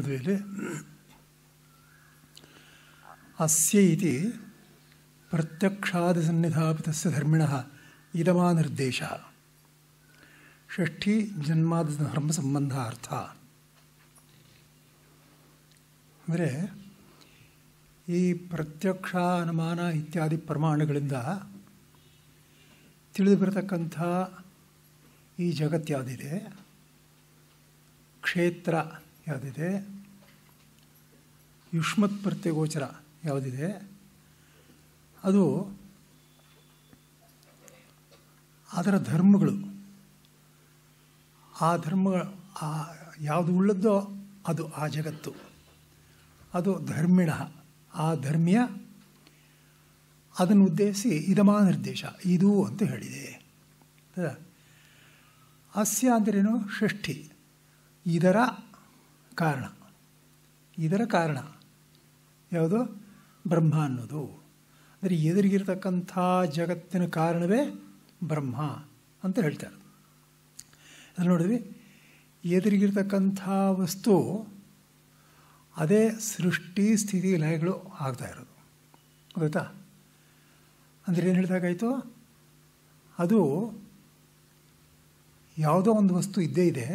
ಮೃದುವೇಲಿ ಅಸ್ಯ ಇತಿ ಪ್ರತ್ಯಕ್ಷಾದಿ ಸನ್ನಿಧಾಪಿತಸ್ಯ ಧರ್ಮಿಣಃ ನಿರ್ದೇಶ ಷಷ್ಠಿ ಜನ್ಮಾದ ಧರ್ಮ ಸಂಬಂಧ ಅರ್ಥ ಅಂದರೆ ಈ ಪ್ರತ್ಯಕ್ಷ ಅನುಮಾನ ಇತ್ಯಾದಿ ಪ್ರಮಾಣಗಳಿಂದ ತಿಳಿದು ಬರತಕ್ಕಂಥ ಈ ಜಗತ್ತು ಕ್ಷೇತ್ರ ಯಾವುದಿದೆ ಯುಷ್ಮತ್ ಪ್ರತ್ಯಗೋಚರ ಯಾವುದಿದೆ ಅದು ಅದರ ಧರ್ಮಗಳು ಆ ಧರ್ಮ ಯಾವುದು ಉಳ್ಳದ್ದೋ ಅದು ಆ ಜಗತ್ತು ಅದು ಧರ್ಮಿಣ ಆ ಧರ್ಮೀಯ ಅದನ್ನು ಉದ್ದೇಶಿಸಿ ಇದಮಾ ನಿರ್ದೇಶ ಇದು ಅಂತ ಹೇಳಿದೆ ಅಸ್ಯ ಅಂದ್ರೇನು ಷಷ್ಠಿ ಇದರ ಕಾರಣ ಇದರ ಕಾರಣ ಯಾವುದು ಬ್ರಹ್ಮ ಅನ್ನೋದು ಅಂದರೆ ಎದುರಿಗಿರ್ತಕ್ಕಂಥ ಜಗತ್ತಿನ ಕಾರಣವೇ ಬ್ರಹ್ಮ ಅಂತ ಹೇಳ್ತಾರೆ ಅದನ್ನು ನೋಡಿದ್ವಿ ಎದುರಿಗಿರ್ತಕ್ಕಂಥ ವಸ್ತು ಅದೇ ಸೃಷ್ಟಿ ಸ್ಥಿತಿ ಲಯಗಳು ಆಗ್ತಾ ಇರೋದು ಗೊತ್ತಾ ಅಂದರೆ ಏನು ಹೇಳಿದಾಗಾಯಿತು ಅದು ಯಾವುದೋ ಒಂದು ವಸ್ತು ಇದ್ದೇ ಇದೆ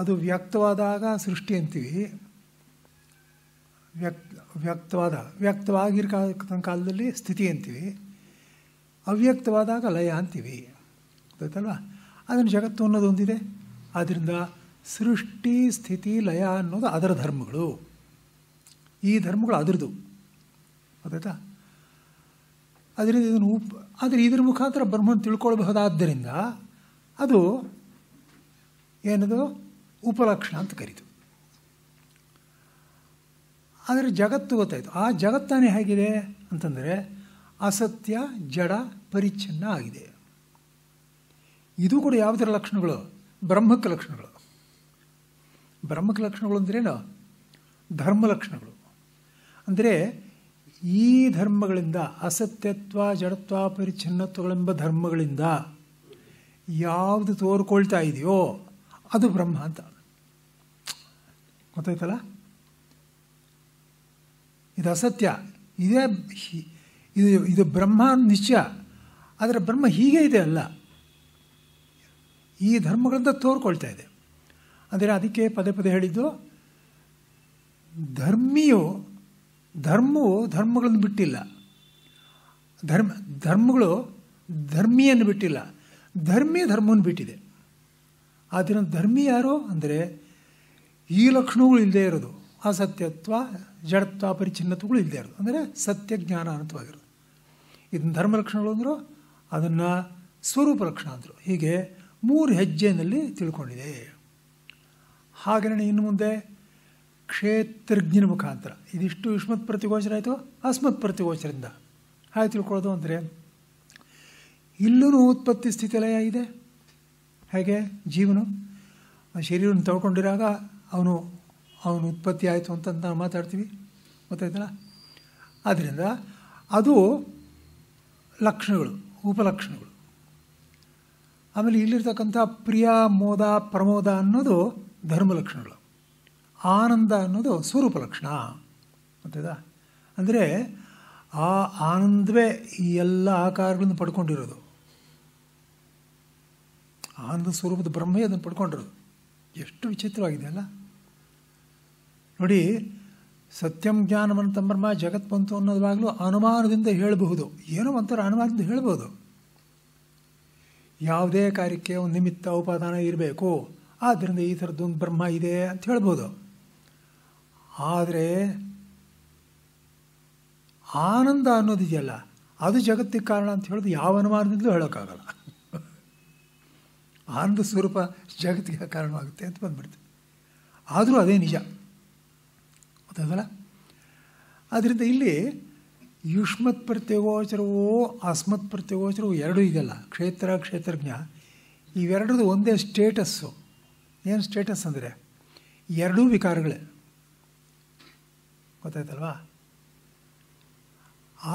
ಅದು ವ್ಯಕ್ತವಾದಾಗ ಸೃಷ್ಟಿ ಅಂತೀವಿ ವ್ಯಕ್ತ ವ್ಯಕ್ತವಾದ ವ್ಯಕ್ತವಾಗಿರ್ಕ ಕಾಲದಲ್ಲಿ ಸ್ಥಿತಿ ಅಂತೀವಿ ಅವ್ಯಕ್ತವಾದಾಗ ಲಯ ಅಂತೀವಿ ಗೊತ್ತಲ್ವಾ ಅದನ್ನು ಜಗತ್ತು ಅನ್ನೋದು ಒಂದಿದೆ ಆದ್ದರಿಂದ ಸೃಷ್ಟಿ ಸ್ಥಿತಿ ಲಯ ಅನ್ನೋದು ಅದರ ಧರ್ಮಗಳು ಈ ಧರ್ಮಗಳು ಅದರದು ಗೊತ್ತಾಯ್ತಾ ಅದರಿಂದ ಇದನ್ನು ಉಪ್ ಆದರೆ ಇದ್ರ ಮುಖಾಂತರ ಬ್ರಹ್ಮನ ತಿಳ್ಕೊಳ್ಬಹುದಾದ್ದರಿಂದ ಅದು ಏನದು ಉಪಲಕ್ಷಣ ಅಂತ ಕರೀತು ಆದರೆ ಜಗತ್ತು ಗೊತ್ತಾಯಿತು ಆ ಜಗತ್ತಾನೇ ಹೇಗಿದೆ ಅಂತಂದರೆ ಅಸತ್ಯ ಜಡ ಪರಿಚ್ಛನ್ನ ಆಗಿದೆ ಇದು ಕೂಡ ಯಾವುದರ ಲಕ್ಷಣಗಳು ಬ್ರಹ್ಮಕ್ಕೆ ಲಕ್ಷಣಗಳು ಬ್ರಹ್ಮಕ್ಕೆ ಲಕ್ಷಣಗಳು ಅಂದ್ರೇನು ಧರ್ಮ ಲಕ್ಷಣಗಳು ಅಂದರೆ ಈ ಧರ್ಮಗಳಿಂದ ಅಸತ್ಯತ್ವ ಜಡತ್ವ ಪರಿಚ್ಛನ್ನತ್ವಗಳೆಂಬ ಧರ್ಮಗಳಿಂದ ಯಾವುದು ತೋರ್ಕೊಳ್ತಾ ಇದೆಯೋ ಅದು ಬ್ರಹ್ಮ ಅಂತ ಗೊತ್ತಾಯ್ತಲ್ಲ ಇದು ಅಸತ್ಯ ಇದೇ ಇದು ಇದು ಬ್ರಹ್ಮ ನಿಶ್ಚಯ ಆದರೆ ಬ್ರಹ್ಮ ಹೀಗೆ ಇದೆ ಅಲ್ಲ ಈ ಧರ್ಮಗಳಿಂದ ತೋರ್ಕೊಳ್ತಾ ಇದೆ ಅಂದರೆ ಅದಕ್ಕೆ ಪದೇ ಪದೇ ಹೇಳಿದ್ದು ಧರ್ಮಿಯು ಧರ್ಮವು ಧರ್ಮಗಳನ್ನು ಬಿಟ್ಟಿಲ್ಲ ಧರ್ಮ ಧರ್ಮಗಳು ಧರ್ಮಿಯನ್ನು ಬಿಟ್ಟಿಲ್ಲ ಧರ್ಮಿ ಧರ್ಮವನ್ನು ಬಿಟ್ಟಿದೆ ಆದ್ದರಿಂದ ಧರ್ಮಿ ಯಾರು ಅಂದರೆ ಈ ಲಕ್ಷಣಗಳು ಇಲ್ಲದೆ ಇರೋದು ಅಸತ್ಯತ್ವ ಜಡತ್ವ ಪರಿಚಿನ್ನತ್ವಗಳು ಇಲ್ಲದೆ ಇರೋದು ಅಂದರೆ ಸತ್ಯ ಜ್ಞಾನ ಅಂತವಾಗಿರೋದು ಇದನ್ನು ಧರ್ಮ ಲಕ್ಷಣಗಳು ಅಂದರು ಅದನ್ನು ಸ್ವರೂಪ ಲಕ್ಷಣ ಅಂದರು ಹೀಗೆ ಮೂರು ಹೆಜ್ಜೆಯಲ್ಲಿ ತಿಳ್ಕೊಂಡಿದೆ ಹಾಗೆಯೇ ಇನ್ನು ಮುಂದೆ ಕ್ಷೇತ್ರಜ್ಞನ ಮುಖಾಂತರ ಇದಿಷ್ಟು ಯುಷ್ಮತ್ ಪ್ರತಿಗೋಚರ ಆಯಿತು ಅಸ್ಮತ್ ಪ್ರತಿಗೋಚರಿಂದ ಹಾಗೆ ತಿಳ್ಕೊಳ್ಳೋದು ಅಂದರೆ ಇಲ್ಲೂ ಉತ್ಪತ್ತಿ ಸ್ಥಿತಿ ಲಯ ಇದೆ ಹೇಗೆ ಜೀವನ ಶರೀರವನ್ನು ತಳ್ಕೊಂಡಿರಾಗ ಅವನು ಅವನು ಉತ್ಪತ್ತಿ ಆಯಿತು ಅಂತ ನಾವು ಮಾತಾಡ್ತೀವಿ ಗೊತ್ತಾಯ್ತಲ್ಲ ಆದ್ದರಿಂದ ಅದು ಲಕ್ಷಣಗಳು ಉಪಲಕ್ಷಣಗಳು ಆಮೇಲೆ ಇಲ್ಲಿರ್ತಕ್ಕಂಥ ಪ್ರಿಯ ಮೋದ ಪ್ರಮೋದ ಅನ್ನೋದು ಧರ್ಮ ಲಕ್ಷಣಗಳು ಆನಂದ ಅನ್ನೋದು ಸ್ವರೂಪ ಲಕ್ಷಣ ಗೊತ್ತಾಯ್ತಾ ಅಂದರೆ ಆ ಆನಂದವೇ ಈ ಎಲ್ಲ ಆಕಾರಗಳನ್ನು ಪಡ್ಕೊಂಡಿರೋದು ಆನಂದ ಸ್ವರೂಪದ ಬ್ರಹ್ಮೇ ಅದನ್ನು ಪಡ್ಕೊಂಡಿರೋದು ಎಷ್ಟು ವಿಚಿತ್ರವಾಗಿದೆ ಅಲ್ಲ ನೋಡಿ ಸತ್ಯಂ ತಂಬರ್ಮ ಜಗತ್ ಬಂತು ಅನ್ನೋದಾಗಲೂ ಅನುಮಾನದಿಂದ ಹೇಳಬಹುದು ಏನೋ ಒಂಥರ ಅನುಮಾನದಿಂದ ಹೇಳ್ಬೋದು ಯಾವುದೇ ಕಾರ್ಯಕ್ಕೆ ಒಂದು ನಿಮಿತ್ತ ಉಪಾದಾನ ಇರಬೇಕು ಆದ್ದರಿಂದ ಈ ಥರದ್ದೊಂದು ಬ್ರಹ್ಮ ಇದೆ ಅಂತ ಹೇಳ್ಬೋದು ಆದರೆ ಆನಂದ ಅನ್ನೋದಿದೆಯಲ್ಲ ಅದು ಜಗತ್ತಿಗೆ ಕಾರಣ ಅಂತ ಹೇಳೋದು ಯಾವ ಅನುಮಾನದಿಂದಲೂ ಹೇಳೋಕ್ಕಾಗಲ್ಲ ಆನಂದ ಸ್ವರೂಪ ಜಗತ್ತಿಗೆ ಕಾರಣವಾಗುತ್ತೆ ಅಂತ ಬಂದುಬಿಡ್ತು ಆದರೂ ಅದೇ ನಿಜ ಗೊತ್ತಾಗಲ್ಲ ಆದ್ದರಿಂದ ಇಲ್ಲಿ ಯುಷ್ಮತ್ ಪ್ರತ್ಯಗೋಚರವೋ ಅಸ್ಮತ್ ಪ್ರತ್ಯಗೋಚರವೋ ಎರಡೂ ಇದೆಯಲ್ಲ ಕ್ಷೇತ್ರ ಕ್ಷೇತ್ರಜ್ಞ ಇವೆರಡರದು ಒಂದೇ ಸ್ಟೇಟಸ್ಸು ಏನು ಸ್ಟೇಟಸ್ ಅಂದರೆ ಎರಡೂ ವಿಕಾರಗಳೇ ಗೊತ್ತಾಯ್ತಲ್ವಾ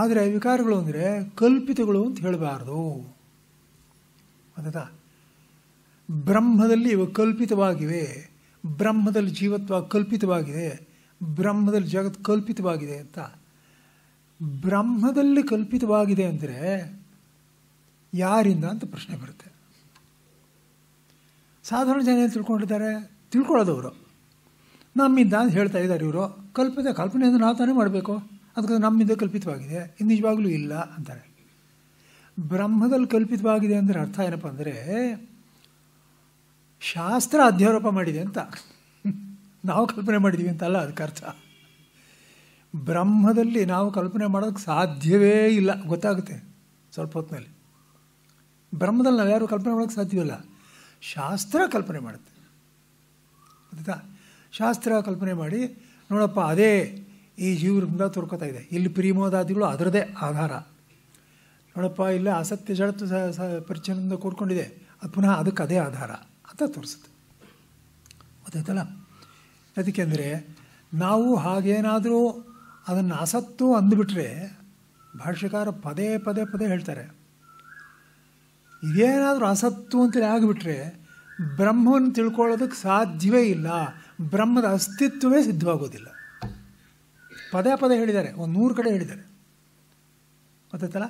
ಆದರೆ ವಿಕಾರಗಳು ಅಂದರೆ ಕಲ್ಪಿತಗಳು ಅಂತ ಹೇಳಬಾರ್ದು ಗೊತ್ತಾಯ್ತಾ ಬ್ರಹ್ಮದಲ್ಲಿ ಇವು ಕಲ್ಪಿತವಾಗಿವೆ ಬ್ರಹ್ಮದಲ್ಲಿ ಜೀವತ್ವ ಕಲ್ಪಿತವಾಗಿದೆ ಬ್ರಹ್ಮದಲ್ಲಿ ಜಗತ್ ಕಲ್ಪಿತವಾಗಿದೆ ಅಂತ ಬ್ರಹ್ಮದಲ್ಲಿ ಕಲ್ಪಿತವಾಗಿದೆ ಅಂದರೆ ಯಾರಿಂದ ಅಂತ ಪ್ರಶ್ನೆ ಬರುತ್ತೆ ಸಾಧಾರಣ ಜನ ಏನು ತಿಳ್ಕೊಂಡಿದ್ದಾರೆ ತಿಳ್ಕೊಳ್ಳೋದವರು ನಮ್ಮಿಂದ ಅಂತ ಹೇಳ್ತಾ ಇದ್ದಾರೆ ಇವರು ಕಲ್ಪಿತ ಕಲ್ಪನೆಯಿಂದ ನಾವು ತಾನೇ ಮಾಡಬೇಕು ಅದಕ್ಕೆ ನಮ್ಮಿಂದ ಕಲ್ಪಿತವಾಗಿದೆ ಇನ್ನು ನಿಜವಾಗ್ಲೂ ಇಲ್ಲ ಅಂತಾರೆ ಬ್ರಹ್ಮದಲ್ಲಿ ಕಲ್ಪಿತವಾಗಿದೆ ಅಂದರೆ ಅರ್ಥ ಏನಪ್ಪ ಅಂದರೆ ಶಾಸ್ತ್ರ ಅಧ್ಯಾರೋಪ ಮಾಡಿದೆ ಅಂತ ನಾವು ಕಲ್ಪನೆ ಮಾಡಿದ್ದೀವಿ ಅಂತಲ್ಲ ಅದಕ್ಕೆ ಅರ್ಥ ಬ್ರಹ್ಮದಲ್ಲಿ ನಾವು ಕಲ್ಪನೆ ಮಾಡೋದಕ್ಕೆ ಸಾಧ್ಯವೇ ಇಲ್ಲ ಗೊತ್ತಾಗುತ್ತೆ ಸ್ವಲ್ಪ ಹೊತ್ತಿನಲ್ಲಿ ಬ್ರಹ್ಮದಲ್ಲಿ ನಾವು ಯಾರು ಕಲ್ಪನೆ ಮಾಡೋಕ್ಕೆ ಸಾಧ್ಯವಿಲ್ಲ ಶಾಸ್ತ್ರ ಕಲ್ಪನೆ ಮಾಡುತ್ತೆ ಗೊತ್ತಾ ಶಾಸ್ತ್ರ ಕಲ್ಪನೆ ಮಾಡಿ ನೋಡಪ್ಪ ಅದೇ ಈ ಜೀವರಿಂದ ತೋರ್ಕೋತಾ ಇದೆ ಇಲ್ಲಿ ಪ್ರಿಮೋದಾದಿಗಳು ಅದರದೇ ಆಧಾರ ನೋಡಪ್ಪ ಇಲ್ಲ ಅಸತ್ಯ ಜಡತ್ವ ಪರಿಚಯದಿಂದ ಕೂಡ್ಕೊಂಡಿದೆ ಅದು ಪುನಃ ಅದಕ್ಕೆ ಅದೇ ಆಧಾರ ಅಂತ ತೋರಿಸುತ್ತೆ ಗೊತ್ತಾಯ್ತಲ್ಲ ಅದಕ್ಕೆಂದರೆ ನಾವು ಹಾಗೇನಾದರೂ ಅದನ್ನು ಅಸತ್ತು ಅಂದುಬಿಟ್ರೆ ಭಾಷೆಕಾರ ಪದೇ ಪದೇ ಪದೇ ಹೇಳ್ತಾರೆ ಇದೇನಾದರೂ ಅಸತ್ತು ಅಂತೇಳಿ ಆಗಿಬಿಟ್ರೆ ಬ್ರಹ್ಮವನ್ನು ತಿಳ್ಕೊಳ್ಳೋದಕ್ಕೆ ಸಾಧ್ಯವೇ ಇಲ್ಲ ಬ್ರಹ್ಮದ ಅಸ್ತಿತ್ವವೇ ಸಿದ್ಧವಾಗೋದಿಲ್ಲ ಪದೇ ಪದೇ ಹೇಳಿದ್ದಾರೆ ಒಂದು ನೂರು ಕಡೆ ಹೇಳಿದ್ದಾರೆ ಗೊತ್ತಾಯ್ತಲ್ಲ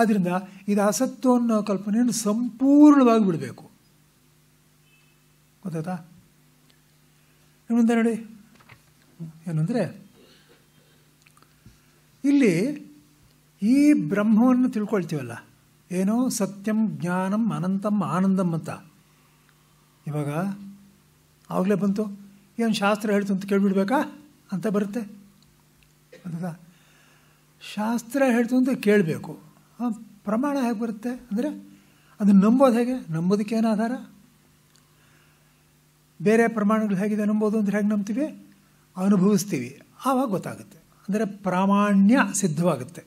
ಆದ್ದರಿಂದ ಇದು ಅಸತ್ವ ಅನ್ನೋ ಕಲ್ಪನೆಯನ್ನು ಸಂಪೂರ್ಣವಾಗಿ ಬಿಡಬೇಕು ಗೊತ್ತಾಯ್ತಾ ಮುಂದೆ ನೋಡಿ ಏನಂದರೆ ಇಲ್ಲಿ ಈ ಬ್ರಹ್ಮವನ್ನು ತಿಳ್ಕೊಳ್ತೀವಲ್ಲ ಏನೋ ಸತ್ಯಂ ಜ್ಞಾನಂ ಅನಂತಂ ಆನಂದಂ ಅಂತ ಇವಾಗ ಆವಾಗಲೇ ಬಂತು ಏನು ಶಾಸ್ತ್ರ ಹೇಳ್ತು ಅಂತ ಕೇಳಿಬಿಡ್ಬೇಕಾ ಅಂತ ಬರುತ್ತೆ ಅದಾ ಶಾಸ್ತ್ರ ಹೇಳ್ತು ಅಂತ ಕೇಳಬೇಕು ಪ್ರಮಾಣ ಹೇಗೆ ಬರುತ್ತೆ ಅಂದರೆ ಅದನ್ನು ನಂಬೋದು ಹೇಗೆ ನಂಬೋದಕ್ಕೇನು ಆಧಾರ ಬೇರೆ ಪ್ರಮಾಣಗಳು ಹೇಗಿದೆ ಅನ್ಬೋದು ಅಂದರೆ ಹೇಗೆ ನಂಬ್ತೀವಿ ಅನುಭವಿಸ್ತೀವಿ ಆವಾಗ ಗೊತ್ತಾಗುತ್ತೆ ಅಂದರೆ ಪ್ರಾಮಾಣ್ಯ ಸಿದ್ಧವಾಗುತ್ತೆ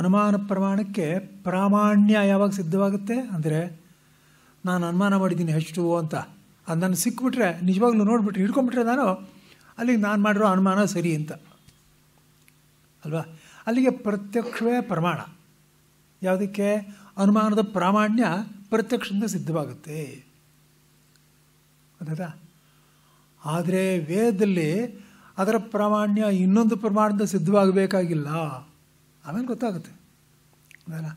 ಅನುಮಾನ ಪ್ರಮಾಣಕ್ಕೆ ಪ್ರಾಮಾಣ್ಯ ಯಾವಾಗ ಸಿದ್ಧವಾಗುತ್ತೆ ಅಂದರೆ ನಾನು ಅನುಮಾನ ಮಾಡಿದ್ದೀನಿ ಹೆಚ್ಚು ಅಂತ ಅದು ನಾನು ಸಿಕ್ಬಿಟ್ರೆ ನಿಜವಾಗ್ಲೂ ನೋಡಿಬಿಟ್ರೆ ಹಿಡ್ಕೊಂಡ್ಬಿಟ್ರೆ ನಾನು ಅಲ್ಲಿಗೆ ನಾನು ಮಾಡಿರೋ ಅನುಮಾನ ಸರಿ ಅಂತ ಅಲ್ವಾ ಅಲ್ಲಿಗೆ ಪ್ರತ್ಯಕ್ಷವೇ ಪ್ರಮಾಣ ಯಾವುದಕ್ಕೆ ಅನುಮಾನದ ಪ್ರಾಮಾಣ್ಯ ಪ್ರತ್ಯಕ್ಷದಿಂದ ಸಿದ್ಧವಾಗುತ್ತೆ ಗೊತ್ತಾಯ್ತಾ ಆದರೆ ವೇದದಲ್ಲಿ ಅದರ ಪ್ರಾಮಾಣ್ಯ ಇನ್ನೊಂದು ಪ್ರಮಾಣದ ಸಿದ್ಧವಾಗಬೇಕಾಗಿಲ್ಲ ಆಮೇಲೆ ಗೊತ್ತಾಗುತ್ತೆ ಅದಲ್ಲ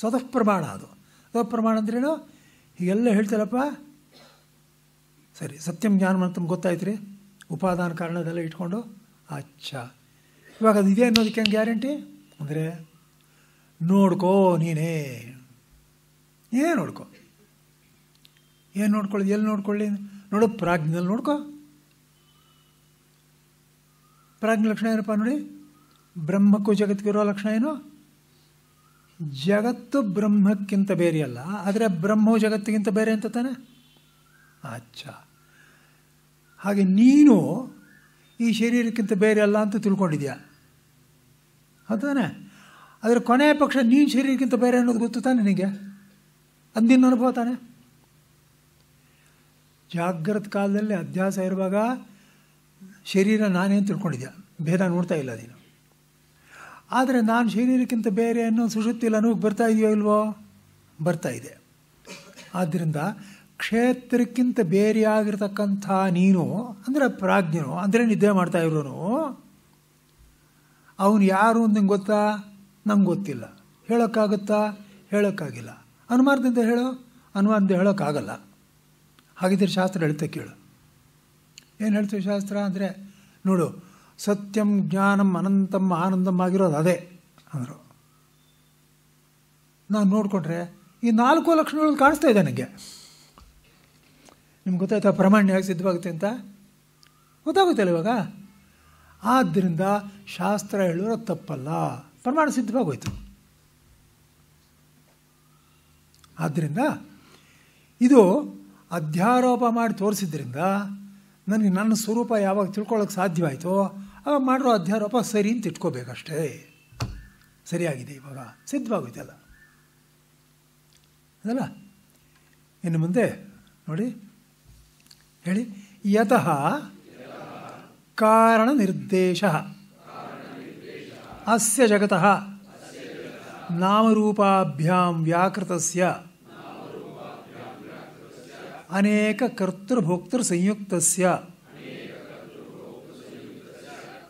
ಸ್ವತಃ ಪ್ರಮಾಣ ಅದು ಸ್ವತಃ ಪ್ರಮಾಣ ಅಂದ್ರೇನು ಹೀಗೆಲ್ಲ ಹೇಳ್ತಾರಪ್ಪ ಸರಿ ಸತ್ಯಂ ಜ್ಞಾನ ಗೊತ್ತಾಯ್ತು ರೀ ಉಪಾದಾನ ಅದೆಲ್ಲ ಇಟ್ಕೊಂಡು ಅಚ್ಚಾ ಇವಾಗ ಅದು ಇದೆ ಅನ್ನೋದಕ್ಕೆ ಹೆಂಗೆ ಗ್ಯಾರಂಟಿ ಅಂದರೆ ನೋಡ್ಕೋ ನೀನೇ ಏನು ನೋಡ್ಕೋ ಏನು ನೋಡ್ಕೊಳ್ಳಿ ಎಲ್ಲಿ ನೋಡ್ಕೊಳ್ಳಿ ನೋಡು ಪ್ರಾಜ್ಞದಲ್ಲಿ ನೋಡ್ಕೋ ಪ್ರಾಜ್ಞ ಲಕ್ಷಣ ಏನಪ್ಪ ನೋಡಿ ಬ್ರಹ್ಮಕ್ಕೂ ಜಗತ್ತಿಗಿರೋ ಲಕ್ಷಣ ಏನು ಜಗತ್ತು ಬ್ರಹ್ಮಕ್ಕಿಂತ ಬೇರೆಯಲ್ಲ ಆದರೆ ಬ್ರಹ್ಮವು ಜಗತ್ತಿಗಿಂತ ಬೇರೆ ಅಂತ ತಾನೆ ಅಚ್ಚಾ ಹಾಗೆ ನೀನು ಈ ಶರೀರಕ್ಕಿಂತ ಬೇರೆ ಅಲ್ಲ ಅಂತ ತಿಳ್ಕೊಂಡಿದ್ಯಾ ತಾನೆ ಅದರ ಕೊನೆಯ ಪಕ್ಷ ನೀನು ಶರೀರಕ್ಕಿಂತ ಬೇರೆ ಅನ್ನೋದು ಗೊತ್ತು ತಾನೆ ನಿನಗೆ ಅದು ಅನುಭವ ತಾನೆ ಜಾಗ್ರತ ಕಾಲದಲ್ಲಿ ಅಧ್ಯಾಸ ಇರುವಾಗ ಶರೀರ ನಾನೇನು ತಿಳ್ಕೊಂಡಿದ್ದೆ ಭೇದ ನೋಡ್ತಾ ಇಲ್ಲ ನೀನು ಆದರೆ ನಾನು ಶರೀರಕ್ಕಿಂತ ಬೇರೆ ಅನ್ನೋ ಸುಶುತ್ತಿಲ್ಲ ಬರ್ತಾ ಇದೆಯೋ ಇಲ್ವೋ ಬರ್ತಾ ಇದೆ ಆದ್ದರಿಂದ ಕ್ಷೇತ್ರಕ್ಕಿಂತ ಬೇರೆಯಾಗಿರ್ತಕ್ಕಂಥ ನೀನು ಅಂದರೆ ಪ್ರಾಜ್ಞನು ಅಂದರೆ ನಿದ್ದೆ ಮಾಡ್ತಾ ಇರೋನು ಅವನು ಯಾರು ಅಂತ ಗೊತ್ತಾ ನಂಗೆ ಗೊತ್ತಿಲ್ಲ ಹೇಳೋಕ್ಕಾಗುತ್ತಾ ಹೇಳೋಕ್ಕಾಗಿಲ್ಲ ಅನುಮಾನದಿಂದ ಹೇಳೋ ಅನುಮಾನದಿಂದ ಹೇಳೋಕ್ಕಾಗಲ್ಲ ಹಾಗಿದ್ರೆ ಶಾಸ್ತ್ರ ಹೇಳ್ತಾ ಕೇಳು ಏನು ಹೇಳ್ತೀವಿ ಶಾಸ್ತ್ರ ಅಂದರೆ ನೋಡು ಸತ್ಯಂ ಜ್ಞಾನಂ ಅನಂತಂ ಆನಂದಂ ಆಗಿರೋದು ಅದೇ ಅಂದರು ನಾನು ನೋಡಿಕೊಂಡ್ರೆ ಈ ನಾಲ್ಕು ಲಕ್ಷಣಗಳು ಕಾಣಿಸ್ತಾ ಇದೆ ನನಗೆ ನಿಮ್ಗೆ ಗೊತ್ತಾಯ್ತಾ ಪ್ರಮಾಣ್ಯ ಹೇಗೆ ಸಿದ್ಧವಾಗುತ್ತೆ ಅಂತ ಗೊತ್ತಾಗುತ್ತಲ್ಲ ಇವಾಗ ಆದ್ದರಿಂದ ಶಾಸ್ತ್ರ ಹೇಳೋರು ತಪ್ಪಲ್ಲ ಪ್ರಮಾಣ ಸಿದ್ಧವಾಗೋಯ್ತು ಆದ್ದರಿಂದ ಇದು ಅಧ್ಯಾರೋಪ ಮಾಡಿ ತೋರಿಸಿದ್ರಿಂದ ನನಗೆ ನನ್ನ ಸ್ವರೂಪ ಯಾವಾಗ ತಿಳ್ಕೊಳ್ಳೋಕೆ ಸಾಧ್ಯವಾಯಿತೋ ಆವಾಗ ಮಾಡಿರೋ ಅಧ್ಯಾರೋಪ ಸರಿ ಅಂತ ಇಟ್ಕೋಬೇಕಷ್ಟೇ ಸರಿಯಾಗಿದೆ ಇವಾಗ ಅಲ್ಲ ಅದಲ್ಲ ಇನ್ನು ಮುಂದೆ ನೋಡಿ ಹೇಳಿ ಯತಃ ಕಾರಣ ನಿರ್ದೇಶ ಅಸ್ಯ ಜಗತಃ ನಾಮರೂಪಾಭ್ಯಾಂ ವ್ಯಾಕೃತಸ್ಯ अनेक कर्तृभोक्तृ संयुक्त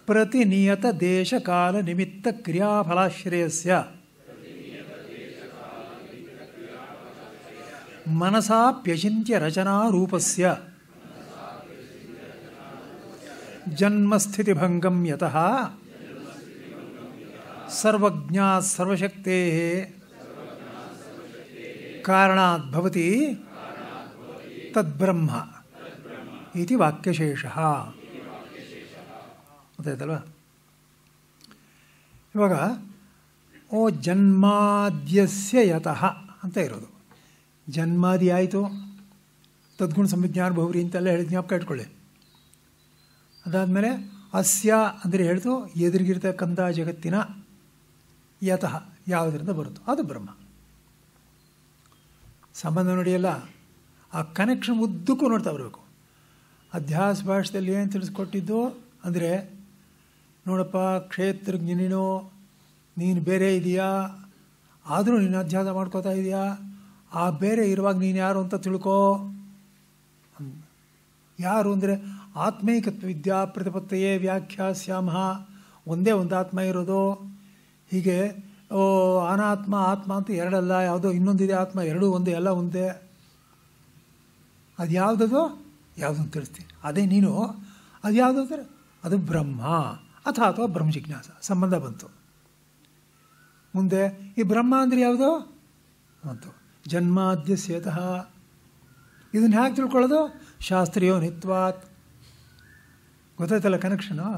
प्रतिनियत देश काल निमित्त क्रियाफलाश्रय क्रियाफलाश्रयस्य मनसाप्यचिन्त्य जन्मस्थिति भंगम यतः सर्वज्ञाः सर्वशक्तेः कारणाद्भवति ತದ್ಬ್ರಹ್ಮ ಇತಿ ವಾಕ್ಯಶೇಷ ಗೊತ್ತಾಯ್ತಲ್ವ ಇವಾಗ ಓ ಜನ್ಮಾದ್ಯಸ್ಯ ಯತಃ ಅಂತ ಇರೋದು ಜನ್ಮಾದಿ ಆಯಿತು ತದ್ಗುಣ ಸಂವಿಜ್ಞಾನ ಬಹುರಿ ಅಂತೆಲ್ಲ ಹೇಳಿ ಜ್ಞಾಪಕ ಇಟ್ಕೊಳ್ಳಿ ಅದಾದಮೇಲೆ ಅಸ್ಯ ಅಂದರೆ ಹೇಳ್ತು ಎದುರಿಗಿರ್ತಕ್ಕಂಥ ಜಗತ್ತಿನ ಯತಃ ಯಾವುದರಿಂದ ಬರುತ್ತೋ ಅದು ಬ್ರಹ್ಮ ಸಂಬಂಧ ನೋಡಿಯಲ್ಲ ಆ ಕನೆಕ್ಷನ್ ಉದ್ದಕ್ಕೂ ನೋಡ್ತಾ ಬರಬೇಕು ಅಧ್ಯಾಸ ಭಾಷೆಯಲ್ಲಿ ಏನು ತಿಳಿಸ್ಕೊಟ್ಟಿದ್ದು ಅಂದರೆ ನೋಡಪ್ಪ ನಿನೋ ನೀನು ಬೇರೆ ಇದೆಯಾ ಆದರೂ ನೀನು ಅಧ್ಯಾಸ ಮಾಡ್ಕೋತಾ ಇದೆಯಾ ಆ ಬೇರೆ ಇರುವಾಗ ನೀನು ಯಾರು ಅಂತ ತಿಳ್ಕೋ ಯಾರು ಅಂದರೆ ವಿದ್ಯಾ ಪ್ರತಿಪತ್ತೆಯೇ ವ್ಯಾಖ್ಯಾಸ್ಯಾಮಹ ಒಂದೇ ಒಂದು ಆತ್ಮ ಇರೋದು ಹೀಗೆ ಓ ಅನಾತ್ಮ ಆತ್ಮ ಅಂತ ಎರಡಲ್ಲ ಯಾವುದೋ ಇನ್ನೊಂದಿದೆ ಆತ್ಮ ಎರಡೂ ಒಂದೇ ಎಲ್ಲ ಒಂದೇ ಅದು ಯಾವುದು ಯಾವುದನ್ನು ತಿಳಿಸ್ತೀನಿ ಅದೇ ನೀನು ಅದು ಯಾವುದೋ ಅದು ಬ್ರಹ್ಮ ಅಥವಾ ಅಥವಾ ಬ್ರಹ್ಮ ಜಿಜ್ಞಾಸ ಸಂಬಂಧ ಬಂತು ಮುಂದೆ ಈ ಬ್ರಹ್ಮ ಅಂದರೆ ಯಾವುದು ಬಂತು ಜನ್ಮಾದ್ಯ ಸೇತಃ ಇದನ್ನು ಹೇಗೆ ತಿಳ್ಕೊಳ್ಳೋದು ಶಾಸ್ತ್ರೀಯೋ ನಿತ್ವಾತ್ ಗೊತ್ತಾಯ್ತಲ್ಲ ಕನೆಕ್ಷನು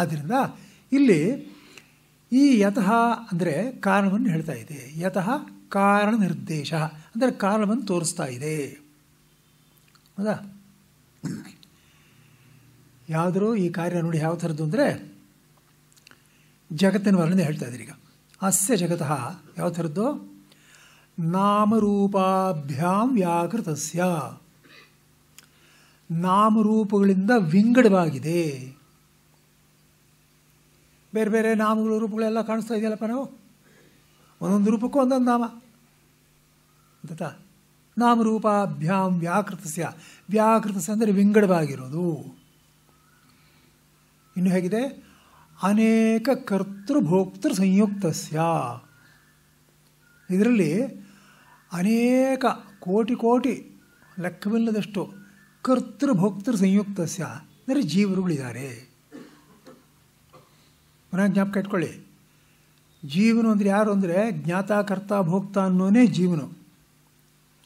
ಆದ್ದರಿಂದ ಇಲ್ಲಿ ಈ ಯತಃ ಅಂದರೆ ಕಾರಣವನ್ನು ಹೇಳ್ತಾ ಇದೆ ಯತಃ ಕಾರಣ ನಿರ್ದೇಶ ಅದರ ಕಾರಣವನ್ನು ತೋರಿಸ್ತಾ ಇದೆ ಹೌದಾ ಯಾವುದರೂ ಈ ಕಾರ್ಯ ನೋಡಿ ಯಾವ ಥರದ್ದು ಅಂದರೆ ಜಗತ್ತಿನ ವರ್ಣನೆ ಹೇಳ್ತಾ ಇದ್ದೀರಿ ಈಗ ಅಸ್ಯ ಜಗತಃ ಯಾವ ಥರದ್ದು ನಾಮರೂಪಾಭ್ಯಾಂ ವ್ಯಾಕೃತಸ್ಯ ನಾಮರೂಪಗಳಿಂದ ವಿಂಗಡವಾಗಿದೆ ಬೇರೆ ಬೇರೆ ನಾಮಗಳು ರೂಪಗಳೆಲ್ಲ ಕಾಣಿಸ್ತಾ ಇದೆಯಲ್ಲಪ್ಪ ನಾವು ಒಂದೊಂದು ರೂಪಕ್ಕೂ ಒಂದೊಂದು ನಾಮ ವ್ಯಾಕೃತ ನಾಮರೂಪಾಭ್ಯಾಂ ವ್ಯಾಕೃತಸ್ಯ ವ್ಯಾಕೃತಸ್ಯ ಅಂದರೆ ವಿಂಗಡವಾಗಿರೋದು ಇನ್ನು ಹೇಗಿದೆ ಅನೇಕ ಕರ್ತೃಭೋಕ್ತೃ ಸಂಯುಕ್ತಸ್ಯ ಇದರಲ್ಲಿ ಅನೇಕ ಕೋಟಿ ಕೋಟಿ ಲೆಕ್ಕವಿಲ್ಲದಷ್ಟು ಕರ್ತೃಭೋಕ್ತೃ ಸಂಯುಕ್ತಸ್ಯ ಅಂದರೆ ಜೀವರುಗಳಿದ್ದಾರೆ ಪುನಃ ಜ್ಞಾಪಕ ಇಟ್ಕೊಳ್ಳಿ ಜೀವನು ಅಂದರೆ ಯಾರು ಅಂದರೆ ಜ್ಞಾತ ಕರ್ತ ಭೋಕ್ತ ಅನ್ನೋನೇ ಜೀವನು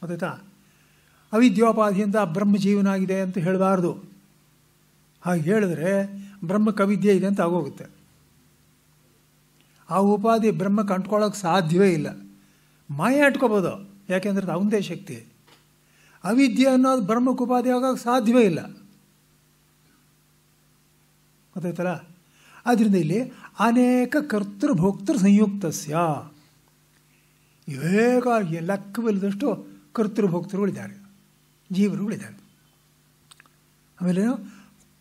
ಗೊತ್ತಾಯ್ತಾ ಅವಿದ್ಯೋಪಾಧಿಯಿಂದ ಜೀವನಾಗಿದೆ ಅಂತ ಹೇಳಬಾರ್ದು ಹಾಗೆ ಹೇಳಿದ್ರೆ ಬ್ರಹ್ಮ ಕವಿದ್ಯೆ ಇದೆ ಅಂತ ಆಗೋಗುತ್ತೆ ಆ ಉಪಾಧಿ ಬ್ರಹ್ಮ ಕಂಟ್ಕೊಳ್ಳೋಕೆ ಸಾಧ್ಯವೇ ಇಲ್ಲ ಮಾಯ ಅಟ್ಕೋಬೋದು ಯಾಕೆಂದ್ರೆ ಅದು ಅವಂದೇ ಶಕ್ತಿ ಅವಿದ್ಯೆ ಅನ್ನೋದು ಬ್ರಹ್ಮಕ್ಕೆ ಉಪಾಧಿ ಆಗೋಕೆ ಸಾಧ್ಯವೇ ಇಲ್ಲ ಗೊತ್ತಾಯ್ತಲ್ಲ ಆದ್ದರಿಂದ ಇಲ್ಲಿ ಅನೇಕ ಕರ್ತೃಭೋಕ್ತೃ ಸಂಯುಕ್ತಸ್ಯ ವಿವೇಕ ಲೆಕ್ಕವಿಲ್ಲದಷ್ಟು ಕರ್ತೃಭೋಕ್ತೃಗಳಿದ್ದಾರೆ ಜೀವರುಗಳಿದ್ದಾರೆ ಆಮೇಲೆ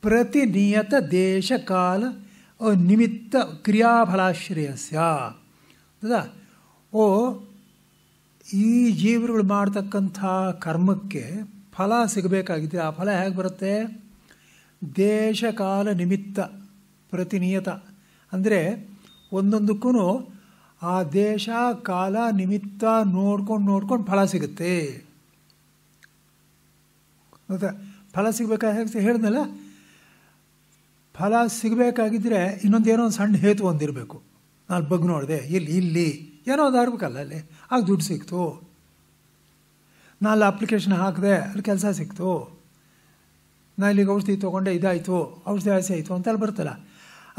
ಪ್ರತಿನಿಯತ ದೇಶಕಾಲ ದೇಶ ಕಾಲ ನಿಮಿತ್ತ ಕ್ರಿಯಾಫಲಾಶ್ರಯಸ್ಯ ಹೌದಾ ಓ ಈ ಜೀವರುಗಳು ಮಾಡ್ತಕ್ಕಂಥ ಕರ್ಮಕ್ಕೆ ಫಲ ಸಿಗಬೇಕಾಗಿದೆ ಆ ಫಲ ಹೇಗೆ ಬರುತ್ತೆ ದೇಶಕಾಲ ನಿಮಿತ್ತ ಪ್ರತಿನಿಯತ ಅಂದರೆ ಒಂದೊಂದಕ್ಕೂ ಆ ದೇಶ ಕಾಲ ನಿಮಿತ್ತ ನೋಡ್ಕೊಂಡು ನೋಡ್ಕೊಂಡು ಫಲ ಸಿಗುತ್ತೆ ಫಲ ಸಿಗಬೇಕಾಗಿ ಹೇಳಿದ್ನಲ್ಲ ಫಲ ಸಿಗಬೇಕಾಗಿದ್ದರೆ ಇನ್ನೊಂದು ಏನೋ ಒಂದು ಸಣ್ಣ ಹೇತು ಒಂದಿರಬೇಕು ನಾನು ಬಗ್ಗೆ ನೋಡಿದೆ ಇಲ್ಲಿ ಇಲ್ಲಿ ಏನೋ ಒಂದು ಆಗಬೇಕಲ್ಲ ಅಲ್ಲಿ ಆಗ ದುಡ್ಡು ಸಿಕ್ತು ನಾನು ಅಪ್ಲಿಕೇಶನ್ ಹಾಕಿದೆ ಅಲ್ಲಿ ಕೆಲಸ ಸಿಕ್ತು ನಾನು ಇಲ್ಲಿಗೆ ಔಷಧಿ ತೊಗೊಂಡೆ ಇದಾಯಿತು ಔಷಧಿ ಆಸೆ ಆಯಿತು ಅಂತೆಲ್ಲ ಬರ್ತಲ್ಲ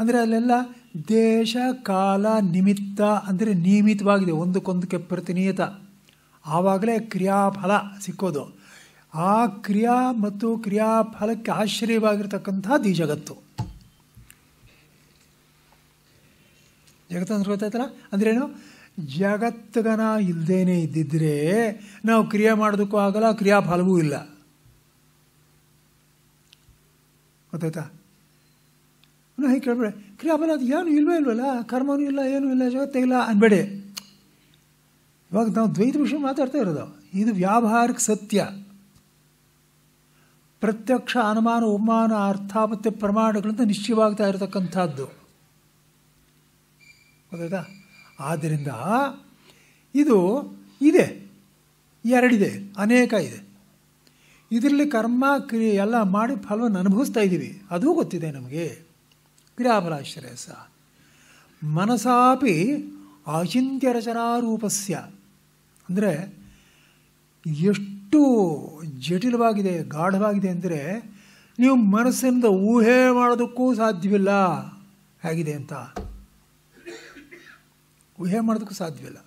ಅಂದರೆ ಅಲ್ಲೆಲ್ಲ ದೇಶ ಕಾಲ ನಿಮಿತ್ತ ಅಂದರೆ ನಿಯಮಿತವಾಗಿದೆ ಒಂದಕ್ಕೊಂದಕ್ಕೆ ಪ್ರತಿನಿಯತ ಆವಾಗಲೇ ಕ್ರಿಯಾಫಲ ಸಿಕ್ಕೋದು ಆ ಕ್ರಿಯಾ ಮತ್ತು ಕ್ರಿಯಾಫಲಕ್ಕೆ ಆಶ್ಚರ್ಯವಾಗಿರ್ತಕ್ಕಂಥದ್ದು ಈ ಜಗತ್ತು ಜಗತ್ತು ಅಂದ್ರೆ ಗೊತ್ತಾಯ್ತಲ್ಲ ಅಂದ್ರೇನು ಜಗತ್ತಗನ ಇಲ್ಲದೇನೆ ಇದ್ದಿದ್ರೆ ನಾವು ಕ್ರಿಯೆ ಮಾಡೋದಕ್ಕೂ ಆಗಲ್ಲ ಕ್ರಿಯಾಫಲವೂ ಇಲ್ಲ ಗೊತ್ತಾಯ್ತಾ ಅನ್ನೋ ಹೇಗೆ ಕೇಳ್ಬೇಡ ಕ್ರಿಯಾಬಲ ಅದು ಏನು ಇಲ್ವೇ ಇಲ್ವಲ್ಲ ಕರ್ಮನೂ ಇಲ್ಲ ಏನೂ ಇಲ್ಲ ಜಗತ್ತೇ ಇಲ್ಲ ಅನ್ಬೇಡಿ ಇವಾಗ ನಾವು ದ್ವೈತ ವಿಷಯ ಮಾತಾಡ್ತಾ ಇರೋದು ಇದು ವ್ಯಾವಹಾರಿಕ ಸತ್ಯ ಪ್ರತ್ಯಕ್ಷ ಅನುಮಾನ ಉಪಮಾನ ಅರ್ಥಾಪತ್ಯ ಪ್ರಮಾಣಗಳಿಂದ ನಿಶ್ಚಯವಾಗ್ತಾ ಇರತಕ್ಕಂಥದ್ದು ಗೊತ್ತಾಯ್ತಾ ಆದ್ದರಿಂದ ಇದು ಇದೆ ಎರಡಿದೆ ಅನೇಕ ಇದೆ ಇದರಲ್ಲಿ ಕರ್ಮ ಕ್ರಿಯೆ ಎಲ್ಲ ಮಾಡಿ ಫಲವನ್ನು ಅನುಭವಿಸ್ತಾ ಇದ್ದೀವಿ ಅದೂ ಗೊತ್ತಿದೆ ನಮಗೆ ವಿರಾಮಲಾಶ್ರಯಸ ಮನಸಾಪಿ ಆಚಿಂತ್ಯರಚನಾರೂಪಸ್ಯ ಅಂದರೆ ಎಷ್ಟು ಜಟಿಲವಾಗಿದೆ ಗಾಢವಾಗಿದೆ ಅಂದರೆ ನೀವು ಮನಸ್ಸಿಂದ ಊಹೆ ಮಾಡೋದಕ್ಕೂ ಸಾಧ್ಯವಿಲ್ಲ ಹೇಗಿದೆ ಅಂತ ಊಹೆ ಮಾಡೋದಕ್ಕೂ ಸಾಧ್ಯವಿಲ್ಲ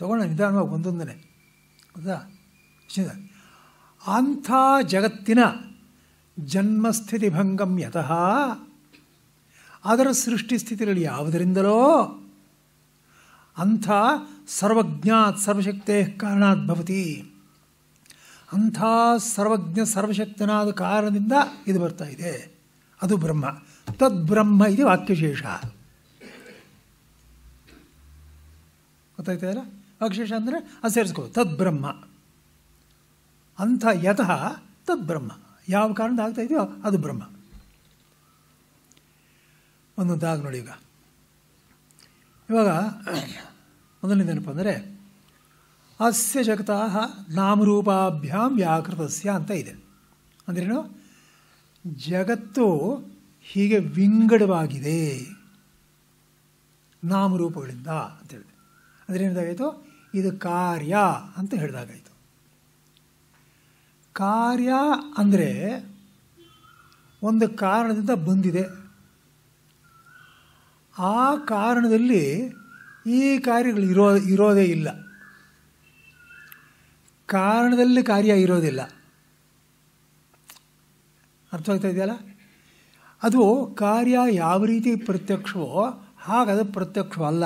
ತಗೊಳ್ಳೋ ನಿಧಾನವಾಗಿ ಒಂದೊಂದನೆ ಹೌದಾ ಅಂಥ ಜಗತ್ತಿನ ಜನ್ಮಸ್ಥಿತಿ ಭಂಗಂ ಯತಃ ಅದರ ಸ್ಥಿತಿಗಳು ಯಾವುದರಿಂದಲೋ ಅಂಥ ಸರ್ವಜ್ಞಾತ್ ಸರ್ವಶಕ್ತೇ ಕಾರಣಾತ್ ಭವತಿ ಅಂಥ ಸರ್ವಜ್ಞ ಸರ್ವಶಕ್ತನಾದ ಕಾರಣದಿಂದ ಇದು ಬರ್ತಾ ಇದೆ ಅದು ಬ್ರಹ್ಮ ತದ್ಬ್ರಹ್ಮ ಇದು ವಾಕ್ಯಶೇಷ ಗೊತ್ತಾಯ್ತಾ ಇಲ್ಲ ವಾಕ್ಯಶೇಷ ಅಂದರೆ ಅದು ಸೇರಿಸ್ಕೋ ತದ್ಬ್ರಹ್ಮ ಅಂಥ ಯತಃ ತದ್ಬ್ರಹ್ಮ ಯಾವ ಕಾರಣದ ಆಗ್ತಾ ಇದೆಯೋ ಅದು ಬ್ರಹ್ಮ ಒಂದೊಂದಾಗಿ ನೋಡಿ ಈಗ ಇವಾಗ ಮೊದಲನೇದೇನಪ್ಪ ಅಂದರೆ ಅಸ್ಯ ಜಗತಃ ನಾಮರೂಪಾಭ್ಯಾಂ ವ್ಯಾಕೃತಸ್ಯ ಅಂತ ಇದೆ ಅಂದ್ರೇನು ಜಗತ್ತು ಹೀಗೆ ವಿಂಗಡವಾಗಿದೆ ನಾಮರೂಪಗಳಿಂದ ಅಂತ ಹೇಳಿದೆ ಅಂದರೆ ಏನಿದಾಗಾಯಿತು ಇದು ಕಾರ್ಯ ಅಂತ ಹೇಳಿದಾಗಾಯಿತು ಕಾರ್ಯ ಅಂದರೆ ಒಂದು ಕಾರಣದಿಂದ ಬಂದಿದೆ ಆ ಕಾರಣದಲ್ಲಿ ಈ ಕಾರ್ಯಗಳು ಇರೋ ಇರೋದೇ ಇಲ್ಲ ಕಾರಣದಲ್ಲಿ ಕಾರ್ಯ ಇರೋದಿಲ್ಲ ಅರ್ಥ ಆಗ್ತಾ ಇದೆಯಲ್ಲ ಅದು ಕಾರ್ಯ ಯಾವ ರೀತಿ ಪ್ರತ್ಯಕ್ಷವೋ ಹಾಗದು ಪ್ರತ್ಯಕ್ಷವಲ್ಲ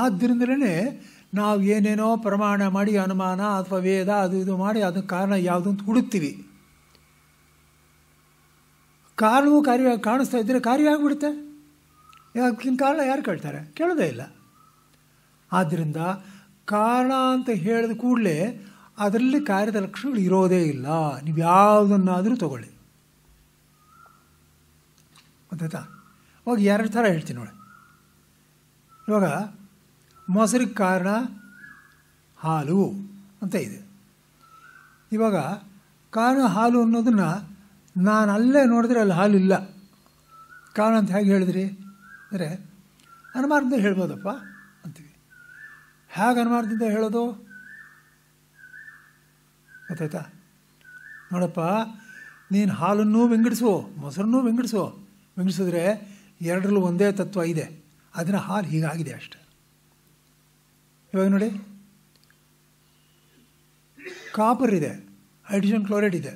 ಆದ್ದರಿಂದಲೇ ನಾವು ಏನೇನೋ ಪ್ರಮಾಣ ಮಾಡಿ ಅನುಮಾನ ಅಥವಾ ವೇದ ಅದು ಇದು ಮಾಡಿ ಅದಕ್ಕೆ ಕಾರಣ ಯಾವುದು ಅಂತ ಹುಡುಕ್ತೀವಿ ಕಾರಣವು ಕಾರ್ಯ ಕಾಣಿಸ್ತಾ ಇದ್ದರೆ ಕಾರ್ಯ ಆಗಿಬಿಡುತ್ತೆ ಅದಕ್ಕಿಂತ ಕಾರಣ ಯಾರು ಕೇಳ್ತಾರೆ ಕೇಳೋದೇ ಇಲ್ಲ ಆದ್ದರಿಂದ ಕಾರಣ ಅಂತ ಹೇಳಿದ ಕೂಡಲೇ ಅದರಲ್ಲಿ ಕಾರ್ಯದ ಲಕ್ಷಣಗಳು ಇರೋದೇ ಇಲ್ಲ ನೀವು ಯಾವುದನ್ನಾದರೂ ತಗೊಳ್ಳಿ ಗೊತ್ತಾಯ್ತಾ ಇವಾಗ ಎರಡು ಥರ ಹೇಳ್ತೀನಿ ನೋಡಿ ಇವಾಗ ಮೊಸರಿಗೆ ಕಾರಣ ಹಾಲು ಅಂತ ಇದೆ ಇವಾಗ ಕಾರಣ ಹಾಲು ಅನ್ನೋದನ್ನು ನಾನು ಅಲ್ಲೇ ನೋಡಿದ್ರೆ ಅಲ್ಲಿ ಹಾಲಿಲ್ಲ ಕಾರಣ ಅಂತ ಹೇಗೆ ಹೇಳಿದ್ರಿ ಅಂದರೆ ಅನುಮಾನದಿಂದ ಹೇಳ್ಬೋದಪ್ಪ ಅಂತೀವಿ ಹೇಗೆ ಅನುಮಾನದಿಂದ ಹೇಳೋದು ಗೊತ್ತಾಯ್ತಾ ನೋಡಪ್ಪ ನೀನು ಹಾಲನ್ನು ವಿಂಗಡಿಸು ಮೊಸರನ್ನು ವಿಂಗಡಿಸು ವಿಂಗಡಿಸಿದ್ರೆ ಎರಡರಲ್ಲೂ ಒಂದೇ ತತ್ವ ಇದೆ ಅದನ್ನು ಹಾಲು ಹೀಗಾಗಿದೆ ಅಷ್ಟೆ ಇವಾಗ ನೋಡಿ ಕಾಪರ್ ಇದೆ ಹೈಡ್ರೋಜನ್ ಕ್ಲೋರೈಡ್ ಇದೆ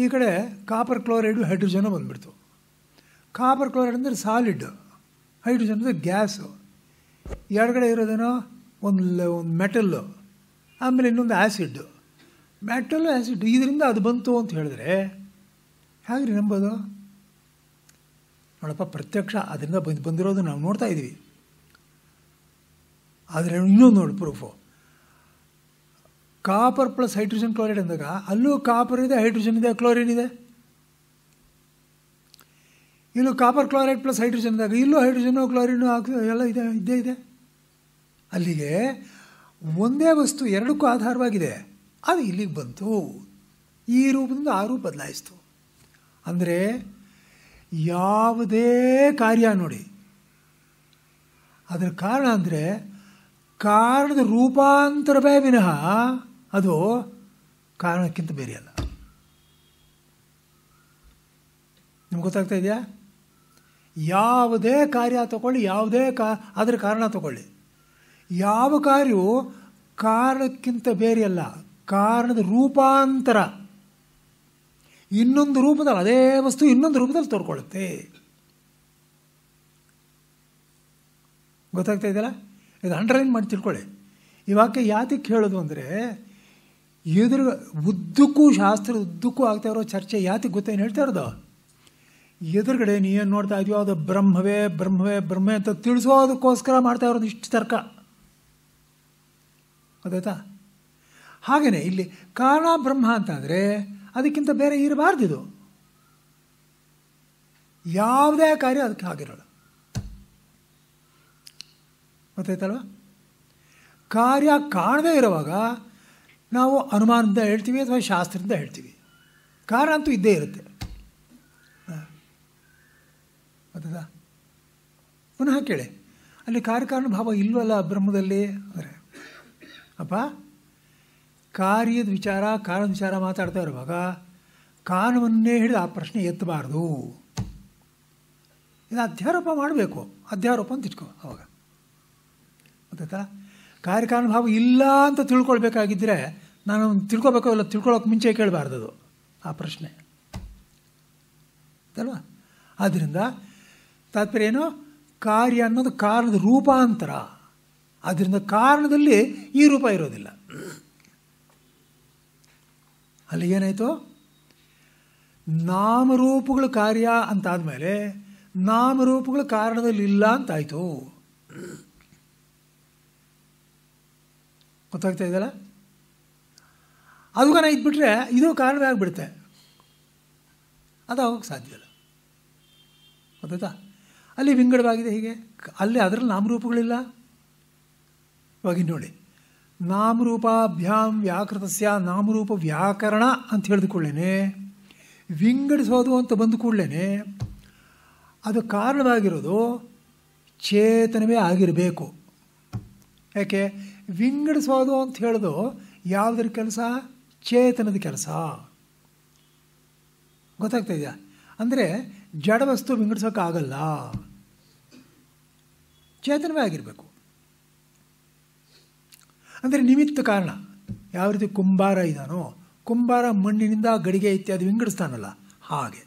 ಈ ಕಡೆ ಕಾಪರ್ ಕ್ಲೋರೈಡು ಹೈಡ್ರೋಜನ್ ಬಂದುಬಿಡ್ತು ಕಾಪರ್ ಕ್ಲೋರೈಡ್ ಅಂದರೆ ಸಾಲಿಡ್ ಹೈಡ್ರೋಜನ್ ಅಂದರೆ ಗ್ಯಾಸು ಎರಡುಗಡೆ ಇರೋದೇನೋ ಒಂದು ಒಂದು ಮೆಟಲ್ಲು ಆಮೇಲೆ ಇನ್ನೊಂದು ಆ್ಯಸಿಡ್ಡು ಮೆಟಲ್ ಆ್ಯಸಿಡ್ ಇದರಿಂದ ಅದು ಬಂತು ಅಂತ ಹೇಳಿದ್ರೆ ಹೇಗ್ರಿ ನಂಬೋದು ನೋಡಪ್ಪ ಪ್ರತ್ಯಕ್ಷ ಅದರಿಂದ ಬಂದು ಬಂದಿರೋದು ನಾವು ನೋಡ್ತಾ ಇದ್ದೀವಿ ಆದರೆ ಇನ್ನೊಂದು ನೋಡಿ proof copper plus hydrogen chloride ಅಂದಾಗ ಅಲ್ಲೂ ಕಾಪರ್ ಇದೆ ಹೈಡ್ರೋಜನ್ ಇದೆ ಕ್ಲೋರಿನ್ ಇದೆ ಇಲ್ಲೂ ಕಾಪರ್ ಕ್ಲೋರೈಡ್ ಪ್ಲಸ್ ಹೈಡ್ರೋಜನ್ ಅಂದಾಗ ಇಲ್ಲೂ ಹೈಡ್ರೋಜನು ಕ್ಲೋರಿನು ಎಲ್ಲ ಇದೆ ಇದ್ದೇ ಇದೆ ಅಲ್ಲಿಗೆ ಒಂದೇ ವಸ್ತು ಎರಡಕ್ಕೂ ಆಧಾರವಾಗಿದೆ ಅದು ಇಲ್ಲಿಗೆ ಬಂತು ಈ ರೂಪದಿಂದ ಆ ರೂಪ ಬದಲಾಯಿಸ್ತು ಅಂದರೆ ಯಾವುದೇ ಕಾರ್ಯ ನೋಡಿ ಅದರ ಕಾರಣ ಅಂದರೆ ಕಾರಣದ ರೂಪಾಂತರವೇ ವಿನಃ ಅದು ಕಾರಣಕ್ಕಿಂತ ಬೇರೆಯಲ್ಲ ನಿಮ್ಗೆ ಗೊತ್ತಾಗ್ತಾ ಇದೆಯಾ ಯಾವುದೇ ಕಾರ್ಯ ತಗೊಳ್ಳಿ ಯಾವುದೇ ಕಾ ಅದರ ಕಾರಣ ತಗೊಳ್ಳಿ ಯಾವ ಕಾರ್ಯವು ಕಾರಣಕ್ಕಿಂತ ಬೇರೆಯಲ್ಲ ಕಾರಣದ ರೂಪಾಂತರ ಇನ್ನೊಂದು ರೂಪದಲ್ಲಿ ಅದೇ ವಸ್ತು ಇನ್ನೊಂದು ರೂಪದಲ್ಲಿ ತೋರ್ಕೊಳ್ಳುತ್ತೆ ಗೊತ್ತಾಗ್ತಾ ಇದೆಯಲ್ಲ ಇದು ಅಂಡರ್ಲೈನ್ ಮಾಡಿ ತಿಳ್ಕೊಳ್ಳಿ ಇವಾಗ ವಾಕ್ಯ ಯಾತಕ್ಕೆ ಹೇಳೋದು ಅಂದರೆ ಎದುರು ಉದ್ದಕ್ಕೂ ಶಾಸ್ತ್ರ ಉದ್ದಕ್ಕೂ ಆಗ್ತಾ ಇರೋ ಚರ್ಚೆ ಯಾತಿ ಗೊತ್ತೇನು ಹೇಳ್ತಾ ಇರೋದು ಎದುರುಗಡೆ ನೀ ಏನು ನೋಡ್ತಾ ಇದೆಯೋ ಅದು ಬ್ರಹ್ಮವೇ ಬ್ರಹ್ಮವೇ ಬ್ರಹ್ಮೇ ಅಂತ ತಿಳಿಸೋದಕ್ಕೋಸ್ಕರ ಮಾಡ್ತಾ ಇರೋದು ಇಷ್ಟು ತರ್ಕ ಅದಾಯ್ತಾ ಹಾಗೇ ಇಲ್ಲಿ ಕಾರಣ ಬ್ರಹ್ಮ ಅಂತಂದರೆ ಅದಕ್ಕಿಂತ ಬೇರೆ ಇರಬಾರ್ದು ಇದು ಯಾವುದೇ ಕಾರ್ಯ ಅದಕ್ಕೆ ಆಗಿರೋಲ್ಲ ಗೊತ್ತಾಯ್ತಲ್ವ ಕಾರ್ಯ ಕಾಣದೇ ಇರುವಾಗ ನಾವು ಅನುಮಾನದಿಂದ ಹೇಳ್ತೀವಿ ಅಥವಾ ಶಾಸ್ತ್ರದಿಂದ ಹೇಳ್ತೀವಿ ಕಾರಣ ಅಂತೂ ಇದ್ದೇ ಇರುತ್ತೆ ಗೊತ್ತದಾ ಪುನಃ ಕೇಳಿ ಅಲ್ಲಿ ಕಾರ್ಯಕಾರಣ ಭಾವ ಇಲ್ವಲ್ಲ ಬ್ರಹ್ಮದಲ್ಲಿ ಅಂದರೆ ಅಪ್ಪ ಕಾರ್ಯದ ವಿಚಾರ ಕಾರಣ ವಿಚಾರ ಮಾತಾಡ್ತಾ ಇರುವಾಗ ಕಾರಣವನ್ನೇ ಹಿಡಿದು ಆ ಪ್ರಶ್ನೆ ಎತ್ತಬಾರ್ದು ಇದು ಅಧ್ಯಾರೋಪ ಮಾಡಬೇಕು ಅಧ್ಯಾರೋಪ ಅಂತ ಇಟ್ಕೋ ಅವಾಗ ಗೊತ್ತಾಯ್ತಾ ಕಾರ್ಯಕಾರಣ ಭಾವ ಇಲ್ಲ ಅಂತ ತಿಳ್ಕೊಳ್ಬೇಕಾಗಿದ್ದರೆ ನಾನು ತಿಳ್ಕೊಬೇಕೋ ಇಲ್ಲ ತಿಳ್ಕೊಳ್ಳೋಕೆ ಮುಂಚೆ ಅದು ಆ ಪ್ರಶ್ನೆ ಅಲ್ವಾ ಆದ್ದರಿಂದ ತಾತ್ಪರ್ಯ ಏನು ಕಾರ್ಯ ಅನ್ನೋದು ಕಾರಣದ ರೂಪಾಂತರ ಆದ್ದರಿಂದ ಕಾರಣದಲ್ಲಿ ಈ ರೂಪ ಇರೋದಿಲ್ಲ ಅಲ್ಲಿ ಏನಾಯಿತು ನಾಮರೂಪಗಳ ಕಾರ್ಯ ಅಂತ ಆದಮೇಲೆ ನಾಮರೂಪಗಳ ಕಾರಣದಲ್ಲಿ ಇಲ್ಲ ಅಂತಾಯಿತು ಗೊತ್ತಾಗ್ತಾ ಇದೆಯಲ್ಲ ಅನುಗಾನ ಇದ್ಬಿಟ್ರೆ ಇದು ಕಾರಣವೇ ಆಗಿಬಿಡುತ್ತೆ ಅದು ಆಗೋಕ್ಕೆ ಸಾಧ್ಯ ಇಲ್ಲ ಗೊತ್ತಾಯ್ತಾ ಅಲ್ಲಿ ವಿಂಗಡವಾಗಿದೆ ಹೀಗೆ ಅಲ್ಲಿ ಅದರಲ್ಲಿ ನಾಮರೂಪಗಳಿಲ್ಲ ಇವಾಗಿ ನೋಡಿ ನಾಮರೂಪಾಭ್ಯಾಂ ವ್ಯಾಕೃತಸ್ಯ ನಾಮರೂಪ ವ್ಯಾಕರಣ ಅಂತ ಹೇಳಿದುಕೊಳ್ಳೇನೆ ವಿಂಗಡಿಸೋದು ಅಂತ ಬಂದು ಕೂಡಲೇ ಅದು ಕಾರಣವಾಗಿರೋದು ಚೇತನವೇ ಆಗಿರಬೇಕು ಯಾಕೆ ವಿಂಗಡಿಸೋದು ಅಂತ ಹೇಳೋದು ಯಾವುದ್ರ ಕೆಲಸ ಚೇತನದ ಕೆಲಸ ಗೊತ್ತಾಗ್ತಾ ಇದೆಯಾ ಅಂದರೆ ಜಡ ವಸ್ತು ವಿಂಗಡಿಸೋಕ್ಕಾಗಲ್ಲ ಚೇತನವೇ ಆಗಿರಬೇಕು ಅಂದರೆ ನಿಮಿತ್ತ ಕಾರಣ ಯಾವ ರೀತಿ ಕುಂಬಾರ ಇದ್ದಾನೋ ಕುಂಬಾರ ಮಣ್ಣಿನಿಂದ ಗಡಿಗೆ ಇತ್ಯಾದಿ ವಿಂಗಡಿಸ್ತಾನಲ್ಲ ಹಾಗೆ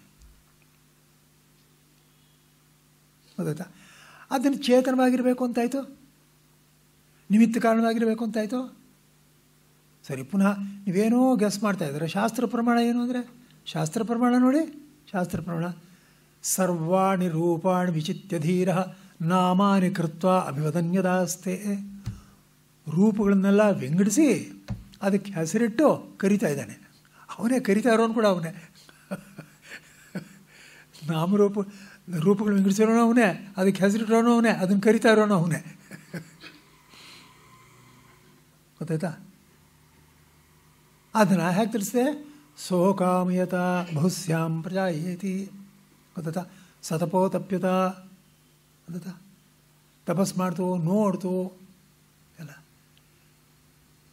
ಗೊತ್ತಾಯ್ತಾ ಅದನ್ನು ಚೇತನವಾಗಿರಬೇಕು ಅಂತಾಯಿತು ನಿಮಿತ್ತ ಕಾರಣವಾಗಿರಬೇಕು ಅಂತಾಯಿತು ಸರಿ ಪುನಃ ನೀವೇನೋ ಗೆಸ್ ಮಾಡ್ತಾ ಇದ್ದಾರೆ ಶಾಸ್ತ್ರ ಪ್ರಮಾಣ ಏನು ಅಂದರೆ ಶಾಸ್ತ್ರ ಪ್ರಮಾಣ ನೋಡಿ ಶಾಸ್ತ್ರ ಪ್ರಮಾಣ ಸರ್ವಾಣಿ ರೂಪಾಣಿ ವಿಚಿತ್ಯಧೀರ ನಾಮಾನಿ ಕೃತ್ವ ಅಭಿವದನ್ಯದಾಸ್ತೆ ರೂಪಗಳನ್ನೆಲ್ಲ ವಿಂಗಡಿಸಿ ಅದಕ್ಕೆ ಹೆಸರಿಟ್ಟು ಕರಿತಾ ಇದ್ದಾನೆ ಅವನೇ ಕರಿತಾ ಇರೋನು ಕೂಡ ಅವನೇ ನಾಮರೂಪ ರೂಪಗಳು ವಿಂಗಡಿಸಿರೋನು ಅವನೇ ಅದಕ್ಕೆ ಹೆಸರಿಟ್ಟಿರೋನು ಅವನೇ ಅದನ್ನು ಕರಿತಾ ಇರೋನು ಅವನೇ ಗೊತ್ತಾಯ್ತಾ ಅದನ್ನ ಹೇಗೆ ತಿಳಿಸಿದೆ ಸೋಕಾಮಯತ ಬಹುಸ್ಯಾಂ ಪ್ರಜಾಯೇತಿ ಗೊತ್ತ ಸತಪೋ ತಪ್ಯುತ ಗೊತ್ತ ತಪಸ್ ಮಾಡ್ತು ನೋಡ್ತು ಎಲ್ಲ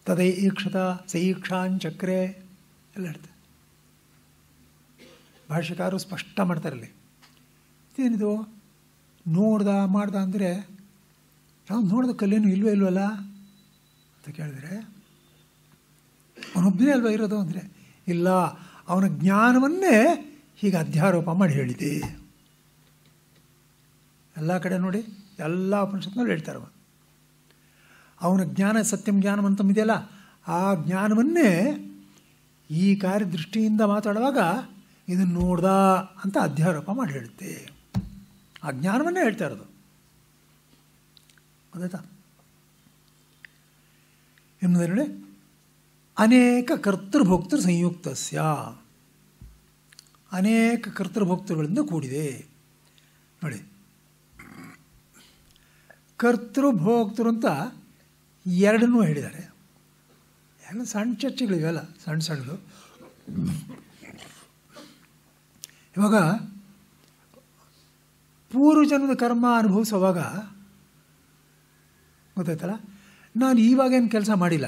ತದೈ ಈಕ್ಷತ ಚಕ್ರೆ ಎಲ್ಲ ಇರ್ತದೆ ಭಾಷ್ಯಕಾರರು ಸ್ಪಷ್ಟ ಮಾಡ್ತಾರಲ್ಲಿ ಏನಿದು ನೋಡ್ದ ಮಾಡ್ದ ಅಂದರೆ ನಾವು ನೋಡಿದ ಕಲ್ಲೇನು ಇಲ್ವೇ ಇಲ್ವಲ್ಲ ಅಂತ ಕೇಳಿದರೆ ಅವನೊಬ್ಬನೇ ಅಲ್ವಾ ಇರೋದು ಅಂದರೆ ಇಲ್ಲ ಅವನ ಜ್ಞಾನವನ್ನೇ ಹೀಗೆ ಅಧ್ಯಾರೋಪ ಮಾಡಿ ಹೇಳಿದೆ ಎಲ್ಲ ಕಡೆ ನೋಡಿ ಎಲ್ಲ ಉಪನಿಷತ್ನಲ್ಲಿ ಹೇಳ್ತಾರೆ ಅವನು ಅವನ ಜ್ಞಾನ ಸತ್ಯಂ ಜ್ಞಾನಂ ಇದೆಯಲ್ಲ ಆ ಜ್ಞಾನವನ್ನೇ ಈ ಕಾರ್ಯದೃಷ್ಟಿಯಿಂದ ಮಾತಾಡುವಾಗ ಇದನ್ನು ನೋಡ್ದ ಅಂತ ಅಧ್ಯಾರೋಪ ಮಾಡಿ ಹೇಳುತ್ತೆ ಆ ಜ್ಞಾನವನ್ನೇ ಹೇಳ್ತಾ ಇರೋದು ಗೊತ್ತಾಯ್ತಾ ಇನ್ನೊಂದೇನು ಅನೇಕ ಕರ್ತೃಭೋಕ್ತೃ ಸಂಯುಕ್ತಸ್ಯ ಅನೇಕ ಕರ್ತೃಭೋಕ್ತೃಗಳಿಂದ ಕೂಡಿದೆ ನೋಡಿ ಕರ್ತೃಭೋಕ್ತರು ಅಂತ ಎರಡನ್ನೂ ಹೇಳಿದ್ದಾರೆ ಎಲ್ಲ ಸಣ್ಣ ಚರ್ಚೆಗಳಿವೆಲ್ಲ ಸಣ್ಣ ಸಣ್ಣದು ಇವಾಗ ಪೂರ್ವಜನ್ಮದ ಕರ್ಮ ಅನುಭವಿಸುವಾಗ ಗೊತ್ತಾಯ್ತಲ್ಲ ನಾನು ಈವಾಗೇನು ಕೆಲಸ ಮಾಡಿಲ್ಲ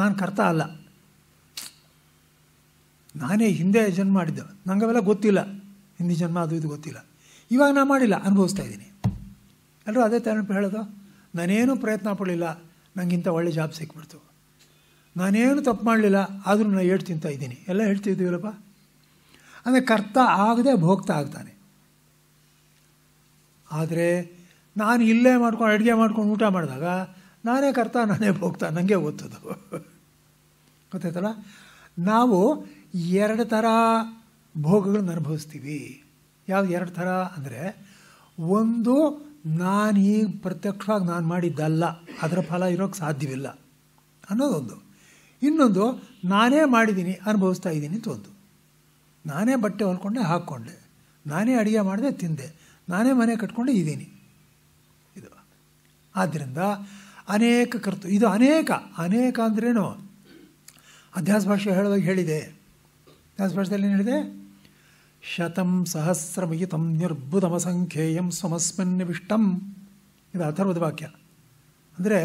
ನಾನು ಕರ್ತ ಅಲ್ಲ ನಾನೇ ಹಿಂದೆ ಜನ್ಮ ಮಾಡಿದ್ದೆ ನಂಗೆ ಅವೆಲ್ಲ ಗೊತ್ತಿಲ್ಲ ಹಿಂದಿ ಜನ್ಮ ಅದು ಇದು ಗೊತ್ತಿಲ್ಲ ಇವಾಗ ನಾನು ಮಾಡಿಲ್ಲ ಅನುಭವಿಸ್ತಾ ಇದ್ದೀನಿ ಎಲ್ಲರೂ ಅದೇ ಥರ ಹೇಳೋದು ನಾನೇನು ಪ್ರಯತ್ನ ಪಡಲಿಲ್ಲ ನನಗಿಂತ ಒಳ್ಳೆ ಜಾಬ್ ಸಿಕ್ಬಿಡ್ತು ನಾನೇನು ತಪ್ಪು ಮಾಡಲಿಲ್ಲ ಆದರೂ ನಾನು ಹೇಳ್ತಿಂತ ಇದ್ದೀನಿ ಎಲ್ಲ ಹೇಳ್ತಿದ್ದೀವಲ್ಲಪ್ಪ ಅಂದರೆ ಕರ್ತ ಆಗದೆ ಭೋಗ್ತಾ ಆಗ್ತಾನೆ ಆದರೆ ನಾನು ಇಲ್ಲೇ ಮಾಡ್ಕೊಂಡು ಅಡುಗೆ ಮಾಡ್ಕೊಂಡು ಊಟ ಮಾಡಿದಾಗ ನಾನೇ ಕರ್ತ ನಾನೇ ಭೋಗ್ತಾ ನನಗೆ ಓದ್ತದ್ದು ಗೊತ್ತಾಯ್ತಲ್ಲ ನಾವು ಎರಡು ಥರ ಭೋಗಗಳನ್ನ ಅನುಭವಿಸ್ತೀವಿ ಯಾವ್ದು ಎರಡು ಥರ ಅಂದರೆ ಒಂದು ನಾನು ಈಗ ಪ್ರತ್ಯಕ್ಷವಾಗಿ ನಾನು ಮಾಡಿದ್ದಲ್ಲ ಅದರ ಫಲ ಇರೋಕ್ಕೆ ಸಾಧ್ಯವಿಲ್ಲ ಅನ್ನೋದೊಂದು ಇನ್ನೊಂದು ನಾನೇ ಮಾಡಿದ್ದೀನಿ ಅನುಭವಿಸ್ತಾ ಇದ್ದೀನಿ ಅಂತ ಒಂದು ನಾನೇ ಬಟ್ಟೆ ಹೊಲ್ಕೊಂಡೆ ಹಾಕ್ಕೊಂಡೆ ನಾನೇ ಅಡುಗೆ ಮಾಡಿದೆ ತಿಂದೆ ನಾನೇ ಮನೆ ಕಟ್ಕೊಂಡೆ ಇದ್ದೀನಿ ಇದು ಆದ್ದರಿಂದ ಅನೇಕ ಕರ್ತು ಇದು ಅನೇಕ ಅನೇಕ ಅಂದ್ರೇನು ಅಧ್ಯಾಸ ಭಾಷೆ ಹೇಳುವಾಗ ಹೇಳಿದೆ ಅಧ್ಯಾಸ ಭಾಷೆಯಲ್ಲಿ ಏನು ಹೇಳಿದೆ ಶತಂ ಸಹಸ್ರಮಯಿತಂ ಸಂಖ್ಯೇಯಂ ನಿವಿಷ್ಟಂ ಇದು ಅಥರ್ವದ ವಾಕ್ಯ ಅಂದರೆ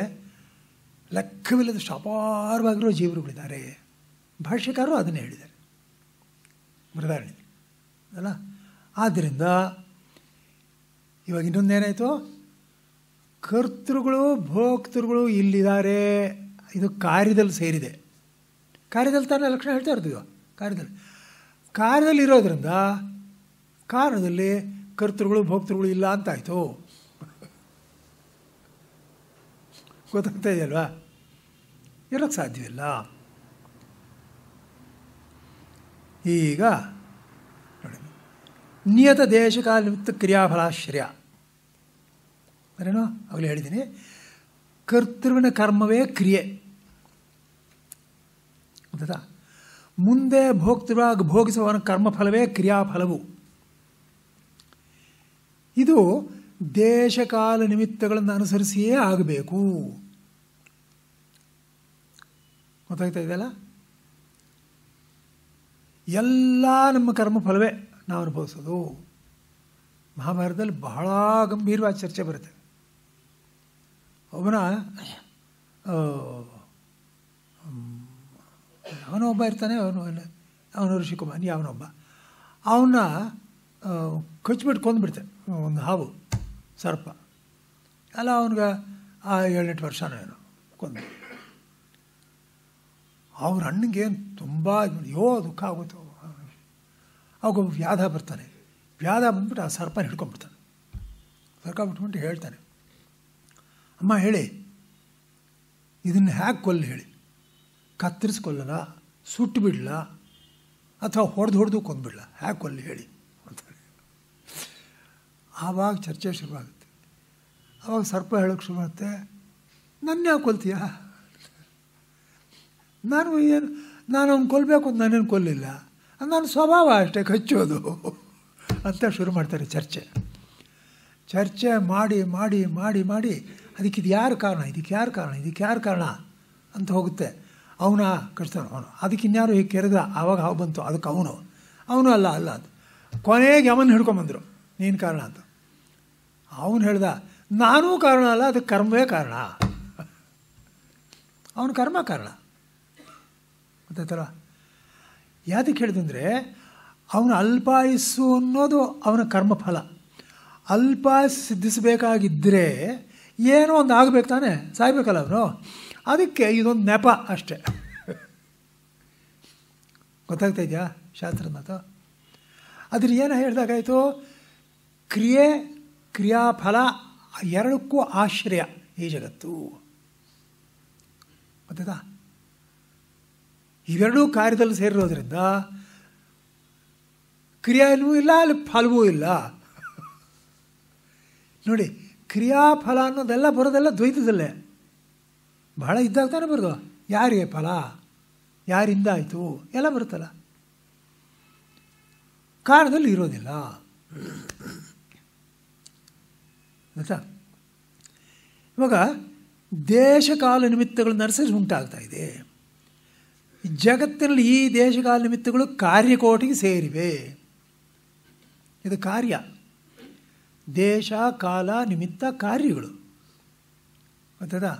ಲೆಕ್ಕವಿಲ್ಲದಷ್ಟು ಅಪಾರವಾಗಿರೋ ಜೀವರುಗಳಿದ್ದಾರೆ ಭಾಷ್ಯಕಾರರು ಅದನ್ನೇ ಹೇಳಿದ್ದಾರೆ ಬೃದಾರಣಿ ಅಲ್ಲ ಆದ್ದರಿಂದ ಇವಾಗ ಇನ್ನೊಂದೇನಾಯಿತು ಕರ್ತೃಗಳು ಭೋಕ್ತೃಗಳು ಇಲ್ಲಿದ್ದಾರೆ ಇದು ಕಾರ್ಯದಲ್ಲಿ ಸೇರಿದೆ ಕಾರ್ಯದಲ್ಲಿ ತಾನೆ ಲಕ್ಷಣ ಹೇಳ್ತಾ ಇರ್ತೀವ ಕಾರ್ಯದಲ್ಲಿ ಕಾರ್ಯದಲ್ಲಿ ಇರೋದ್ರಿಂದ ಕಾರ್ಯದಲ್ಲಿ ಕರ್ತೃಗಳು ಭೋಕ್ತೃಗಳು ಇಲ್ಲ ಅಂತಾಯಿತು ಗೊತ್ತಾಗ್ತಾ ಇದೆಯಲ್ವಾ ಇರೋಕ್ಕೆ ಸಾಧ್ಯವಿಲ್ಲ ಈಗ ನಿಯತ ದೇಶಕಾಲ ನಿಮಿತ್ತ ಕ್ರಿಯಾಫಲಾಶ್ರಯ ಅಂದ್ರೇನು ಆಗಲೇ ಹೇಳಿದ್ದೀನಿ ಕರ್ತೃವಿನ ಕರ್ಮವೇ ಕ್ರಿಯೆ ಗೊತ್ತಾ ಮುಂದೆ ಭೋಕ್ತೃವಾಗಿ ಭೋಗಿಸುವ ಕರ್ಮಫಲವೇ ಕ್ರಿಯಾಫಲವು ಇದು ದೇಶಕಾಲ ನಿಮಿತ್ತಗಳನ್ನು ಅನುಸರಿಸಿಯೇ ಆಗಬೇಕು ಗೊತ್ತಾಗ್ತಾ ಇದೆಯಲ್ಲ ಎಲ್ಲ ನಮ್ಮ ಕರ್ಮಫಲವೇ ನಾವು ಅನುಭವಿಸೋದು ಮಹಾಭಾರತದಲ್ಲಿ ಬಹಳ ಗಂಭೀರವಾದ ಚರ್ಚೆ ಬರುತ್ತೆ ಒಬ್ಬನ ಅವನೊಬ್ಬ ಇರ್ತಾನೆ ಅವನು ಅವನು ಋಷಿಕುಮಾರ್ ಯಾವನೊಬ್ಬ ಅವನ್ನ ಕಚ್ಚಿಬಿಟ್ಟು ಕೊಂದುಬಿಡ್ತೆ ಒಂದು ಹಾವು ಸರ್ಪ ಅಲ್ಲ ಅವನಿಗೆ ಆ ಏಳೆಂಟು ವರ್ಷನೋ ಏನು ಕೊಂದು ಅವ್ರ ಅಣ್ಣಗೇನು ತುಂಬ ಯೋ ದುಃಖ ಆಗುತ್ತೆ ಅವಾಗ ವ್ಯಾಧ ಬರ್ತಾನೆ ವ್ಯಾಧ ಬಂದ್ಬಿಟ್ಟು ಆ ಸರ್ಪನ ಹಿಡ್ಕೊಂಡ್ಬಿಡ್ತಾನೆ ಸರ್ಪ ಹೇಳ್ತಾನೆ ಅಮ್ಮ ಹೇಳಿ ಇದನ್ನು ಹ್ಯಾಕ್ ಕೊಲ್ಲ ಹೇಳಿ ಕತ್ತರಿಸ್ಕೊಲ್ಲಲ್ಲ ಸುಟ್ಟು ಬಿಡಲ ಅಥವಾ ಹೊಡೆದು ಹೊಡೆದು ಕೊಂದುಬಿಡಲ ಹ್ಯಾಕ್ ಕೊಲ್ಲ ಹೇಳಿ ಅಂತಾರೆ ಆವಾಗ ಚರ್ಚೆ ಶುರುವಾಗುತ್ತೆ ಆವಾಗ ಸರ್ಪ ಹೇಳೋಕ್ಕೆ ಶುರುವಾಗುತ್ತೆ ನನ್ನ ಯಾಕೆ ಕೊಲ್ತೀಯ ನಾನು ಏನು ನಾನು ಅವ್ನು ಕೊಲ್ಲಬೇಕು ಅಂತ ನಾನೇನು ಕೊಲ್ಲಿಲ್ಲ ನನ್ನ ಸ್ವಭಾವ ಅಷ್ಟೇ ಕಚ್ಚೋದು ಅಂತ ಶುರು ಮಾಡ್ತಾರೆ ಚರ್ಚೆ ಚರ್ಚೆ ಮಾಡಿ ಮಾಡಿ ಮಾಡಿ ಮಾಡಿ ಅದಕ್ಕೆ ಇದು ಯಾರು ಕಾರಣ ಇದಕ್ಕೆ ಯಾರು ಕಾರಣ ಇದಕ್ಕೆ ಯಾರು ಕಾರಣ ಅಂತ ಹೋಗುತ್ತೆ ಅವನ ಕಳಿಸ್ತಾನೆ ಅವನು ಅದಕ್ಕೆ ಇನ್ಯಾರು ಹೀಗೆ ಕೆರೆದ ಆವಾಗ ಹಾವು ಬಂತು ಅದಕ್ಕೆ ಅವನು ಅವನು ಅಲ್ಲ ಅಲ್ಲ ಅಂತ ಕೊನೆಗೆ ಅವನ್ನ ಹಿಡ್ಕೊಂಬಂದರು ನೀನು ಕಾರಣ ಅಂತ ಅವನು ಹೇಳ್ದ ನಾನೂ ಕಾರಣ ಅಲ್ಲ ಅದಕ್ಕೆ ಕರ್ಮವೇ ಕಾರಣ ಅವನು ಕರ್ಮ ಕಾರಣ ಗೊತ್ತಾಯ್ತಲ್ಲ ಯಾತಕ್ಕೆ ಹೇಳಿದಂದರೆ ಅವನು ಅಲ್ಪಾಯಿಸು ಅನ್ನೋದು ಅವನ ಕರ್ಮಫಲ ಅಲ್ಪಾಯಸ್ಸು ಸಿದ್ಧಿಸಬೇಕಾಗಿದ್ದರೆ ಏನೋ ಒಂದು ಆಗಬೇಕು ತಾನೆ ಸಾಯ್ಬೇಕಲ್ಲ ಅವರು ಅದಕ್ಕೆ ಇದೊಂದು ನೆಪ ಅಷ್ಟೆ ಗೊತ್ತಾಗ್ತಾ ಇದೆಯಾ ಮಾತು ಅದ್ರ ಏನು ಹೇಳಿದಾಗಾಯಿತು ಕ್ರಿಯೆ ಕ್ರಿಯಾಫಲ ಎರಡಕ್ಕೂ ಆಶ್ರಯ ಈ ಜಗತ್ತು ಗೊತ್ತಾಯ್ತಾ ಇವೆರಡೂ ಕಾರ್ಯದಲ್ಲಿ ಸೇರಿರೋದ್ರಿಂದ ಕ್ರಿಯೆಯೂ ಇಲ್ಲ ಅಲ್ಲಿ ಫಲವೂ ಇಲ್ಲ ನೋಡಿ ಕ್ರಿಯಾಫಲ ಅನ್ನೋದೆಲ್ಲ ಬರೋದೆಲ್ಲ ದ್ವೈತದಲ್ಲೇ ಬಹಳ ಇದ್ದಾಗ ಬರುದು ಬರೋದು ಯಾರಿಗೆ ಫಲ ಯಾರಿಂದ ಆಯಿತು ಎಲ್ಲ ಬರುತ್ತಲ್ಲ ಕಾರಣದಲ್ಲಿ ಇರೋದಿಲ್ಲ ಗೊತ್ತಾ ಇವಾಗ ದೇಶಕಾಲ ನಿಮಿತ್ತಗಳು ನರ್ಸರಿ ಉಂಟಾಗ್ತಾ ಇದೆ ಜಗತ್ತಿನಲ್ಲಿ ಈ ದೇಶಕಾಲ ನಿಮಿತ್ತಗಳು ಕಾರ್ಯಕೋಟಿಗೆ ಸೇರಿವೆ ಇದು ಕಾರ್ಯ ದೇಶ ಕಾಲ ನಿಮಿತ್ತ ಕಾರ್ಯಗಳು ಗೊತ್ತದಾ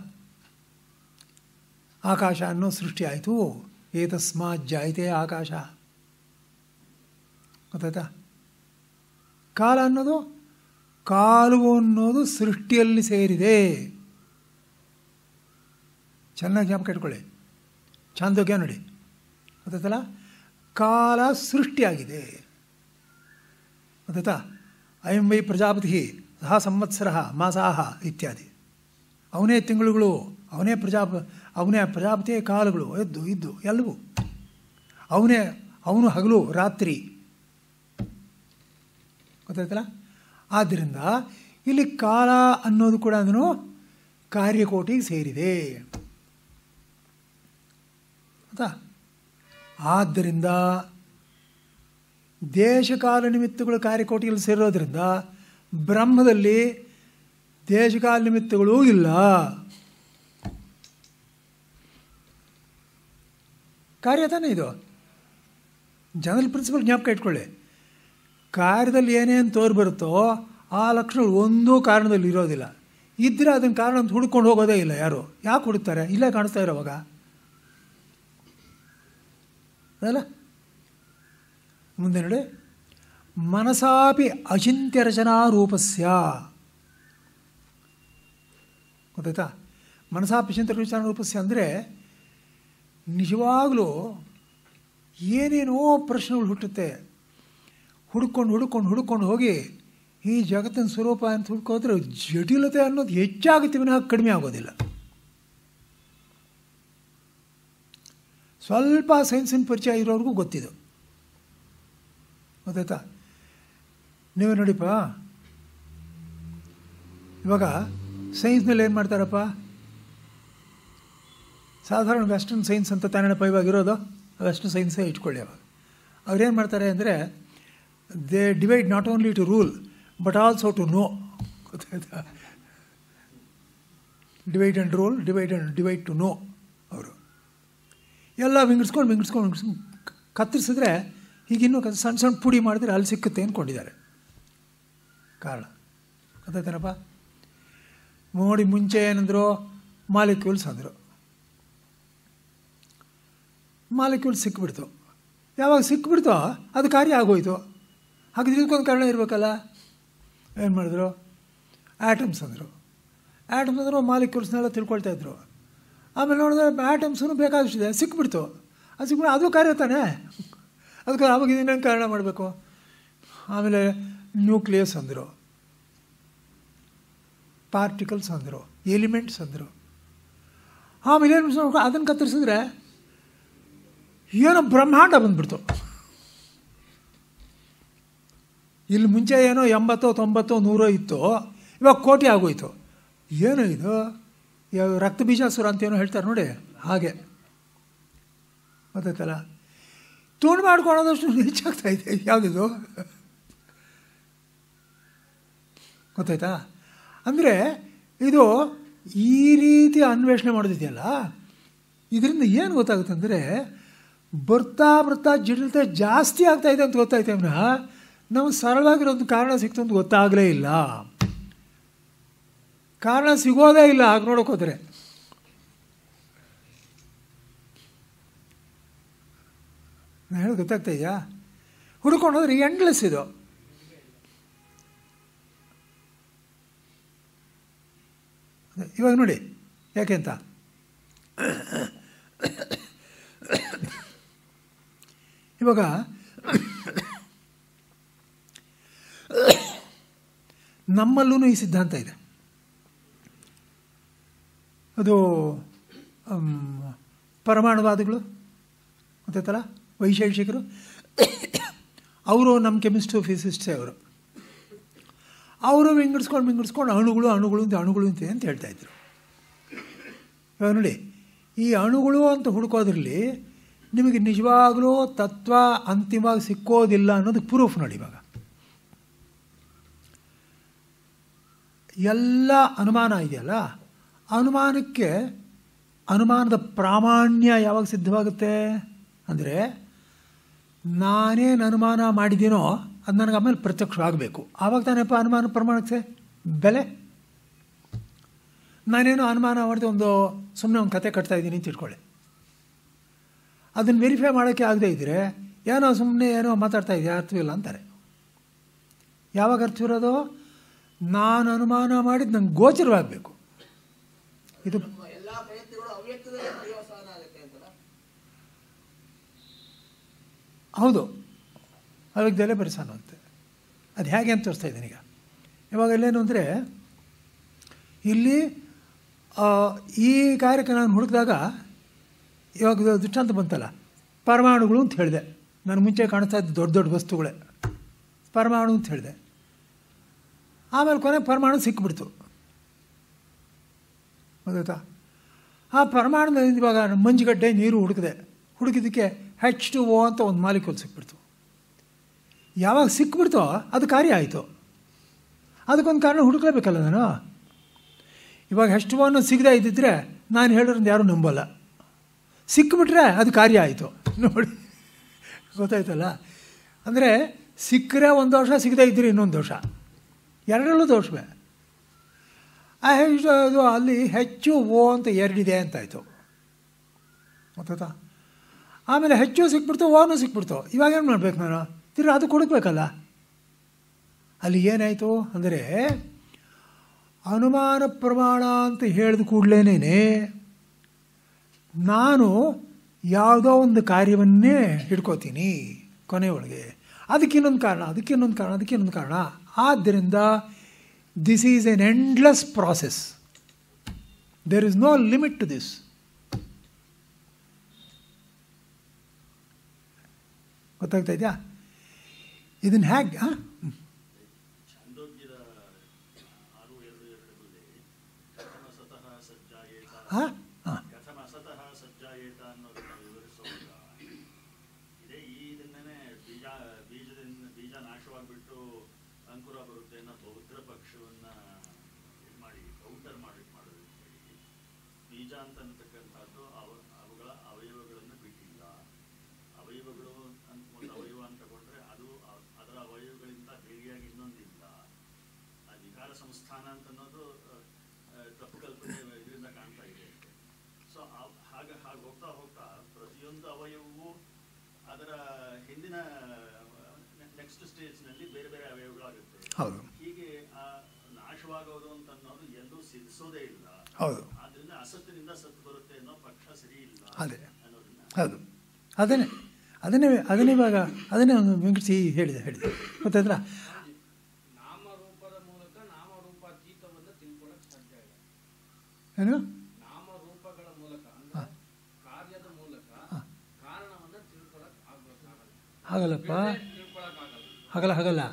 ಆಕಾಶ ಅನ್ನೋ ಸೃಷ್ಟಿ ಏತಸ್ಮಾತ್ ಏತಸ್ಮಾತ್ ಜಾಯಿತೆ ಆಕಾಶ ಗೊತ್ತಾಯ್ತಾ ಕಾಲ ಅನ್ನೋದು ಕಾಲು ಅನ್ನೋದು ಸೃಷ್ಟಿಯಲ್ಲಿ ಸೇರಿದೆ ಚೆನ್ನಾಗಿ ಜ್ಞಾಪಕ ಇಟ್ಕೊಳ್ಳಿ ಚಾಂದೋಗ್ಯ ನೋಡಿ ಗೊತ್ತಾಯ್ತಲ್ಲ ಕಾಲ ಸೃಷ್ಟಿಯಾಗಿದೆ ಗೊತ್ತಾಯ್ತಾ ಅಯಂ ವೈ ಪ್ರಜಾಪತಿ ಸಹ ಸಂವತ್ಸರ ಮಾಸಾಹ ಇತ್ಯಾದಿ ಅವನೇ ತಿಂಗಳುಗಳು ಅವನೇ ಪ್ರಜಾಪ ಅವನೇ ಪ್ರಜಾಪತಿಯ ಕಾಲಗಳು ಎದ್ದು ಇದ್ದು ಎಲ್ಲವೂ ಅವನೇ ಅವನು ಹಗಲು ರಾತ್ರಿ ಗೊತ್ತಾಯ್ತಲ್ಲ ಆದ್ದರಿಂದ ಇಲ್ಲಿ ಕಾಲ ಅನ್ನೋದು ಕೂಡ ಅದನ್ನು ಕಾರ್ಯಕೋಟಿಗೆ ಸೇರಿದೆ ಆಯಿತಾ ಆದ್ದರಿಂದ ದೇಶಕಾಲ ನಿಮಿತ್ತಗಳು ಕಾರ್ಯಕೋಟಿಯಲ್ಲಿ ಸೇರೋದ್ರಿಂದ ಬ್ರಹ್ಮದಲ್ಲಿ ದೇಶಕಾಲ ನಿಮಿತ್ತಗಳು ಇಲ್ಲ ಕಾರ್ಯ ತಾನೇ ಇದು ಜನರಲ್ ಪ್ರಿನ್ಸಿಪಲ್ ಜ್ಞಾಪಕ ಇಟ್ಕೊಳ್ಳಿ ಕಾರ್ಯದಲ್ಲಿ ಏನೇನು ತೋರ್ಬರುತ್ತೋ ಆ ಲಕ್ಷಣ ಒಂದೂ ಕಾರಣದಲ್ಲಿ ಇರೋದಿಲ್ಲ ಇದ್ದರೆ ಅದನ್ನು ಕಾರಣ ಅಂತ ಹುಡ್ಕೊಂಡು ಹೋಗೋದೇ ಇಲ್ಲ ಯಾರು ಯಾಕೆ ಹುಡುಕ್ತಾರೆ ಇಲ್ಲೇ ಕಾಣಿಸ್ತಾ ಇರೋವಾಗ ಅಲ್ಲ ಮುಂದೆ ನೋಡಿ ಮನಸಾಪಿ ಅಚಿಂತ್ಯರಚನಾ ರೂಪಸ್ಯ ಗೊತ್ತಾಯ್ತಾ ಮನಸಾಪಿ ಅಚಿಂತ್ಯರಚನಾ ರೂಪಸ್ಯ ಅಂದರೆ ನಿಜವಾಗಲೂ ಏನೇನೋ ಪ್ರಶ್ನೆಗಳು ಹುಟ್ಟುತ್ತೆ ಹುಡ್ಕೊಂಡು ಹುಡ್ಕೊಂಡು ಹುಡ್ಕೊಂಡು ಹೋಗಿ ಈ ಜಗತ್ತಿನ ಸ್ವರೂಪ ಅಂತ ಹುಡ್ಕೋದ್ರೆ ಜಟಿಲತೆ ಅನ್ನೋದು ಹೆಚ್ಚಾಗುತ್ತೆ ವಿನಃ ಕಡಿಮೆ ಆಗೋದಿಲ್ಲ ಸ್ವಲ್ಪ ಸೈನ್ಸಿನ ಪರಿಚಯ ಇರೋರಿಗೂ ಗೊತ್ತಿದೆ ಗೊತ್ತಾಯ್ತಾ ನೀವೇ ನೋಡಿಪ್ಪ ಇವಾಗ ಸೈನ್ಸ್ನಲ್ಲಿ ಏನು ಮಾಡ್ತಾರಪ್ಪ ಸಾಧಾರಣ ವೆಸ್ಟರ್ನ್ ಸೈನ್ಸ್ ಅಂತ ತಾನೇನಪ್ಪ ಇವಾಗ ಇರೋದು ವೆಸ್ಟರ್ನ್ ಸೈನ್ಸೇ ಇಟ್ಕೊಳ್ಳಿ ಅವಾಗ ಅವ್ರೇನು ಮಾಡ್ತಾರೆ ಅಂದರೆ they divide not only to rule but also to know ಗೊತ್ತಾಯ್ತಾ divide and rule divide and divide to know ಅವರು ಎಲ್ಲ ವಿಂಗಡಿಸ್ಕೊಂಡು ವಿಂಗಡಿಸ್ಕೊಂಡು ವಿಂಗಡಿಸ್ಕೊಂಡು ಕತ್ತರಿಸಿದ್ರೆ ಈಗಿನ್ನೂ ಸಣ್ಣ ಸಣ್ಣ ಪುಡಿ ಮಾಡಿದ್ರೆ ಅಲ್ಲಿ ಸಿಕ್ಕುತ್ತೆ ಅಂದ್ಕೊಂಡಿದ್ದಾರೆ ಕಾರಣ ಗೊತ್ತಾಯ್ತೇನಪ್ಪ ನೋಡಿ ಮುಂಚೆ ಏನಂದ್ರು ಮಾಲಿಕ್ಯೂಲ್ಸ್ ಅಂದರು ಮಾಲಿಕ್ಯೂಲ್ಸ್ ಸಿಕ್ಬಿಡ್ತು ಯಾವಾಗ ಸಿಕ್ಬಿಡ್ತೋ ಅದು ಕಾರ್ಯ ಆಗೋಯ್ತು ಹಾಗಿದ್ರೆ ಇದಕ್ಕೊಂದು ಕಾರಣ ಇರಬೇಕಲ್ಲ ಏನು ಮಾಡಿದ್ರು ಆ್ಯಟಮ್ಸ್ ಅಂದರು ಆ್ಯಟಮ್ಸ್ ಅಂದರು ಮಾಲಿಕ್ಯೂಲ್ಸ್ನೆಲ್ಲ ತಿಳ್ಕೊಳ್ತಾ ಇದ್ರು ಆಮೇಲೆ ನೋಡಿದ್ರೆ ಆ್ಯಟಮ್ಸೂ ಬೇಕಾದಷ್ಟಿದೆ ಸಿಕ್ಕಿಬಿಡ್ತು ಅದು ಸಿಕ್ಬಿಟ್ಟು ಅದು ಕಾರ್ಯ ತಾನೇ ಅದಕ್ಕೆ ಆವಾಗ ಇನ್ನೇನು ಕಾರಣ ಮಾಡಬೇಕು ಆಮೇಲೆ ನ್ಯೂಕ್ಲಿಯಸ್ ಅಂದರು ಪಾರ್ಟಿಕಲ್ಸ್ ಅಂದರು ಎಲಿಮೆಂಟ್ಸ್ ಅಂದರು ಆಮೇಲೆ ಏನು ಅದನ್ನು ಕತ್ತರಿಸಿದ್ರೆ ಏನೋ ಬ್ರಹ್ಮಾಂಡ ಬಂದ್ಬಿಡ್ತು ಇಲ್ಲಿ ಮುಂಚೆ ಏನೋ ಎಂಬತ್ತೋ ತೊಂಬತ್ತೋ ನೂರೋ ಇತ್ತು ಇವಾಗ ಕೋಟಿ ಆಗೋಯ್ತು ಏನೋ ಇದು ರಕ್ತ ಬೀಜಾಸುರ ಅಂತೇನೋ ಹೇಳ್ತಾರೆ ನೋಡಿ ಹಾಗೆ ಗೊತ್ತಾಯ್ತಲ್ಲ ತುಂಡು ಮಾಡ್ಕೊಳೋದಷ್ಟು ಹೆಚ್ಚಾಗ್ತಾ ಇದೆ ಯಾವುದಿದು ಗೊತ್ತಾಯ್ತಾ ಅಂದರೆ ಇದು ಈ ರೀತಿ ಅನ್ವೇಷಣೆ ಮಾಡೋದಿದೆಯಲ್ಲ ಇದರಿಂದ ಏನು ಗೊತ್ತಾಗುತ್ತೆ ಅಂದರೆ ಬರ್ತಾ ಬರ್ತಾ ಜಟಿಲತೆ ಜಾಸ್ತಿ ಆಗ್ತಾ ಇದೆ ಅಂತ ಗೊತ್ತಾಯ್ತು ಅವನ ನಮ್ಗೆ ಸರಳವಾಗಿರೋ ಒಂದು ಕಾರಣ ಸಿಕ್ತು ಅಂತ ಗೊತ್ತಾಗಲೇ ಇಲ್ಲ ಕಾರಣ ಸಿಗೋದೇ ಇಲ್ಲ ಆಗ ಹೋದರೆ ನಾನು ಹೇಳೋದು ಗೊತ್ತಾಗ್ತಾ ಇದೆಯಾ ಹುಡ್ಕೊಂಡು ಹೋದ್ರೆ ಎಂಡ್ಲೆಸ್ ಇದು ಇವಾಗ ನೋಡಿ ಯಾಕೆ ಅಂತ ಇವಾಗ ನಮ್ಮಲ್ಲೂ ಈ ಸಿದ್ಧಾಂತ ಇದೆ ಅದು ಪರಮಾಣುವಾದಿಗಳು ಗೊತ್ತಾಯ್ತಲ್ಲ ವೈಶೇಷಿಕರು ಅವರು ನಮ್ಮ ಕೆಮಿಸ್ಟ್ರಿ ಫಿಸಿಸ್ಟೇ ಅವರು ಅವರು ವಿಂಗಡಿಸ್ಕೊಂಡು ವಿಂಗಡಿಸ್ಕೊಂಡು ಅಣುಗಳು ಅಣುಗಳು ಅಂತ ಅಣುಗಳು ಅಂತ ಅಂತ ಇದ್ರು ಇವಾಗ ನೋಡಿ ಈ ಅಣುಗಳು ಅಂತ ಹುಡುಕೋದ್ರಲ್ಲಿ ನಿಮಗೆ ನಿಜವಾಗಲೂ ತತ್ವ ಅಂತಿಮವಾಗಿ ಸಿಕ್ಕೋದಿಲ್ಲ ಅನ್ನೋದು ಪ್ರೂಫ್ ನೋಡಿ ಇವಾಗ ಎಲ್ಲ ಅನುಮಾನ ಇದೆಯಲ್ಲ ಅನುಮಾನಕ್ಕೆ ಅನುಮಾನದ ಪ್ರಾಮಾಣ್ಯ ಯಾವಾಗ ಸಿದ್ಧವಾಗುತ್ತೆ ಅಂದರೆ ನಾನೇನು ಅನುಮಾನ ಮಾಡಿದ್ದೀನೋ ಅದು ನನಗೆ ಆಮೇಲೆ ಪ್ರತ್ಯಕ್ಷವಾಗಬೇಕು ಆವಾಗ ತಾನೇಪ್ಪ ಅನುಮಾನ ಪ್ರಮಾಣಕ್ಕೆ ಬೆಲೆ ನಾನೇನೋ ಅನುಮಾನ ಮಾಡಿದೆ ಒಂದು ಸುಮ್ಮನೆ ಒಂದು ಕತೆ ಕಟ್ತಾ ಇದ್ದೀನಿ ಅಂತ ಇಟ್ಕೊಳ್ಳಿ ಅದನ್ನು ವೆರಿಫೈ ಮಾಡೋಕ್ಕೆ ಆಗದೇ ಇದ್ದರೆ ಏನೋ ಸುಮ್ಮನೆ ಏನೋ ಮಾತಾಡ್ತಾ ಇದೆಯಾ ಅರ್ಥವಿಲ್ಲ ಅಂತಾರೆ ಯಾವಾಗ ಅರ್ಥವಿರೋದು ನಾನು ಅನುಮಾನ ಮಾಡಿದ್ದು ನಂಗೆ ಗೋಚರವಾಗಬೇಕು ಇದು ಹೌದು ಅದಕ್ಕೆ ದಲೆ ಬರ್ಸಾನು ಅಂತೆ ಅದು ಹೇಗೆ ಅಂತ ತೋರಿಸ್ತಾ ಇದ್ದೀನಿ ಈಗ ಇವಾಗ ಅಲ್ಲೇನು ಅಂದರೆ ಇಲ್ಲಿ ಈ ಕಾರ್ಯಕ್ಕೆ ನಾನು ಹುಡುಕಿದಾಗ ಇವಾಗ ದೃಷ್ಟಾಂತ ಬಂತಲ್ಲ ಪರಮಾಣುಗಳು ಅಂತ ಹೇಳಿದೆ ನಾನು ಮುಂಚೆ ಕಾಣಿಸ್ತಾ ಇದ್ದ ದೊಡ್ಡ ದೊಡ್ಡ ವಸ್ತುಗಳೇ ಪರಮಾಣು ಅಂತ ಹೇಳಿದೆ ಆಮೇಲೆ ಕೊನೆಗೆ ಪರಮಾಣು ಸಿಕ್ಕಿಬಿಡ್ತು ಗೊತ್ತಾ ಆ ಪರಮಾಣು ಇವಾಗ ಮಂಜುಗಡ್ಡೆ ನೀರು ಹುಡುಕಿದೆ ಹುಡುಕಿದ್ದಕ್ಕೆ ಹೆಚ್ ಟು ಓ ಅಂತ ಒಂದು ಮಾಲಿಕ್ಯೂಲ್ ಸಿಕ್ಬಿಡ್ತು ಯಾವಾಗ ಸಿಕ್ಬಿಡ್ತೋ ಅದು ಕಾರ್ಯ ಆಯಿತು ಅದಕ್ಕೊಂದು ಕಾರಣ ಹುಡುಕ್ಲೇಬೇಕಲ್ಲ ನಾನು ಇವಾಗ ಹೆಚ್ ಅನ್ನೋದು ಸಿಗದೆ ಇದ್ದಿದ್ರೆ ನಾನು ಹೇಳೋದ್ರಿಂದ ಯಾರೂ ನಂಬಲ್ಲ ಸಿಕ್ಕಿಬಿಟ್ರೆ ಅದು ಕಾರ್ಯ ಆಯಿತು ನೋಡಿ ಗೊತ್ತಾಯ್ತಲ್ಲ ಅಂದರೆ ಸಿಕ್ಕರೆ ಒಂದು ದೋಷ ಸಿಗದೆ ಇದ್ದರೆ ಇನ್ನೊಂದು ದೋಷ ಎರಡರಲ್ಲೂ ದೋಷವೇ ಆ ಅದು ಅಲ್ಲಿ ಹೆಚ್ಚು ಓ ಅಂತ ಎರಡಿದೆ ಅಂತಾಯಿತು ಗೊತ್ತಾಯ್ತಾ ಆಮೇಲೆ ಹೆಚ್ಚು ಸಿಕ್ಬಿಡ್ತು ಓನು ಸಿಕ್ಬಿಡ್ತು ಏನು ಮಾಡಬೇಕು ನಾನು ತಿರ್ಗಿ ಅದು ಕೊಡಬೇಕಲ್ಲ ಅಲ್ಲಿ ಏನಾಯಿತು ಅಂದರೆ ಅನುಮಾನ ಪ್ರಮಾಣ ಅಂತ ಹೇಳಿದ ಕೂಡಲೇ ನಾನು ಯಾವುದೋ ಒಂದು ಕಾರ್ಯವನ್ನೇ ಹಿಡ್ಕೋತೀನಿ ಕೊನೆಯೊಳಗೆ ಇನ್ನೊಂದು ಕಾರಣ ಅದಕ್ಕೆ ಇನ್ನೊಂದು ಕಾರಣ ಅದಕ್ಕೆ ಇನ್ನೊಂದು ಕಾರಣ ಆದ್ದರಿಂದ this is an endless process there is no limit to this ಗೊತ್ತಾಗ್ತಾ ಇದೆಯಾ ಇದನ್ನು ಹ್ಯಾಕ್ ಹಾಂ ಹಾಂ ಹೌದು ಅದೇ ಹೌದು ಅದನ್ನೇ ಅದನ್ನೇ ಅದನ್ನೇ ಇವಾಗ ಅದನ್ನೇ ಒಂದು ವಿಂಗಡಿಸಿ ಹೇಳಿದೆ ಹೇಳಿದೆ ಗೊತ್ತಾಯ್ತಾ ಏನು ಹಾಗಲ್ಲಪ್ಪ ಹಾಗಲ್ಲ ಹಾಗಲ್ಲ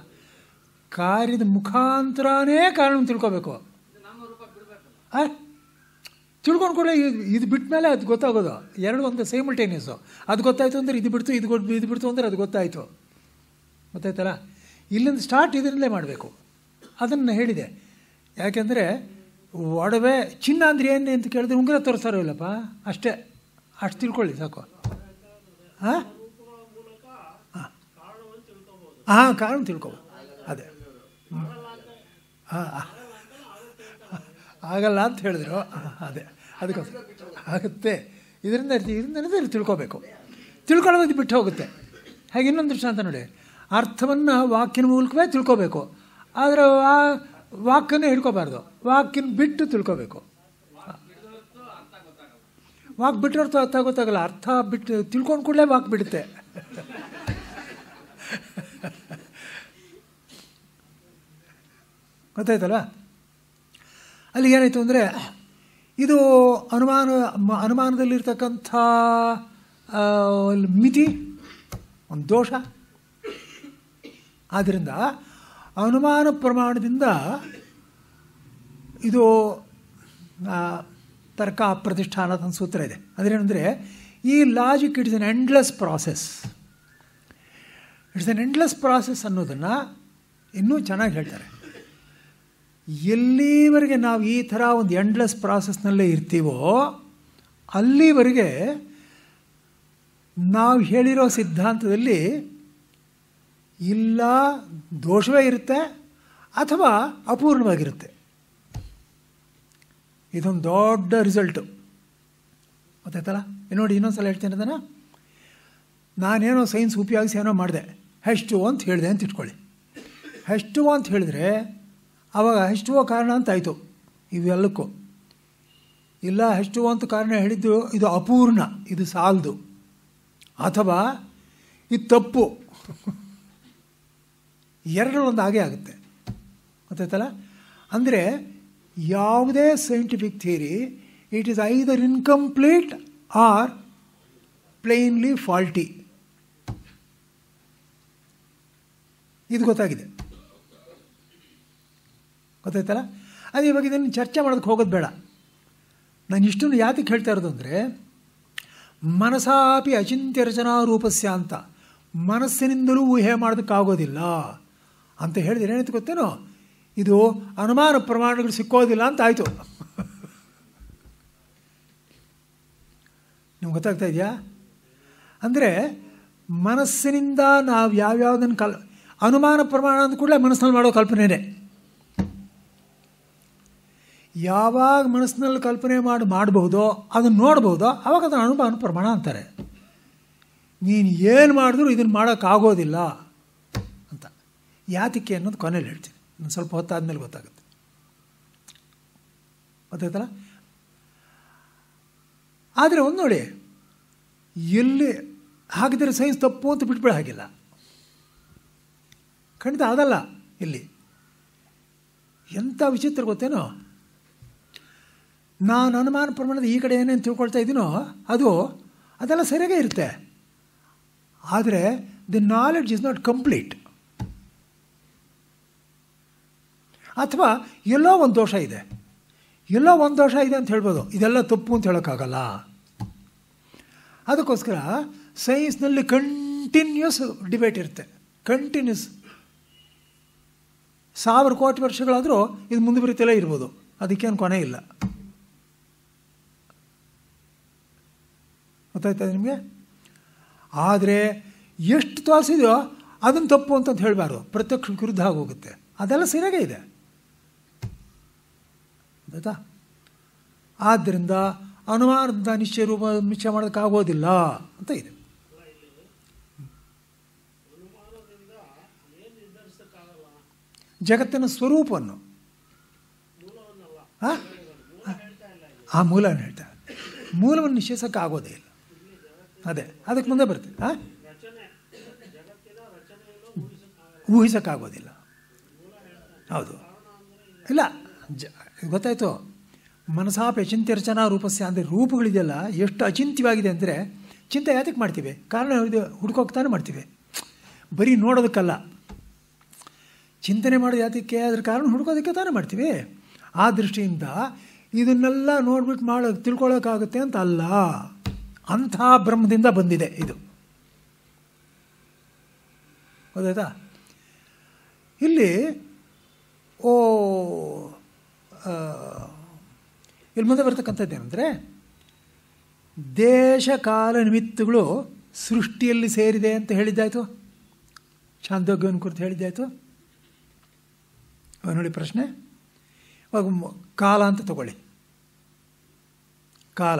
ಕಾರ್ಯದ ಮುಖಾಂತರನೇ ಕಾರಣ ತಿಳ್ಕೋಬೇಕು ಕೂಡ ಇದು ಬಿಟ್ಟ ಮೇಲೆ ಅದು ಗೊತ್ತಾಗೋದು ಎರಡು ಒಂದು ಸೇಮಲ್ಟೇನಿಯಸ್ಸು ಅದು ಗೊತ್ತಾಯಿತು ಅಂದರೆ ಇದು ಬಿಡ್ತು ಇದು ಕೊಟ್ಟು ಇದು ಬಿಡ್ತು ಅಂದರೆ ಅದು ಗೊತ್ತಾಯಿತು ಗೊತ್ತಾಯ್ತಲ್ಲ ಇಲ್ಲಿಂದ ಸ್ಟಾರ್ಟ್ ಇದರಿಂದಲೇ ಮಾಡಬೇಕು ಅದನ್ನು ಹೇಳಿದೆ ಯಾಕೆಂದರೆ ಒಡವೆ ಚಿನ್ನ ಅಂದರೆ ಏನು ಅಂತ ಕೇಳಿದ್ರೆ ಉಂಗುರ ತೋರಿಸ್ತಾರೋ ಇಲ್ಲಪ್ಪ ಅಷ್ಟೇ ಅಷ್ಟು ತಿಳ್ಕೊಳ್ಳಿ ಸಾಕು ಹಾಂ ಹಾಂ ಕಾರಣ ತಿಳ್ಕೊಬೋದು ಅದೇ ಹಾಂ ಆಗಲ್ಲ ಅಂತ ಹೇಳಿದ್ರು ಅದೇ ಅದಕ್ಕೋಸ್ಕರ ಆಗುತ್ತೆ ಇದರಿಂದ ಇದರಿಂದ ತಿಳ್ಕೋಬೇಕು ತಿಳ್ಕೊಳ್ಳೋದು ಬಿಟ್ಟು ಹೋಗುತ್ತೆ ಹಾಗೆ ಇನ್ನೊಂದು ಅಂತ ನೋಡಿ ಅರ್ಥವನ್ನು ವಾಕಿನ ಮೂಲಕವೇ ತಿಳ್ಕೋಬೇಕು ಆದರೆ ಆ ವಾಕನ್ನೇ ಹಿಡ್ಕೋಬಾರ್ದು ವಾಕಿನ ಬಿಟ್ಟು ತಿಳ್ಕೋಬೇಕು ವಾಕ್ ಬಿಟ್ಟರೆ ಅರ್ಥ ಗೊತ್ತಾಗಲ್ಲ ಅರ್ಥ ಬಿಟ್ಟು ತಿಳ್ಕೊಂಡು ಕೂಡಲೇ ವಾಕ್ ಬಿಡುತ್ತೆ ಗೊತ್ತಾಯ್ತಲ್ಲ ಏನಾಯಿತು ಅಂದರೆ ಇದು ಅನುಮಾನ ಅನುಮಾನದಲ್ಲಿರ್ತಕ್ಕಂಥ ಮಿತಿ ಒಂದು ದೋಷ ಆದ್ದರಿಂದ ಅನುಮಾನ ಪ್ರಮಾಣದಿಂದ ಇದು ತರ್ಕ ಪ್ರತಿಷ್ಠಾನದ ಅಂತ ಸೂತ್ರ ಇದೆ ಅದೇನೆಂದರೆ ಈ logic it's an endless process it's an endless process ಅನ್ನೋದನ್ನು ಇನ್ನೂ ಚೆನ್ನಾಗಿ ಹೇಳ್ತಾರೆ ಎಲ್ಲಿವರೆಗೆ ನಾವು ಈ ಥರ ಒಂದು ಎಂಡ್ಲೆಸ್ ಪ್ರಾಸೆಸ್ನಲ್ಲೇ ಇರ್ತೀವೋ ಅಲ್ಲಿವರೆಗೆ ನಾವು ಹೇಳಿರೋ ಸಿದ್ಧಾಂತದಲ್ಲಿ ಇಲ್ಲ ದೋಷವೇ ಇರುತ್ತೆ ಅಥವಾ ಅಪೂರ್ಣವಾಗಿರುತ್ತೆ ಇದೊಂದು ದೊಡ್ಡ ರಿಸಲ್ಟು ಗೊತ್ತಾಯ್ತಲ್ಲ ನೋಡಿ ಇನ್ನೊಂದು ಸಲ ಹೇಳ್ತೇನೆ ಅದನ್ನು ನಾನೇನೋ ಸೈನ್ಸ್ ಉಪಯೋಗಿಸಿ ಏನೋ ಮಾಡಿದೆ ಟು ಅಂತ ಹೇಳಿದೆ ಅಂತ ಇಟ್ಕೊಳ್ಳಿ ಟು ಅಂತ ಹೇಳಿದ್ರೆ ಆವಾಗ ಹೆಷ್ಟುವ ಕಾರಣ ಅಂತಾಯಿತು ಇವೆಲ್ಲಕ್ಕೂ ಇಲ್ಲ ಹೆಷ್ಟುವ ಅಂತ ಕಾರಣ ಹೇಳಿದ್ದು ಇದು ಅಪೂರ್ಣ ಇದು ಸಾಲದು ಅಥವಾ ಇದು ತಪ್ಪು ಎರಡರಲ್ಲೊಂದು ಹಾಗೆ ಆಗುತ್ತೆ ಗೊತ್ತಾಯ್ತಲ್ಲ ಅಂದರೆ ಯಾವುದೇ scientific theory it is either incomplete or plainly faulty ಇದು ಗೊತ್ತಾಗಿದೆ ಗೊತ್ತಾಯ್ತಲ್ಲ ಅದು ಇವಾಗ ಇದನ್ನು ಚರ್ಚೆ ಮಾಡೋದಕ್ಕೆ ಹೋಗೋದು ಬೇಡ ನಾನು ಇಷ್ಟನ್ನು ಯಾತಕ್ಕೆ ಹೇಳ್ತಾ ಇರೋದು ಅಂದರೆ ಮನಸಾಪಿ ಅಚಿಂತ್ಯ ರಚನಾ ರೂಪಸ್ಯ ಅಂತ ಮನಸ್ಸಿನಿಂದಲೂ ಊಹೆ ಮಾಡೋದಕ್ಕಾಗೋದಿಲ್ಲ ಅಂತ ಹೇಳಿದ್ರೆ ಏನಂತ ಗೊತ್ತೇನೋ ಇದು ಅನುಮಾನ ಪ್ರಮಾಣಗಳು ಸಿಕ್ಕೋದಿಲ್ಲ ಅಂತ ಆಯಿತು ನಿಮ್ಗೆ ಗೊತ್ತಾಗ್ತಾ ಇದೆಯಾ ಅಂದರೆ ಮನಸ್ಸಿನಿಂದ ನಾವು ಯಾವ್ಯಾವುದನ್ನು ಕಲ್ ಅನುಮಾನ ಪ್ರಮಾಣ ಅಂದ ಕೂಡಲೇ ಮನಸ್ಸಿನಲ್ಲಿ ಮಾಡೋ ಕಲ್ಪನೆಯೇ ಯಾವಾಗ ಮನಸ್ಸಿನಲ್ಲಿ ಕಲ್ಪನೆ ಮಾಡಿ ಮಾಡಬಹುದೋ ಅದನ್ನು ನೋಡ್ಬೋದೋ ಆವಾಗ ಅದನ್ನು ಅನುಭವ ಪ್ರಮಾಣ ಅಂತಾರೆ ನೀನು ಏನು ಮಾಡಿದ್ರು ಇದನ್ನು ಮಾಡೋಕ್ಕಾಗೋದಿಲ್ಲ ಅಂತ ಯಾತಿಕೆ ಅನ್ನೋದು ಕೊನೆಯಲ್ಲಿ ಹೇಳ್ತೀನಿ ನಾನು ಸ್ವಲ್ಪ ಹೊತ್ತಾದಮೇಲೆ ಗೊತ್ತಾಗುತ್ತೆ ಗೊತ್ತಾಯ್ತಲ್ಲ ಆದರೆ ಒಂದು ನೋಡಿ ಎಲ್ಲಿ ಹಾಕಿದರೆ ಸೈನ್ಸ್ ತಪ್ಪು ಅಂತ ಬಿಟ್ಬಿಡ ಹಾಗಿಲ್ಲ ಖಂಡಿತ ಅದಲ್ಲ ಇಲ್ಲಿ ಎಂಥ ವಿಚಿತ್ರ ಗೊತ್ತೇನೋ ನಾನು ಅನುಮಾನ ಪ್ರಮಾಣದ ಈ ಕಡೆ ಏನೇನು ತಿಳ್ಕೊಳ್ತಾ ಇದ್ದೀನೋ ಅದು ಅದೆಲ್ಲ ಸರಿಯಾಗೇ ಇರುತ್ತೆ ಆದರೆ the knowledge is not complete ಅಥವಾ ಎಲ್ಲೋ ಒಂದು ದೋಷ ಇದೆ ಎಲ್ಲೋ ಒಂದು ದೋಷ ಇದೆ ಅಂತ ಹೇಳ್ಬೋದು ಇದೆಲ್ಲ ತಪ್ಪು ಅಂತ ಹೇಳೋಕ್ಕಾಗಲ್ಲ ಅದಕ್ಕೋಸ್ಕರ ಸೈನ್ಸ್ನಲ್ಲಿ ಕಂಟಿನ್ಯೂಸ್ ಡಿಬೇಟ್ ಇರುತ್ತೆ ಕಂಟಿನ್ಯೂಸ್ ಸಾವಿರ ಕೋಟಿ ವರ್ಷಗಳಾದರೂ ಇದು ಮುಂದುವರಿತಲೇ ಇರ್ಬೋದು ಅದಕ್ಕೇನು ಕೊನೆ ಇಲ್ಲ ಗೊತ್ತಾಯ್ತಾ ನಿಮಗೆ ಆದರೆ ಎಷ್ಟು ತೋರಿಸಿದೆಯೋ ಅದನ್ನು ತಪ್ಪು ಅಂತಂದು ಹೇಳಬಾರ್ದು ಪ್ರತ್ಯಕ್ಷ ವಿರುದ್ಧ ಆಗೋಗುತ್ತೆ ಅದೆಲ್ಲ ಸರಿಯಾಗೇ ಇದೆ ಗೊತ್ತಾ ಆದ್ದರಿಂದ ಅನುಮಾನದ ನಿಶ್ಚಯ ರೂಪ ನಿಶ್ಚಯ ಮಾಡೋಕ್ಕಾಗೋದಿಲ್ಲ ಅಂತ ಇದೆ ಜಗತ್ತಿನ ಸ್ವರೂಪವನ್ನು ಆ ಮೂಲವನ್ನು ಹೇಳ್ತಾ ಮೂಲವನ್ನು ನಿಶ್ಚಯಿಸೋಕ್ಕಾಗೋದೇ ಇಲ್ಲ ಅದೇ ಅದಕ್ಕೆ ಮುಂದೆ ಬರ್ತೀವಿ ಹಾ ಊಹಿಸೋಕ್ಕಾಗೋದಿಲ್ಲ ಹೌದು ಇಲ್ಲ ಜ ಗೊತ್ತಾಯಿತು ಅಚಿಂತ್ಯ ರಚನಾ ರೂಪಸ್ಯ ಅಂದರೆ ರೂಪಗಳಿದೆಯಲ್ಲ ಎಷ್ಟು ಅಚಿಂತ್ಯವಾಗಿದೆ ಅಂದರೆ ಚಿಂತೆ ಯಾತಕ್ಕೆ ಮಾಡ್ತೀವಿ ಕಾರಣ ಹುಡ್ಕೋಗ್ತಾನೆ ಮಾಡ್ತೀವಿ ಬರೀ ನೋಡೋದಕ್ಕಲ್ಲ ಚಿಂತನೆ ಮಾಡೋದು ಯಾತಕ್ಕೆ ಅದ್ರ ಕಾರಣ ಹುಡ್ಕೋದಕ್ಕೆ ತಾನೇ ಮಾಡ್ತೀವಿ ಆ ದೃಷ್ಟಿಯಿಂದ ಇದನ್ನೆಲ್ಲ ನೋಡ್ಬಿಟ್ಟು ಮಾಡೋ ತಿಳ್ಕೊಳ್ಳೋಕ್ಕಾಗುತ್ತೆ ಅಂತ ಅಲ್ಲ ಅಂಥ ಬ್ರಹ್ಮದಿಂದ ಬಂದಿದೆ ಇದು ಗೊತ್ತಾಯ್ತಾ ಇಲ್ಲಿ ಓ ಇಲ್ಲಿ ಮುಂದೆ ಬರ್ತಕ್ಕಂಥದ್ದೇನೆಂದರೆ ಕಾಲ ನಿಮಿತ್ತಗಳು ಸೃಷ್ಟಿಯಲ್ಲಿ ಸೇರಿದೆ ಅಂತ ಹೇಳಿದ್ದಾಯ್ತು ಛಾಂದೋಗ್ಯವನ್ನು ಕುರಿತು ಹೇಳಿದ್ದಾಯಿತು ನೋಡಿ ಪ್ರಶ್ನೆ ಇವಾಗ ಕಾಲ ಅಂತ ತಗೊಳ್ಳಿ ಕಾಲ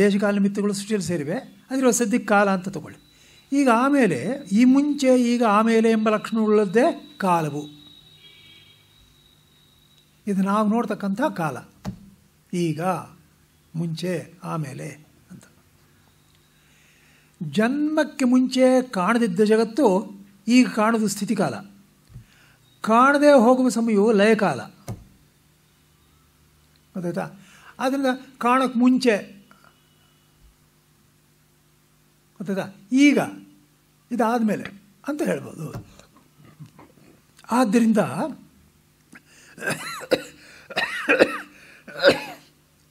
ದೇಶಕಾಲ ಮಿತ್ತುಗಳು ಸೃಷ್ಟಿಯಲ್ಲಿ ಸೇರಿವೆ ಅದರ ಸದ್ಯಕ್ಕೆ ಕಾಲ ಅಂತ ತಗೊಳ್ಳಿ ಈಗ ಆಮೇಲೆ ಈ ಮುಂಚೆ ಈಗ ಆಮೇಲೆ ಎಂಬ ಲಕ್ಷಣವುಳ್ಳದ್ದೇ ಕಾಲವು ಇದು ನಾವು ನೋಡ್ತಕ್ಕಂಥ ಕಾಲ ಈಗ ಮುಂಚೆ ಆಮೇಲೆ ಅಂತ ಜನ್ಮಕ್ಕೆ ಮುಂಚೆ ಕಾಣದಿದ್ದ ಜಗತ್ತು ಈಗ ಕಾಣೋದು ಕಾಲ ಕಾಣದೇ ಹೋಗುವ ಸಮಯವು ಲಯಕಾಲ ಗೊತ್ತಾಯ್ತಾ ಆದ್ದರಿಂದ ಕಾಣೋಕ್ಕೆ ಮುಂಚೆ ಗೊತ್ತದ ಈಗ ಇದಾದ ಮೇಲೆ ಅಂತ ಹೇಳ್ಬೋದು ಆದ್ದರಿಂದ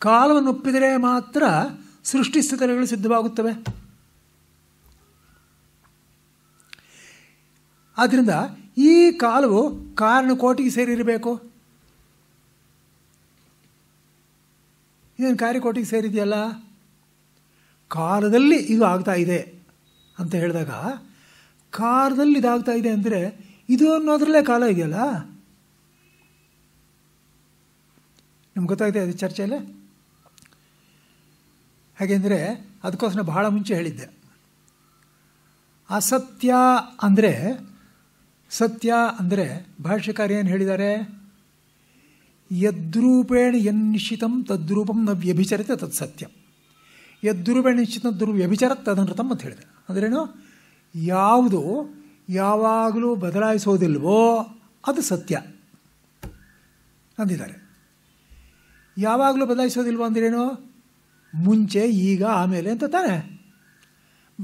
ಕಾಲವನ್ನು ಒಪ್ಪಿದರೆ ಮಾತ್ರ ಸ್ಥಿತಿಗಳು ಸಿದ್ಧವಾಗುತ್ತವೆ ಆದ್ದರಿಂದ ಈ ಕಾಲವು ಕಾರಣ ಕೋಟಿಗೆ ಸೇರಿರಬೇಕು ಇದೇನು ಕಾರ್ಯಕೋಟಿಗೆ ಸೇರಿದೆಯಲ್ಲ ಕಾಲದಲ್ಲಿ ಇದು ಆಗ್ತಾ ಇದೆ ಅಂತ ಹೇಳಿದಾಗ ಕಾಲದಲ್ಲಿ ಇದಾಗ್ತಾ ಇದೆ ಅಂದರೆ ಇದು ಅನ್ನೋದ್ರಲ್ಲೇ ಕಾಲ ಇದೆಯಲ್ಲ ನಿಮ್ಗೆ ಗೊತ್ತಾಗಿದೆ ಅದು ಚರ್ಚೆಯಲ್ಲೇ ಹಾಗೆಂದರೆ ಅದಕ್ಕೋಸ್ಕರ ಬಹಳ ಮುಂಚೆ ಹೇಳಿದ್ದೆ ಅಸತ್ಯ ಅಂದರೆ ಸತ್ಯ ಅಂದರೆ ಭಾಷ್ಯಕಾರ ಏನು ಹೇಳಿದ್ದಾರೆ ಯದ್ರೂಪೇಣ ಎನ್ನಿಶಿತಂ ತದ್ರೂಪಂ ನ ವ್ಯಭಿಚರಿತ ತತ್ಸತ್ಯಂ ಯದ್ದುರುವೆಣಿಚಿತ ದುರ್ವ್ಯಭಿಚಾರ ತದನೃತಮ್ ಅಂತ ಹೇಳಿದೆ ಅಂದ್ರೇನು ಯಾವುದು ಯಾವಾಗಲೂ ಬದಲಾಯಿಸೋದಿಲ್ವೋ ಅದು ಸತ್ಯ ಅಂದಿದ್ದಾರೆ ಯಾವಾಗಲೂ ಬದಲಾಯಿಸೋದಿಲ್ವೋ ಅಂದ್ರೇನು ಮುಂಚೆ ಈಗ ಆಮೇಲೆ ಅಂತ ತಾನೆ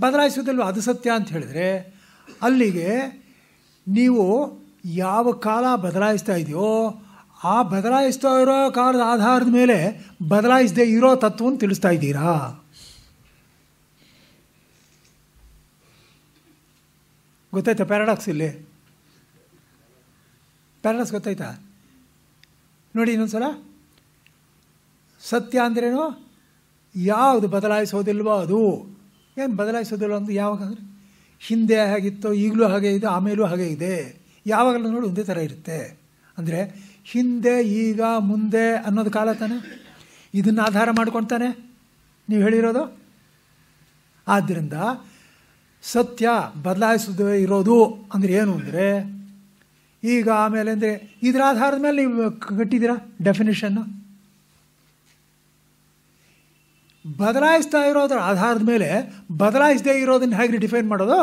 ಬದಲಾಯಿಸೋದಿಲ್ವೋ ಅದು ಸತ್ಯ ಅಂತ ಹೇಳಿದ್ರೆ ಅಲ್ಲಿಗೆ ನೀವು ಯಾವ ಕಾಲ ಬದಲಾಯಿಸ್ತಾ ಇದೆಯೋ ಆ ಬದಲಾಯಿಸ್ತಾ ಇರೋ ಕಾಲದ ಆಧಾರದ ಮೇಲೆ ಬದಲಾಯಿಸದೆ ಇರೋ ತತ್ವವನ್ನು ತಿಳಿಸ್ತಾ ಇದ್ದೀರಾ ಗೊತ್ತಾಯ್ತಾ ಪ್ಯಾರಾಡಾಕ್ಸ್ ಇಲ್ಲಿ ಪ್ಯಾರಾಡಾಕ್ಸ್ ಗೊತ್ತಾಯ್ತಾ ನೋಡಿ ಇನ್ನೊಂದು ಸಲ ಸತ್ಯ ಅಂದ್ರೇನು ಯಾವುದು ಬದಲಾಯಿಸೋದಿಲ್ವೋ ಅದು ಏನು ಬದಲಾಯಿಸೋದಿಲ್ಲ ಅಂತ ಯಾವಾಗ ಅಂದರೆ ಹಿಂದೆ ಹೇಗಿತ್ತು ಈಗಲೂ ಹಾಗೆ ಇದೆ ಆಮೇಲೂ ಹಾಗೆ ಇದೆ ಯಾವಾಗಲೂ ನೋಡಿ ಒಂದೇ ಥರ ಇರುತ್ತೆ ಅಂದರೆ ಹಿಂದೆ ಈಗ ಮುಂದೆ ಅನ್ನೋದು ಕಾಲ ತಾನೆ ಇದನ್ನು ಆಧಾರ ಮಾಡ್ಕೊಳ್ತಾನೆ ನೀವು ಹೇಳಿರೋದು ಆದ್ದರಿಂದ ಸತ್ಯ ಬದಲಾಯಿಸದೇ ಇರೋದು ಅಂದರೆ ಏನು ಅಂದರೆ ಈಗ ಆಮೇಲೆ ಅಂದರೆ ಇದರ ಆಧಾರದ ಮೇಲೆ ನೀವು ಕಟ್ಟಿದ್ದೀರಾ ಡೆಫಿನೇಷನ್ನು ಬದಲಾಯಿಸ್ತಾ ಇರೋದ್ರ ಆಧಾರದ ಮೇಲೆ ಬದಲಾಯಿಸದೇ ಇರೋದನ್ನು ಹೇಗೆ ಡಿಫೈನ್ ಮಾಡೋದು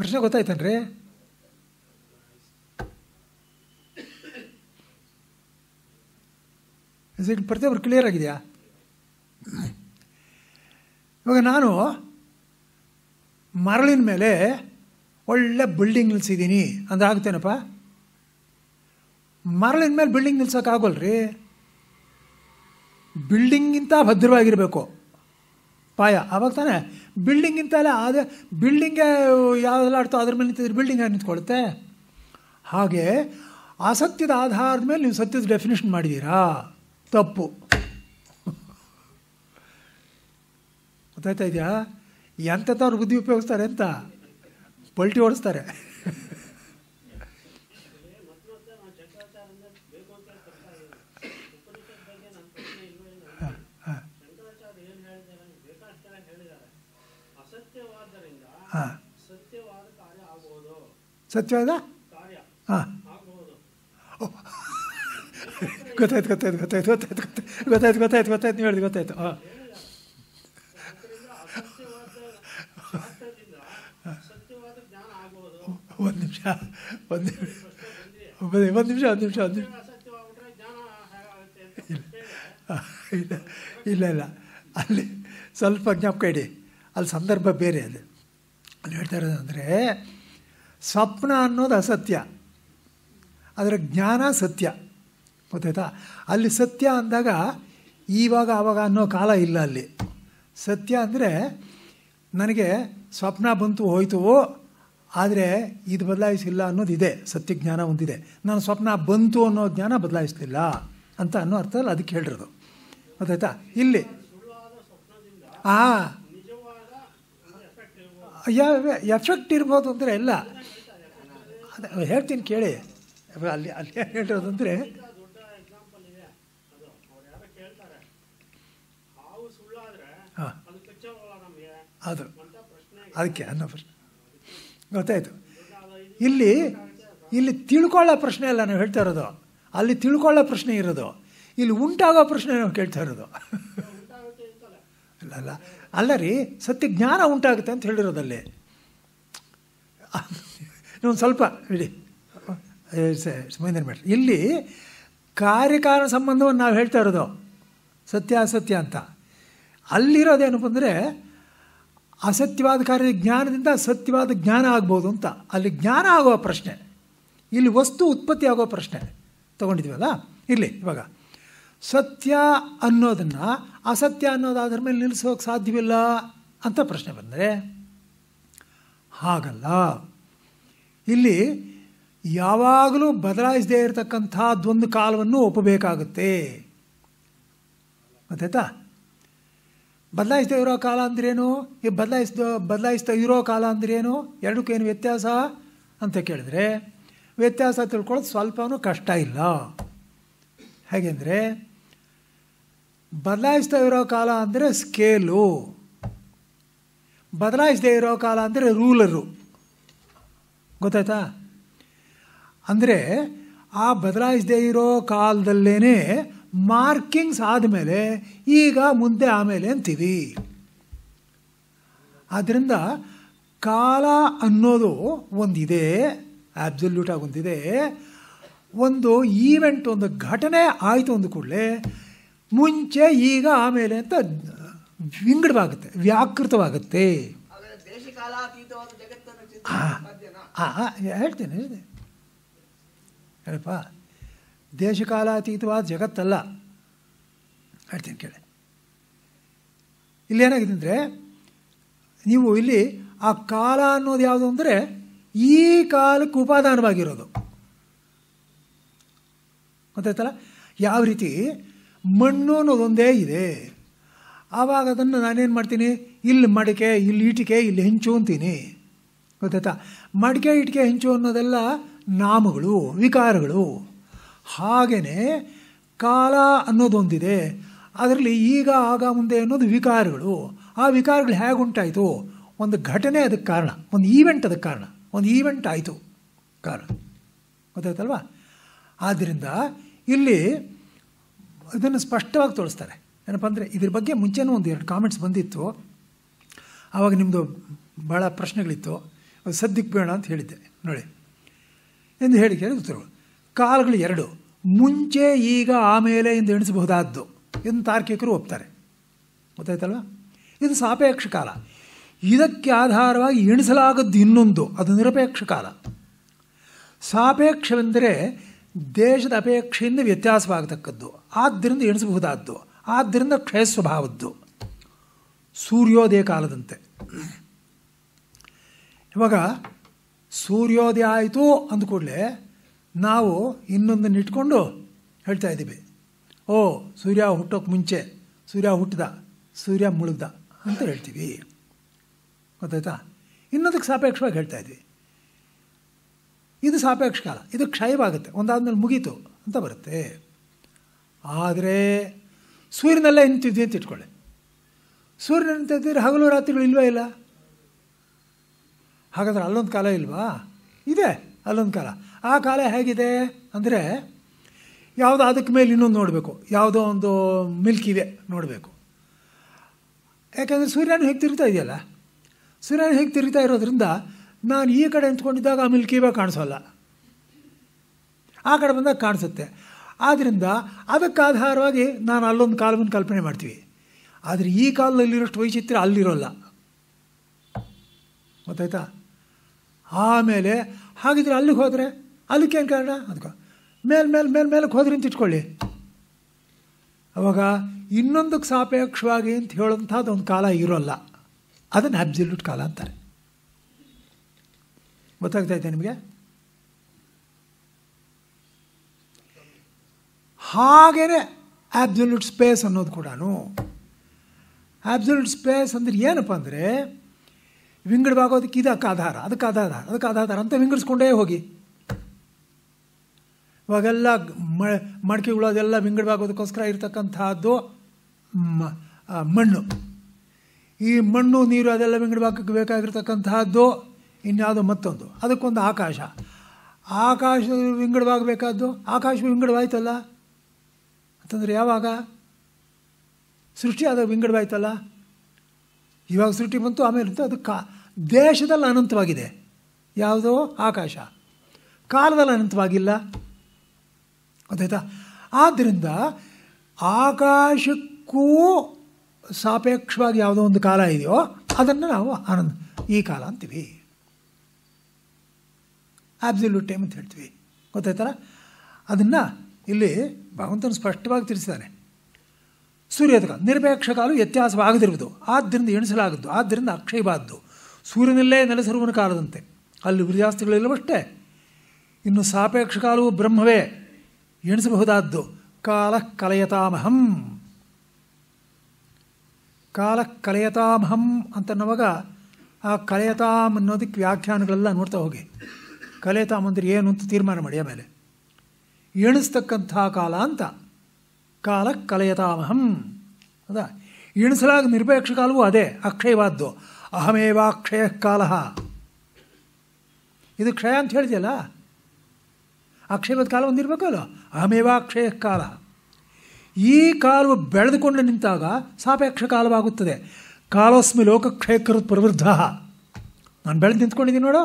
ಪ್ರಶ್ನೆ ಗೊತ್ತಾಯ್ತನ್ರಿ ಪ್ರತಿಯೊಬ್ಬರು ಕ್ಲಿಯರ್ ಆಗಿದೆಯಾ ಇವಾಗ ನಾನು ಮರಳಿನ ಮೇಲೆ ಒಳ್ಳೆ ಬಿಲ್ಡಿಂಗ್ ನಿಲ್ಸಿದ್ದೀನಿ ಅಂದ್ರೆ ಆಗುತ್ತೇನಪ್ಪ ಮರಳಿನ ಮೇಲೆ ಬಿಲ್ಡಿಂಗ್ ನಿಲ್ಸೋಕ್ಕಾಗೋಲ್ರಿ ಬಿಲ್ಡಿಂಗ್ಗಿಂತ ಭದ್ರವಾಗಿರಬೇಕು ಪಾಯ ಆವಾಗ ತಾನೆ ಬಿಲ್ಡಿಂಗಿಂತ ಎಲ್ಲ ಅದೇ ಬಿಲ್ಡಿಂಗ್ ಯಾವುದೆಲ್ಲ ಆಡ್ತೋ ಅದ್ರ ಮೇಲೆ ನಿಂತಿದ್ರೆ ಬಿಲ್ಡಿಂಗ್ ಆಗಿ ನಿಂತ್ಕೊಳ್ಳುತ್ತೆ ಹಾಗೆ ಅಸತ್ಯದ ಆಧಾರದ ಮೇಲೆ ನೀವು ಸತ್ಯದ ಡೆಫಿನೇಷನ್ ಮಾಡಿದ್ದೀರಾ ತಪ್ಪು ಗೊತ್ತಾಯ್ತಾ ಇದೆಯಾ ಎಂಥವ್ರು ಬುದ್ಧಿ ಉಪಯೋಗಿಸ್ತಾರೆ ಅಂತ ಪಲ್ಟಿ ಓಡಿಸ್ತಾರೆ ಹಾಂ ಸತ್ಯವಾದ ಹಾಂ ಗೊತ್ತಾಯ್ತು ಗೊತ್ತಾಯ್ತು ಗೊತ್ತಾಯ್ತು ಗೊತ್ತಾಯ್ತು ಗೊತ್ತಾಯ್ತು ಗೊತ್ತಾಯ್ತು ಗೊತ್ತಾಯ್ತು ನೀವು ಹೇಳಿದ್ ಗೊತ್ತಾಯ್ತು ಹಾಂ ಒಂದು ನಿಮಿಷ ಒಂದು ನಿಮಿಷ ಒಂದು ನಿಮಿಷ ಒಂದು ನಿಮಿಷ ಒಂದು ನಿಮಿಷ ಇಲ್ಲ ಇಲ್ಲ ಇಲ್ಲ ಅಲ್ಲಿ ಸ್ವಲ್ಪ ಜ್ಞಾಪಕ ಇಡಿ ಅಲ್ಲಿ ಸಂದರ್ಭ ಬೇರೆ ಅದು ಅಲ್ಲಿ ಹೇಳ್ತಾ ಇರೋದು ಅಂದರೆ ಸ್ವಪ್ನ ಅನ್ನೋದು ಅಸತ್ಯ ಅದರ ಜ್ಞಾನ ಸತ್ಯ ಗೊತ್ತಾಯ್ತಾ ಅಲ್ಲಿ ಸತ್ಯ ಅಂದಾಗ ಈವಾಗ ಆವಾಗ ಅನ್ನೋ ಕಾಲ ಇಲ್ಲ ಅಲ್ಲಿ ಸತ್ಯ ಅಂದರೆ ನನಗೆ ಸ್ವಪ್ನ ಬಂತು ಹೋಯ್ತು ಆದರೆ ಇದು ಬದಲಾಯಿಸಿಲ್ಲ ಅನ್ನೋದು ಇದೆ ಸತ್ಯ ಜ್ಞಾನ ಒಂದಿದೆ ನಾನು ಸ್ವಪ್ನ ಬಂತು ಅನ್ನೋ ಜ್ಞಾನ ಬದಲಾಯಿಸ್ತಿಲ್ಲ ಅಂತ ಅನ್ನೋ ಅರ್ಥದಲ್ಲಿ ಅದಕ್ಕೆ ಹೇಳಿರೋದು ಗೊತ್ತಾಯ್ತಾ ಇಲ್ಲಿ ಆ ಎಫೆಕ್ಟ್ ಇರ್ಬೋದು ಅಂದರೆ ಇಲ್ಲ ಅದೇ ಹೇಳ್ತೀನಿ ಕೇಳಿ ಅಲ್ಲಿ ಅಲ್ಲಿ ಹೇಳಿರೋದು ಅಂದರೆ ಅದು ಅದಕ್ಕೆ ಅನ್ನೋ ಪ್ರಶ್ನೆ ಗೊತ್ತಾಯಿತು ಇಲ್ಲಿ ಇಲ್ಲಿ ತಿಳ್ಕೊಳ್ಳೋ ಪ್ರಶ್ನೆ ಅಲ್ಲ ನಾವು ಹೇಳ್ತಾ ಇರೋದು ಅಲ್ಲಿ ತಿಳ್ಕೊಳ್ಳೋ ಪ್ರಶ್ನೆ ಇರೋದು ಇಲ್ಲಿ ಉಂಟಾಗೋ ಪ್ರಶ್ನೆ ನಾವು ಕೇಳ್ತಾ ಇರೋದು ಅಲ್ಲ ಅಲ್ಲ ಅಲ್ಲ ರೀ ಸತ್ಯ ಜ್ಞಾನ ಉಂಟಾಗುತ್ತೆ ಅಂತ ಹೇಳಿರೋದಲ್ಲಿ ಇನ್ನೊಂದು ಸ್ವಲ್ಪ ಇಡಿ ಸುಮೇಂದ್ರ ಮೇಡ್ರಿ ಇಲ್ಲಿ ಕಾರ್ಯಕಾರಣ ಸಂಬಂಧವನ್ನು ನಾವು ಹೇಳ್ತಾ ಇರೋದು ಸತ್ಯ ಅಸತ್ಯ ಅಂತ ಅಲ್ಲಿರೋದೇನಪ್ಪ ಅಂದರೆ ಅಸತ್ಯವಾದ ಕಾರ್ಯ ಜ್ಞಾನದಿಂದ ಸತ್ಯವಾದ ಜ್ಞಾನ ಆಗ್ಬೋದು ಅಂತ ಅಲ್ಲಿ ಜ್ಞಾನ ಆಗುವ ಪ್ರಶ್ನೆ ಇಲ್ಲಿ ವಸ್ತು ಉತ್ಪತ್ತಿ ಆಗೋ ಪ್ರಶ್ನೆ ತಗೊಂಡಿದ್ವಲ್ಲ ಇರಲಿ ಇವಾಗ ಸತ್ಯ ಅನ್ನೋದನ್ನು ಅಸತ್ಯ ಅನ್ನೋದಾದ್ರ ಮೇಲೆ ನಿಲ್ಲಿಸೋಕೆ ಸಾಧ್ಯವಿಲ್ಲ ಅಂತ ಪ್ರಶ್ನೆ ಬಂದರೆ ಹಾಗಲ್ಲ ಇಲ್ಲಿ ಯಾವಾಗಲೂ ಬದಲಾಯಿಸದೇ ದ್ವೊಂದು ಕಾಲವನ್ನು ಒಪ್ಪಬೇಕಾಗುತ್ತೆ ಗೊತ್ತಾಯ್ತಾ ಬದಲಾಯಿಸ್ದೇ ಇರೋ ಕಾಲ ಅಂದ್ರೇನು ಈ ಬದಲಾಯಿಸ್ದ ಬದಲಾಯಿಸ್ತಾ ಇರೋ ಕಾಲ ಅಂದ್ರೇನು ಎರಡಕ್ಕೂ ಏನು ವ್ಯತ್ಯಾಸ ಅಂತ ಕೇಳಿದ್ರೆ ವ್ಯತ್ಯಾಸ ತಿಳ್ಕೊಳ್ಳೋದು ಸ್ವಲ್ಪವೂ ಕಷ್ಟ ಇಲ್ಲ ಹೇಗೆಂದರೆ ಬದಲಾಯಿಸ್ತಾ ಇರೋ ಕಾಲ ಅಂದರೆ ಸ್ಕೇಲು ಬದಲಾಯಿಸದೇ ಇರೋ ಕಾಲ ಅಂದರೆ ರೂಲರು ಗೊತ್ತಾಯ್ತಾ ಅಂದರೆ ಆ ಬದಲಾಯಿಸದೇ ಇರೋ ಕಾಲದಲ್ಲೇ ಮಾರ್ಕಿಂಗ್ಸ್ ಆದಮೇಲೆ ಈಗ ಮುಂದೆ ಆಮೇಲೆ ಅಂತೀವಿ ಆದ್ದರಿಂದ ಕಾಲ ಅನ್ನೋದು ಒಂದಿದೆ ಆಬ್ಸಲ್ಯೂಟಾಗಿ ಒಂದಿದೆ ಒಂದು ಈವೆಂಟ್ ಒಂದು ಘಟನೆ ಆಯಿತು ಅಂದ ಕೂಡಲೇ ಮುಂಚೆ ಈಗ ಆಮೇಲೆ ಅಂತ ವಿಂಗಡವಾಗುತ್ತೆ ವ್ಯಾಕೃತವಾಗುತ್ತೆ ಹಾಂ ಹೇಳ್ತೇನೆ ಹೇಳ್ತೇನೆ ಹೇಳಪ್ಪ ದೇಶಕಾಲಾತೀತವಾದ ಜಗತ್ತಲ್ಲ ಹೇಳ್ತೀನಿ ಕೇಳಿ ಇಲ್ಲೇನಾಗಿದೆ ಅಂದರೆ ನೀವು ಇಲ್ಲಿ ಆ ಕಾಲ ಅನ್ನೋದು ಯಾವುದು ಅಂದರೆ ಈ ಕಾಲಕ್ಕೆ ಉಪಾದಾನವಾಗಿರೋದು ಗೊತ್ತಾಯ್ತಲ್ಲ ಯಾವ ರೀತಿ ಮಣ್ಣು ಅನ್ನೋದೊಂದೇ ಇದೆ ಆವಾಗ ಅದನ್ನು ನಾನೇನು ಮಾಡ್ತೀನಿ ಇಲ್ಲಿ ಮಡಿಕೆ ಇಲ್ಲಿ ಇಟಿಕೆ ಇಲ್ಲಿ ಹೆಂಚು ಅಂತೀನಿ ಗೊತ್ತಾಯ್ತಾ ಮಡಿಕೆ ಇಟಿಕೆ ಹೆಂಚು ಅನ್ನೋದೆಲ್ಲ ನಾಮಗಳು ವಿಕಾರಗಳು ಹಾಗೆಯೇ ಕಾಲ ಅನ್ನೋದೊಂದಿದೆ ಅದರಲ್ಲಿ ಈಗ ಆಗ ಮುಂದೆ ಅನ್ನೋದು ವಿಕಾರಗಳು ಆ ವಿಕಾರಗಳು ಹೇಗೆ ಉಂಟಾಯಿತು ಒಂದು ಘಟನೆ ಅದಕ್ಕೆ ಕಾರಣ ಒಂದು ಈವೆಂಟ್ ಅದಕ್ಕೆ ಕಾರಣ ಒಂದು ಈವೆಂಟ್ ಆಯಿತು ಕಾರಣ ಗೊತ್ತಾಯ್ತಲ್ವಾ ಆದ್ದರಿಂದ ಇಲ್ಲಿ ಇದನ್ನು ಸ್ಪಷ್ಟವಾಗಿ ತೋರಿಸ್ತಾರೆ ಏನಪ್ಪ ಅಂದರೆ ಇದ್ರ ಬಗ್ಗೆ ಮುಂಚೆನೂ ಒಂದು ಎರಡು ಕಾಮೆಂಟ್ಸ್ ಬಂದಿತ್ತು ಆವಾಗ ನಿಮ್ಮದು ಭಾಳ ಪ್ರಶ್ನೆಗಳಿತ್ತು ಅದು ಸದ್ಯಕ್ಕೆ ಬೇಡ ಅಂತ ಹೇಳಿದ್ದೆ ನೋಡಿ ಎಂದು ಹೇಳಿಕೆ ಉತ್ತರಗಳು ಕಾಲಗಳು ಎರಡು ಮುಂಚೆ ಈಗ ಆಮೇಲೆ ಎಂದು ಎಣಿಸಬಹುದಾದ್ದು ಎಂದು ತಾರ್ಕಿಕರು ಒಪ್ತಾರೆ ಗೊತ್ತಾಯ್ತಲ್ವ ಇದು ಸಾಪೇಕ್ಷ ಕಾಲ ಇದಕ್ಕೆ ಆಧಾರವಾಗಿ ಎಣಿಸಲಾಗದ್ದು ಇನ್ನೊಂದು ಅದು ನಿರಪೇಕ್ಷ ಕಾಲ ಸಾಪೇಕ್ಷವೆಂದರೆ ದೇಶದ ಅಪೇಕ್ಷೆಯಿಂದ ವ್ಯತ್ಯಾಸವಾಗತಕ್ಕದ್ದು ಆದ್ದರಿಂದ ಎಣಿಸಬಹುದಾದ್ದು ಆದ್ದರಿಂದ ಕ್ಷಯ ಸ್ವಭಾವದ್ದು ಸೂರ್ಯೋದಯ ಕಾಲದಂತೆ ಇವಾಗ ಸೂರ್ಯೋದಯ ಆಯಿತು ಅಂದ ಕೂಡಲೇ ನಾವು ಇನ್ನೊಂದನ್ನು ಇಟ್ಕೊಂಡು ಹೇಳ್ತಾ ಇದ್ದೀವಿ ಓ ಸೂರ್ಯ ಹುಟ್ಟೋಕೆ ಮುಂಚೆ ಸೂರ್ಯ ಹುಟ್ಟಿದ ಸೂರ್ಯ ಮುಳುಗ್ದ ಅಂತ ಹೇಳ್ತೀವಿ ಗೊತ್ತಾಯ್ತಾ ಇನ್ನೊಂದಕ್ಕೆ ಸಾಪೇಕ್ಷವಾಗಿ ಹೇಳ್ತಾ ಇದ್ವಿ ಇದು ಸಾಪೇಕ್ಷ ಕಾಲ ಇದು ಕ್ಷಯವಾಗುತ್ತೆ ಒಂದಾದ್ಮೇಲೆ ಮುಗೀತು ಅಂತ ಬರುತ್ತೆ ಆದರೆ ಸೂರ್ಯನೆಲ್ಲ ನಿಂತಿದ್ವಿ ಅಂತ ಇಟ್ಕೊಳ್ಳಿ ಸೂರ್ಯನ ನಿಂತಿದ್ದರೆ ಹಗಲು ರಾತ್ರಿಗಳು ಇಲ್ವೇ ಇಲ್ಲ ಹಾಗಾದ್ರೆ ಅಲ್ಲೊಂದು ಕಾಲ ಇಲ್ವಾ ಇದೆ ಅಲ್ಲೊಂದು ಕಾಲ ಆ ಕಾಲ ಹೇಗಿದೆ ಅಂದರೆ ಯಾವುದೋ ಅದಕ್ಕೆ ಮೇಲೆ ಇನ್ನೊಂದು ನೋಡಬೇಕು ಯಾವುದೋ ಒಂದು ಮಿಲ್ಕಿವೆ ನೋಡಬೇಕು ಯಾಕೆಂದರೆ ಸೂರ್ಯನೂ ಹೇಗೆ ತಿರುಗ್ತಾ ಇದೆಯಲ್ಲ ಸೂರ್ಯನ ಹೇಗೆ ತಿರುಗ್ತಾ ಇರೋದ್ರಿಂದ ನಾನು ಈ ಕಡೆ ನಿಂತ್ಕೊಂಡಿದ್ದಾಗ ಆ ಮಿಲ್ಕಿವೆ ಕಾಣಿಸೋಲ್ಲ ಆ ಕಡೆ ಬಂದಾಗ ಕಾಣಿಸುತ್ತೆ ಆದ್ದರಿಂದ ಅದಕ್ಕೆ ಆಧಾರವಾಗಿ ನಾನು ಅಲ್ಲೊಂದು ಕಾಲವನ್ನು ಕಲ್ಪನೆ ಮಾಡ್ತೀವಿ ಆದರೆ ಈ ಕಾಲದಲ್ಲಿರೋಷ್ಟು ವೈಚಿತ್ರ್ಯ ಅಲ್ಲಿರೋಲ್ಲ ಗೊತ್ತಾಯ್ತಾ ಆಮೇಲೆ ಹಾಗಿದ್ರೆ ಅಲ್ಲಿಗೆ ಹೋದರೆ ಅದಕ್ಕೇನು ಕಾರಣ ಅದಕ್ಕೆ ಮೇಲೆ ಮೇಲೆ ಮೇಲೆ ಮೇಲಕ್ಕೆ ಹೋದ್ರೆ ಇಟ್ಕೊಳ್ಳಿ ಅವಾಗ ಇನ್ನೊಂದಕ್ಕೆ ಸಾಪೇಕ್ಷವಾಗಿ ಅಂತ ಹೇಳುವಂಥದ್ದು ಒಂದು ಕಾಲ ಇರೋಲ್ಲ ಅದನ್ನು ಅಬ್ಸಲ್ಯೂಟ್ ಕಾಲ ಅಂತಾರೆ ಗೊತ್ತಾಗ್ತಾ ಇದೆ ನಿಮಗೆ ಹಾಗೇ ಆಬ್ಸಲ್ಯೂಟ್ ಸ್ಪೇಸ್ ಅನ್ನೋದು ಕೂಡ ಆಬ್ಸಲ್ಯೂಟ್ ಸ್ಪೇಸ್ ಅಂದರೆ ಏನಪ್ಪ ಅಂದರೆ ವಿಂಗಡವಾಗೋದಕ್ಕೆ ಇದಕ್ಕೆ ಆಧಾರ ಅದಕ್ಕೆ ಆಧಾರ ಅದಕ್ಕೆ ಆಧಾರ ಅಂತ ವಿಂಗಡಿಸ್ಕೊಂಡೇ ಹೋಗಿ ಅವಾಗೆಲ್ಲ ಮಡಕೆಗಳು ಅದೆಲ್ಲ ವಿಂಗಡವಾಗೋದಕ್ಕೋಸ್ಕರ ಇರತಕ್ಕಂಥದ್ದು ಮಣ್ಣು ಈ ಮಣ್ಣು ನೀರು ಅದೆಲ್ಲ ವಿಂಗಡವಾಗಕ್ಕೆ ಬೇಕಾಗಿರ್ತಕ್ಕಂತಹದ್ದು ಇನ್ಯಾವುದೋ ಮತ್ತೊಂದು ಅದಕ್ಕೊಂದು ಆಕಾಶ ಆಕಾಶ ವಿಂಗಡವಾಗಬೇಕಾದ್ದು ಆಕಾಶ ವಿಂಗಡವಾಯ್ತಲ್ಲ ಅಂತಂದರೆ ಯಾವಾಗ ಸೃಷ್ಟಿ ಆದಾಗ ವಿಂಗಡವಾಯ್ತಲ್ಲ ಇವಾಗ ಸೃಷ್ಟಿ ಬಂತು ಆಮೇಲೆ ಅದು ಕಾ ದೇಶದಲ್ಲಿ ಅನಂತವಾಗಿದೆ ಯಾವುದೋ ಆಕಾಶ ಕಾಲದಲ್ಲಿ ಅನಂತವಾಗಿಲ್ಲ ಗೊತ್ತಾಯ್ತಾ ಆದ್ದರಿಂದ ಆಕಾಶಕ್ಕೂ ಸಾಪೇಕ್ಷವಾಗಿ ಯಾವುದೋ ಒಂದು ಕಾಲ ಇದೆಯೋ ಅದನ್ನು ನಾವು ಆನಂದ ಈ ಕಾಲ ಅಂತೀವಿ ಆಬ್ಸಲ್ಯೂಟ್ ಟೈಮ್ ಅಂತ ಹೇಳ್ತೀವಿ ಗೊತ್ತಾಯ್ತಲ್ಲ ಅದನ್ನು ಇಲ್ಲಿ ಭಗವಂತನು ಸ್ಪಷ್ಟವಾಗಿ ತಿಳಿಸಿದ್ದಾನೆ ಸೂರ್ಯದ ನಿರ್ಪೇಕ್ಷ ಕಾಲ ವ್ಯತ್ಯಾಸವಾಗದಿರುವುದು ಆದ್ದರಿಂದ ಎಣಿಸಲಾಗದ್ದು ಆದ್ದರಿಂದ ಅಕ್ಷಯವಾದ್ದು ಸೂರ್ಯನಲ್ಲೇ ನೆಲೆಸರುವನ ಕಾಲದಂತೆ ಅಲ್ಲಿ ವೃದ್ಧಾಸ್ತಿಗಳಿಲ್ಲವಷ್ಟೇ ಇನ್ನು ಸಾಪೇಕ್ಷ ಕಾಲವು ಬ್ರಹ್ಮವೇ ಎಣಿಸಬಹುದಾದ್ದು ಕಾಲ ಕಲಯತಾಮಹಂ ಕಾಲ ಕಲಯತಾಮಹಂ ಅಂತನ್ನುವಾಗ ಆ ಕಲಯತಾಮ್ ಅನ್ನೋದಕ್ಕೆ ವ್ಯಾಖ್ಯಾನಗಳೆಲ್ಲ ನೋಡ್ತಾ ಹೋಗಿ ಕಲಯತಾಮ್ ಅಂದರೆ ಏನು ಅಂತ ತೀರ್ಮಾನ ಮಾಡಿ ಆಮೇಲೆ ಎಣಿಸ್ತಕ್ಕಂಥ ಕಾಲ ಅಂತ ಕಾಲ ಕಲಯತಾಮಹಂ ಅದ ಎಣಿಸಲಾಗ ನಿರ್ಪೇಕ್ಷ ಕಾಲವೂ ಅದೇ ಅಕ್ಷಯವಾದ್ದು ಅಹಮೇವಾಕ್ಷಯ ಕಾಲ ಇದು ಕ್ಷಯ ಅಂತ ಹೇಳಿದೆಯಲ್ಲ ಅಕ್ಷಯದ ಕಾಲ ಒಂದಿರಬೇಕಲ್ಲ ಅಮೇವಾಕ್ಷಯ ಕಾಲ ಈ ಕಾಲವು ಬೆಳೆದುಕೊಂಡು ನಿಂತಾಗ ಸಾಪೇಕ್ಷ ಕಾಲವಾಗುತ್ತದೆ ಕಾಲೋಸ್ಮಿ ಲೋಕಕ್ಷಯಕೃ ಪ್ರವೃದ್ಧ ನಾನು ಬೆಳೆದು ನಿಂತ್ಕೊಂಡಿದ್ದೀನಿ ನೋಡು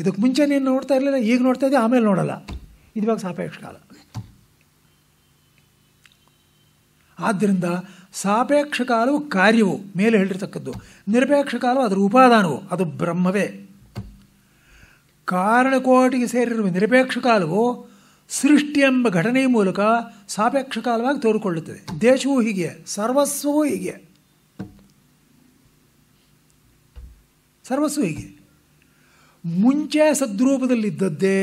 ಇದಕ್ಕೆ ಮುಂಚೆ ನೀನು ನೋಡ್ತಾ ಇರಲಿಲ್ಲ ಈಗ ನೋಡ್ತಾ ಇದ್ದೀನಿ ಆಮೇಲೆ ನೋಡಲ್ಲ ಇದುವಾಗ ಸಾಪೇಕ್ಷ ಕಾಲ ಆದ್ದರಿಂದ ಸಾಪೇಕ್ಷ ಕಾಲವು ಕಾರ್ಯವು ಮೇಲೆ ಹೇಳಿರ್ತಕ್ಕದ್ದು ನಿರಪೇಕ್ಷ ಕಾಲವು ಅದರ ಉಪಾದಾನವು ಅದು ಬ್ರಹ್ಮವೇ ಕಾರಣಕೋಟಿಗೆ ಸೇರಿರುವ ನಿರಪೇಕ್ಷ ಕಾಲವು ಸೃಷ್ಟಿ ಎಂಬ ಘಟನೆಯ ಮೂಲಕ ಸಾಪೇಕ್ಷ ಕಾಲವಾಗಿ ತೋರಿಕೊಳ್ಳುತ್ತದೆ ದೇಶವೂ ಹೀಗೆ ಸರ್ವಸ್ವವೂ ಹೀಗೆ ಸರ್ವಸ್ವ ಹೀಗೆ ಮುಂಚೆ ಸದ್ರೂಪದಲ್ಲಿದ್ದದ್ದೇ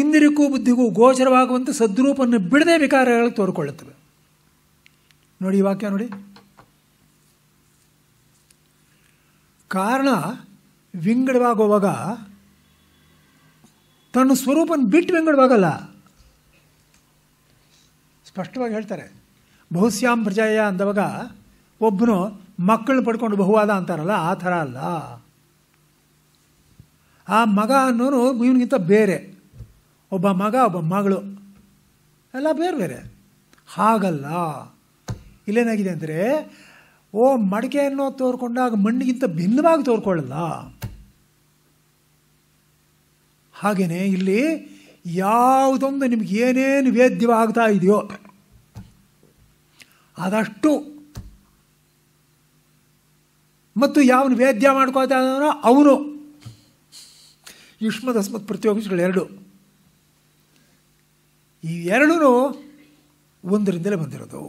ಇಂದಿರಿಗೂ ಬುದ್ಧಿಗೂ ಗೋಚರವಾಗುವಂತೆ ಸದ್ರೂಪನ್ನು ಬಿಡದೆ ವಿಕಾರಗಳು ತೋರಿಕೊಳ್ಳುತ್ತವೆ ನೋಡಿ ಈ ವಾಕ್ಯ ನೋಡಿ ಕಾರಣ ವಿಂಗಡವಾಗುವಾಗ ತನ್ನ ಸ್ವರೂಪನ ಬಿಟ್ಟು ವೆಂಗಡವಾಗಲ್ಲ ಸ್ಪಷ್ಟವಾಗಿ ಹೇಳ್ತಾರೆ ಬಹುಶ್ಯಾಮ್ ಪ್ರಜಾಯ ಅಂದವಾಗ ಒಬ್ಬನು ಮಕ್ಕಳನ್ನ ಪಡ್ಕೊಂಡು ಬಹುವಾದ ಅಂತಾರಲ್ಲ ಆ ಥರ ಅಲ್ಲ ಆ ಮಗ ಅನ್ನೋನು ಇವನಿಗಿಂತ ಬೇರೆ ಒಬ್ಬ ಮಗ ಒಬ್ಬ ಮಗಳು ಎಲ್ಲ ಬೇರೆ ಬೇರೆ ಹಾಗಲ್ಲ ಇಲ್ಲೇನಾಗಿದೆ ಅಂದರೆ ಓ ಮಡಿಕೆಯನ್ನು ತೋರ್ಕೊಂಡಾಗ ಮಣ್ಣಿಗಿಂತ ಭಿನ್ನವಾಗಿ ತೋರ್ಕೊಳ್ಳಲ್ಲ ಹಾಗೆಯೇ ಇಲ್ಲಿ ಯಾವುದೊಂದು ಏನೇನು ವೇದ್ಯವಾಗ್ತಾ ಇದೆಯೋ ಆದಷ್ಟು ಮತ್ತು ಯಾವನು ವೇದ್ಯ ಮಾಡ್ಕೋತಾ ಇದ್ದಾನೋ ಅವನು ಯುಷ್ಮದ್ ಅಸ್ಮತ್ ಎರಡು ಈ ಎರಡೂ ಒಂದರಿಂದಲೇ ಬಂದಿರೋದು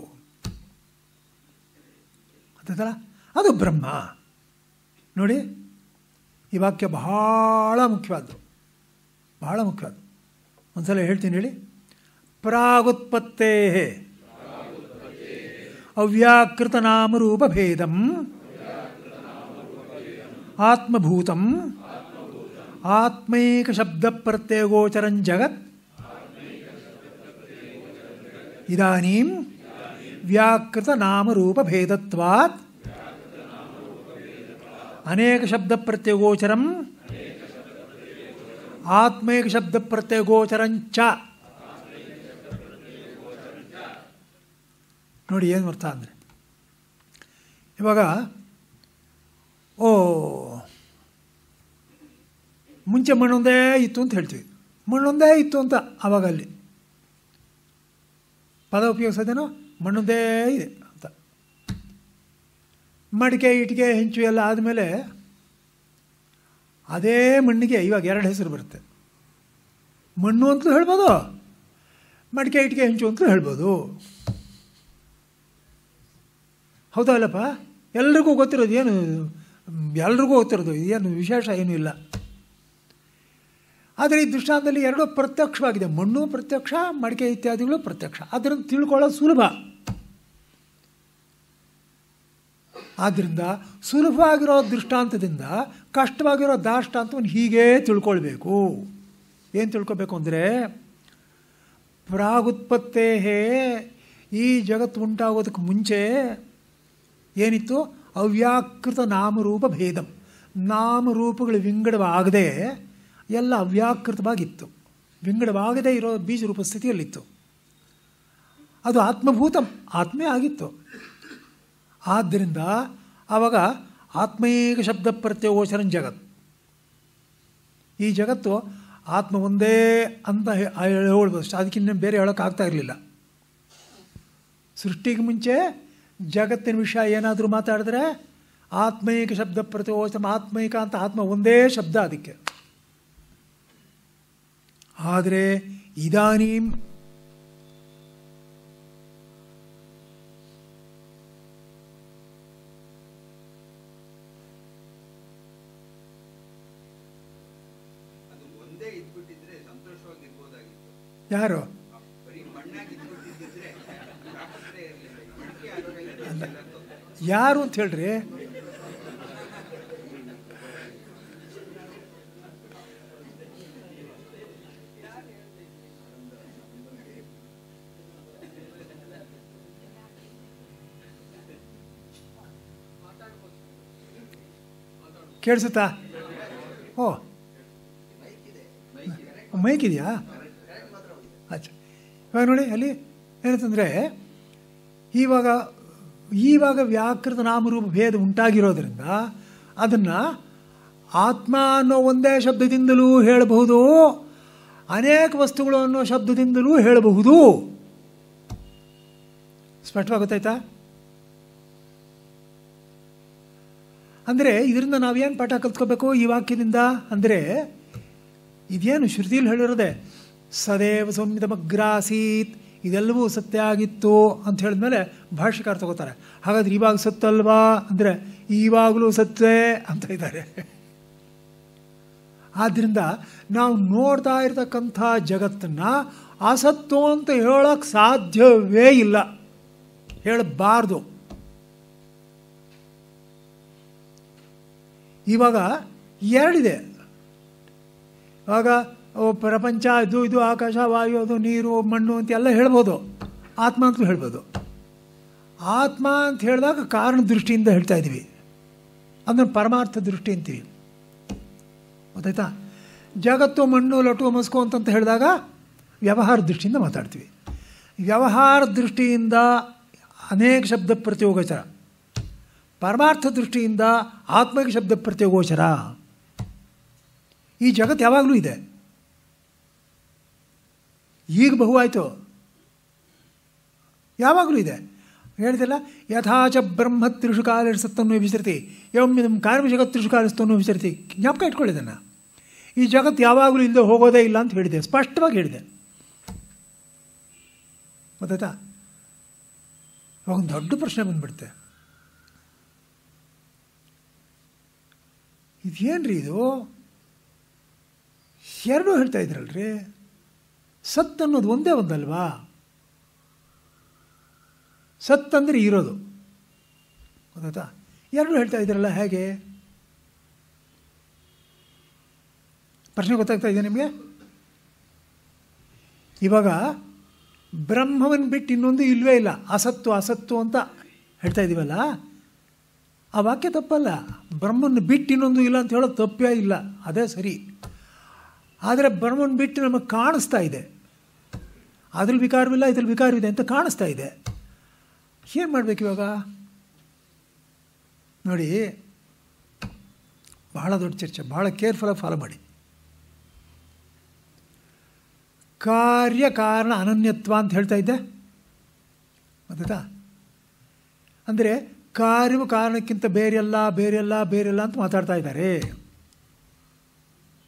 ಅಂತಲ್ಲ ಅದು ಬ್ರಹ್ಮ ನೋಡಿ ಈ ವಾಕ್ಯ ಬಹಳ ಮುಖ್ಯವಾದ್ದು ಬಹಳ ಮುಖ್ಯ ಅದು ಒಂದ್ಸಲ ಹೇಳ್ತೀನಿ ಹೇಳಿ ಪ್ರಾಗುತ್ಪತ್ತೇ ಅವ್ಯಾಕೃತನಾಮರೂಪಭೇದಂ ಆತ್ಮಭೂತಂ ಆತ್ಮೈಕ ಶಬ್ದ ಪ್ರತ್ಯಗೋಚರಂ ಜಗತ್ ಇದಾನೀಂ ವ್ಯಾಕೃತನಾಮರೂಪಭೇದತ್ವಾತ್ ಅನೇಕ ಶಬ್ದ ಪ್ರತ್ಯಗೋಚರಂ ಆತ್ಮೈಕ ಶಬ್ದ ಪ್ರತ್ಯಯ ಗೋಚರಂಚ ನೋಡಿ ಏನು ಅರ್ಥ ಅಂದರೆ ಇವಾಗ ಓ ಮುಂಚೆ ಮಣ್ಣೊಂದೇ ಇತ್ತು ಅಂತ ಹೇಳ್ತೀವಿ ಮಣ್ಣೊಂದೇ ಇತ್ತು ಅಂತ ಅವಾಗ ಅಲ್ಲಿ ಪದ ಉಪಯೋಗಿಸೋದೇನೋ ಮಣ್ಣೊಂದೇ ಇದೆ ಅಂತ ಮಡಿಕೆ ಇಟಿಕೆ ಹೆಂಚು ಎಲ್ಲ ಆದಮೇಲೆ ಅದೇ ಮಣ್ಣಿಗೆ ಇವಾಗ ಎರಡು ಹೆಸರು ಬರುತ್ತೆ ಮಣ್ಣು ಅಂತಲೂ ಹೇಳ್ಬೋದು ಮಡಿಕೆ ಇಟ್ಕೆ ಹೆಂಚು ಅಂತಲೂ ಹೇಳ್ಬೋದು ಹೌದಾ ಅಲ್ಲಪ್ಪ ಎಲ್ರಿಗೂ ಗೊತ್ತಿರೋದು ಏನು ಎಲ್ರಿಗೂ ಗೊತ್ತಿರೋದು ಏನು ವಿಶೇಷ ಏನೂ ಇಲ್ಲ ಆದರೆ ಈ ದೃಷ್ಟಾಂತದಲ್ಲಿ ಎರಡೂ ಪ್ರತ್ಯಕ್ಷವಾಗಿದೆ ಮಣ್ಣು ಪ್ರತ್ಯಕ್ಷ ಮಡಿಕೆ ಇತ್ಯಾದಿಗಳು ಪ್ರತ್ಯಕ್ಷ ಅದನ್ನು ತಿಳ್ಕೊಳ್ಳೋದು ಸುಲಭ ಆದ್ದರಿಂದ ಸುಲಭವಾಗಿರೋ ದೃಷ್ಟಾಂತದಿಂದ ಕಷ್ಟವಾಗಿರೋ ದಾಷ್ಟಾಂತವನ್ನು ಹೀಗೇ ತಿಳ್ಕೊಳ್ಬೇಕು ಏನು ತಿಳ್ಕೊಬೇಕು ಅಂದರೆ ಪ್ರಾಗುತ್ಪತ್ತೇಹೇ ಈ ಜಗತ್ತು ಉಂಟಾಗೋದಕ್ಕೆ ಮುಂಚೆ ಏನಿತ್ತು ಅವ್ಯಾಕೃತ ನಾಮರೂಪ ಭೇದ ನಾಮರೂಪಗಳು ವಿಂಗಡವಾಗದೆ ಎಲ್ಲ ಅವ್ಯಾಕೃತವಾಗಿತ್ತು ವಿಂಗಡವಾಗದೇ ಇರೋ ಬೀಜ ಸ್ಥಿತಿಯಲ್ಲಿತ್ತು ಅದು ಆತ್ಮಭೂತಂ ಆತ್ಮೇ ಆಗಿತ್ತು ಆದ್ದರಿಂದ ಆವಾಗ ಆತ್ಮೈಕ ಶಬ್ದ ಪ್ರತ್ಯಗೋಚರಂ ಜಗತ್ ಈ ಜಗತ್ತು ಆತ್ಮ ಒಂದೇ ಅಂತ ಹೇಳ್ಬೋದು ಅದಕ್ಕಿಂತ ಬೇರೆ ಹೇಳೋಕ್ಕಾಗ್ತಾ ಇರಲಿಲ್ಲ ಸೃಷ್ಟಿಗೆ ಮುಂಚೆ ಜಗತ್ತಿನ ವಿಷಯ ಏನಾದರೂ ಮಾತಾಡಿದ್ರೆ ಆತ್ಮೈಕ ಶಬ್ದ ಪ್ರತಿವೋಚನ ಆತ್ಮೈಕ ಅಂತ ಆತ್ಮ ಒಂದೇ ಶಬ್ದ ಅದಕ್ಕೆ ಆದರೆ ಇದಾನೀಂ ಯಾರು ಯಾರು ಅಂತ ಹೇಳ್ರಿ ಕೇಳಿಸುತ್ತಾ ಮೈಕ್ ಇದೆಯಾ ಅಚ್ಚ ಇವಾಗ ನೋಡಿ ಅಲ್ಲಿ ಏನಂತಂದರೆ ಇವಾಗ ಈವಾಗ ವ್ಯಾಕೃತ ನಾಮರೂಪ ಭೇದ ಉಂಟಾಗಿರೋದ್ರಿಂದ ಅದನ್ನು ಆತ್ಮ ಅನ್ನೋ ಒಂದೇ ಶಬ್ದದಿಂದಲೂ ಹೇಳಬಹುದು ಅನೇಕ ವಸ್ತುಗಳು ಅನ್ನೋ ಶಬ್ದದಿಂದಲೂ ಹೇಳಬಹುದು ಸ್ಪಷ್ಟವಾಗಿ ಗೊತ್ತಾಯ್ತಾ ಅಂದರೆ ಇದರಿಂದ ನಾವೇನು ಪಾಠ ಕಲ್ತ್ಕೋಬೇಕು ಈ ವಾಕ್ಯದಿಂದ ಅಂದರೆ ಇದೇನು ಶ್ರುತಿಲಿ ಹೇಳಿರೋದೆ ಸದೇವ ಮಗ್ರಾಸೀತ್ ಇದೆಲ್ಲವೂ ಸತ್ಯ ಆಗಿತ್ತು ಅಂತ ಹೇಳಿದ್ಮೇಲೆ ಭಾಷ್ಯಕಾರ ತಗೋತಾರೆ ಹಾಗಾದ್ರೆ ಇವಾಗ ಸತ್ತಲ್ವಾ ಅಂದರೆ ಈವಾಗಲೂ ಸತ್ಯ ಅಂತ ಇದ್ದಾರೆ ಆದ್ದರಿಂದ ನಾವು ನೋಡ್ತಾ ಇರತಕ್ಕಂಥ ಜಗತ್ತನ್ನ ಅಸತ್ತು ಅಂತ ಹೇಳೋಕ್ಕೆ ಸಾಧ್ಯವೇ ಇಲ್ಲ ಹೇಳಬಾರ್ದು ಇವಾಗ ಎರಡಿದೆ ಆಗ ಪ್ರಪಂಚ ಇದು ಇದು ಆಕಾಶ ವಾಯು ಅದು ನೀರು ಮಣ್ಣು ಅಂತ ಎಲ್ಲ ಹೇಳ್ಬೋದು ಆತ್ಮ ಅಂತಲೂ ಹೇಳ್ಬೋದು ಆತ್ಮ ಅಂತ ಹೇಳಿದಾಗ ಕಾರಣ ದೃಷ್ಟಿಯಿಂದ ಹೇಳ್ತಾ ಇದ್ದೀವಿ ಅದನ್ನು ಪರಮಾರ್ಥ ದೃಷ್ಟಿ ಅಂತೀವಿ ಗೊತ್ತಾಯ್ತಾ ಜಗತ್ತು ಮಣ್ಣು ಲಟು ಮಸ್ಕು ಅಂತಂತ ಹೇಳಿದಾಗ ವ್ಯವಹಾರ ದೃಷ್ಟಿಯಿಂದ ಮಾತಾಡ್ತೀವಿ ವ್ಯವಹಾರ ದೃಷ್ಟಿಯಿಂದ ಅನೇಕ ಶಬ್ದ ಪ್ರತ್ಯೋಗೋಚರ ಪರಮಾರ್ಥ ದೃಷ್ಟಿಯಿಂದ ಆತ್ಮಕ್ಕೆ ಶಬ್ದ ಪ್ರತಿಯೋಗೋಚರ ಈ ಜಗತ್ತು ಯಾವಾಗಲೂ ಇದೆ ಈಗ ಬಹು ಆಯಿತು ಯಾವಾಗಲೂ ಇದೆ ಹೇಳ್ತಿಲ್ಲ ಯಥಾಚ ಬ್ರಹ್ಮ ತ್ರಿಷು ಕಾಲಿಸತ್ತನ್ನು ವಿಚರತಿ ಕಾರ್ಮ ಜಗತ್ ತ್ರಿಷು ಕಾಲಿಸ್ತನ್ನು ಜ್ಞಾಪಕ ಇಟ್ಕೊಳ್ಳಿದನ್ನು ಈ ಜಗತ್ತು ಯಾವಾಗಲೂ ಇಲ್ಲದೆ ಹೋಗೋದೇ ಇಲ್ಲ ಅಂತ ಹೇಳಿದೆ ಸ್ಪಷ್ಟವಾಗಿ ಹೇಳಿದೆ ಗೊತ್ತಾಯ್ತಾ ಅವಾಗ ಒಂದು ದೊಡ್ಡ ಪ್ರಶ್ನೆ ಬಂದ್ಬಿಡುತ್ತೆ ಇದೇನ್ರಿ ಇದು ಎರಡೂ ಹೇಳ್ತಾ ಇದ್ರಲ್ರಿ ಸತ್ ಅನ್ನೋದು ಒಂದೇ ಒಂದಲ್ವಾ ಸತ್ ಅಂದರೆ ಇರೋದು ಗೊತ್ತಾಯ್ತಾ ಎರಡೂ ಹೇಳ್ತಾ ಇದ್ರಲ್ಲ ಹೇಗೆ ಪ್ರಶ್ನೆ ಗೊತ್ತಾಗ್ತಾ ಇದೆ ನಿಮಗೆ ಇವಾಗ ಬ್ರಹ್ಮವನ್ನು ಬಿಟ್ಟು ಇನ್ನೊಂದು ಇಲ್ವೇ ಇಲ್ಲ ಅಸತ್ತು ಅಸತ್ತು ಅಂತ ಹೇಳ್ತಾ ಇದ್ದೀವಲ್ಲ ಆ ವಾಕ್ಯ ತಪ್ಪಲ್ಲ ಬ್ರಹ್ಮನ ಬಿಟ್ಟು ಇನ್ನೊಂದು ಇಲ್ಲ ಅಂತ ಹೇಳೋದು ತಪ್ಪೇ ಇಲ್ಲ ಅದೇ ಸರಿ ಆದರೆ ಬ್ರಹ್ಮನ್ ಬಿಟ್ಟು ನಮಗೆ ಕಾಣಿಸ್ತಾ ಇದೆ ಅದ್ರಲ್ಲಿ ವಿಕಾರವಿಲ್ಲ ಇದ್ರಲ್ಲಿ ವಿಕಾರವಿದೆ ಅಂತ ಕಾಣಿಸ್ತಾ ಇದೆ ಏನು ಮಾಡಬೇಕು ಇವಾಗ ನೋಡಿ ಬಹಳ ದೊಡ್ಡ ಚರ್ಚೆ ಭಾಳ ಕೇರ್ಫುಲ್ಲಾಗಿ ಫಾಲೋ ಮಾಡಿ ಕಾರ್ಯ ಕಾರಣ ಅನನ್ಯತ್ವ ಅಂತ ಹೇಳ್ತಾ ಇದ್ದೆ ಗೊತ್ತಾಯ್ತಾ ಅಂದರೆ ಕಾರ್ಯವು ಕಾರಣಕ್ಕಿಂತ ಬೇರೆಲ್ಲ ಬೇರೆಲ್ಲ ಬೇರೆಲ್ಲ ಅಂತ ಮಾತಾಡ್ತಾ ಇದ್ದಾರೆ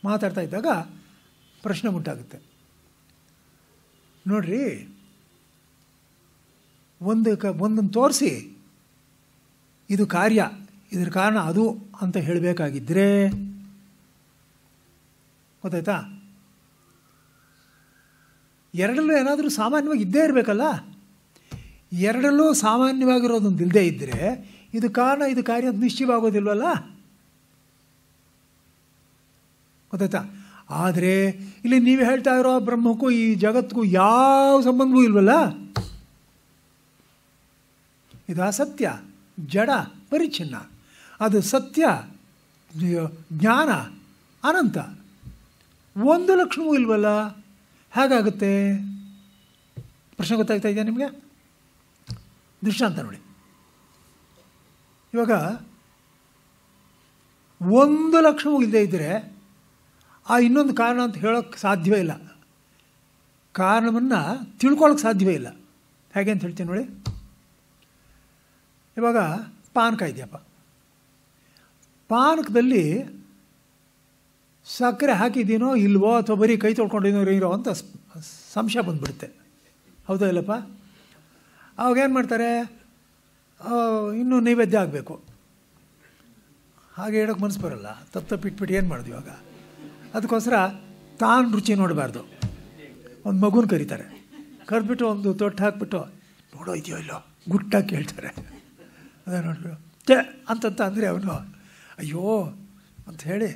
ಮಾತಾಡ್ತಾ ಇದ್ದಾಗ ಪ್ರಶ್ನೆ ಉಂಟಾಗುತ್ತೆ ನೋಡ್ರಿ ಒಂದು ಕ ಒಂದನ್ನು ತೋರಿಸಿ ಇದು ಕಾರ್ಯ ಇದರ ಕಾರಣ ಅದು ಅಂತ ಹೇಳಬೇಕಾಗಿದ್ದರೆ ಗೊತ್ತಾಯ್ತಾ ಎರಡಲ್ಲೂ ಏನಾದರೂ ಸಾಮಾನ್ಯವಾಗಿ ಇದ್ದೇ ಇರಬೇಕಲ್ಲ ಎರಡಲ್ಲೂ ಸಾಮಾನ್ಯವಾಗಿರೋದೊಂದು ಇಲ್ಲದೇ ಇದ್ದರೆ ಇದು ಕಾರಣ ಇದು ಕಾರ್ಯ ನಿಶ್ಚಯವಾಗೋದಿಲ್ವಲ್ಲ ಗೊತ್ತಾಯ್ತಾ ಆದರೆ ಇಲ್ಲಿ ನೀವು ಹೇಳ್ತಾ ಇರೋ ಬ್ರಹ್ಮಕ್ಕೂ ಈ ಜಗತ್ತಿಗೂ ಯಾವ ಸಂಬಂಧವೂ ಇಲ್ವಲ್ಲ ಇದು ಅಸತ್ಯ ಜಡ ಪರಿಚ್ಛಿನ್ನ ಅದು ಸತ್ಯ ಜ್ಞಾನ ಅನಂತ ಒಂದು ಲಕ್ಷಣವೂ ಇಲ್ವಲ್ಲ ಹೇಗಾಗುತ್ತೆ ಪ್ರಶ್ನೆ ಗೊತ್ತಾಗ್ತಾ ಇದೆಯಾ ನಿಮಗೆ ದೃಷ್ಟಾಂತ ನೋಡಿ ಇವಾಗ ಒಂದು ಲಕ್ಷವೂ ಇಲ್ಲದೆ ಇದ್ದರೆ ಆ ಇನ್ನೊಂದು ಕಾರಣ ಅಂತ ಹೇಳೋಕ್ಕೆ ಸಾಧ್ಯವೇ ಇಲ್ಲ ಕಾರಣವನ್ನು ತಿಳ್ಕೊಳಕ್ಕೆ ಸಾಧ್ಯವೇ ಇಲ್ಲ ಹೇಗೆ ಅಂತ ಹೇಳ್ತೀನಿ ನೋಡಿ ಇವಾಗ ಪಾನಕ ಇದೆಯಪ್ಪ ಪಾನಕದಲ್ಲಿ ಸಕ್ಕರೆ ಹಾಕಿದ್ದೀನೋ ಇಲ್ವೋ ಅಥವಾ ಬರೀ ಕೈ ತೊಳ್ಕೊಂಡಿದ್ದೀನೋ ಇರೋ ಅಂತ ಸಂಶಯ ಬಂದುಬಿಡುತ್ತೆ ಹೌದಾ ಇಲ್ಲಪ್ಪ ಅವಾಗ ಏನು ಮಾಡ್ತಾರೆ ಇನ್ನೂ ನೈವೇದ್ಯ ಆಗಬೇಕು ಹಾಗೆ ಹೇಳೋಕ್ಕೆ ಮನಸ್ಸು ಬರಲ್ಲ ತಪ್ಪಿಟ್ಬಿಟ್ಟು ಏನು ಮಾಡಿದ್ವಿ ಇವಾಗ ಅದಕ್ಕೋಸ್ಕರ ತಾನು ರುಚಿ ನೋಡಬಾರ್ದು ಒಂದು ಮಗುನ ಕರೀತಾರೆ ಕರೆದ್ಬಿಟ್ಟು ಒಂದು ತೊಟ್ಟು ಹಾಕ್ಬಿಟ್ಟು ನೋಡೋ ಇದೆಯೋ ಇಲ್ಲೋ ಗುಟ್ಟಾಗಿ ಕೇಳ್ತಾರೆ ಅದೇ ನೋಡಿದ್ರು ಚೆ ಅಂತಂತ ಅಂದರೆ ಅವನು ಅಯ್ಯೋ ಅಂತ ಹೇಳಿ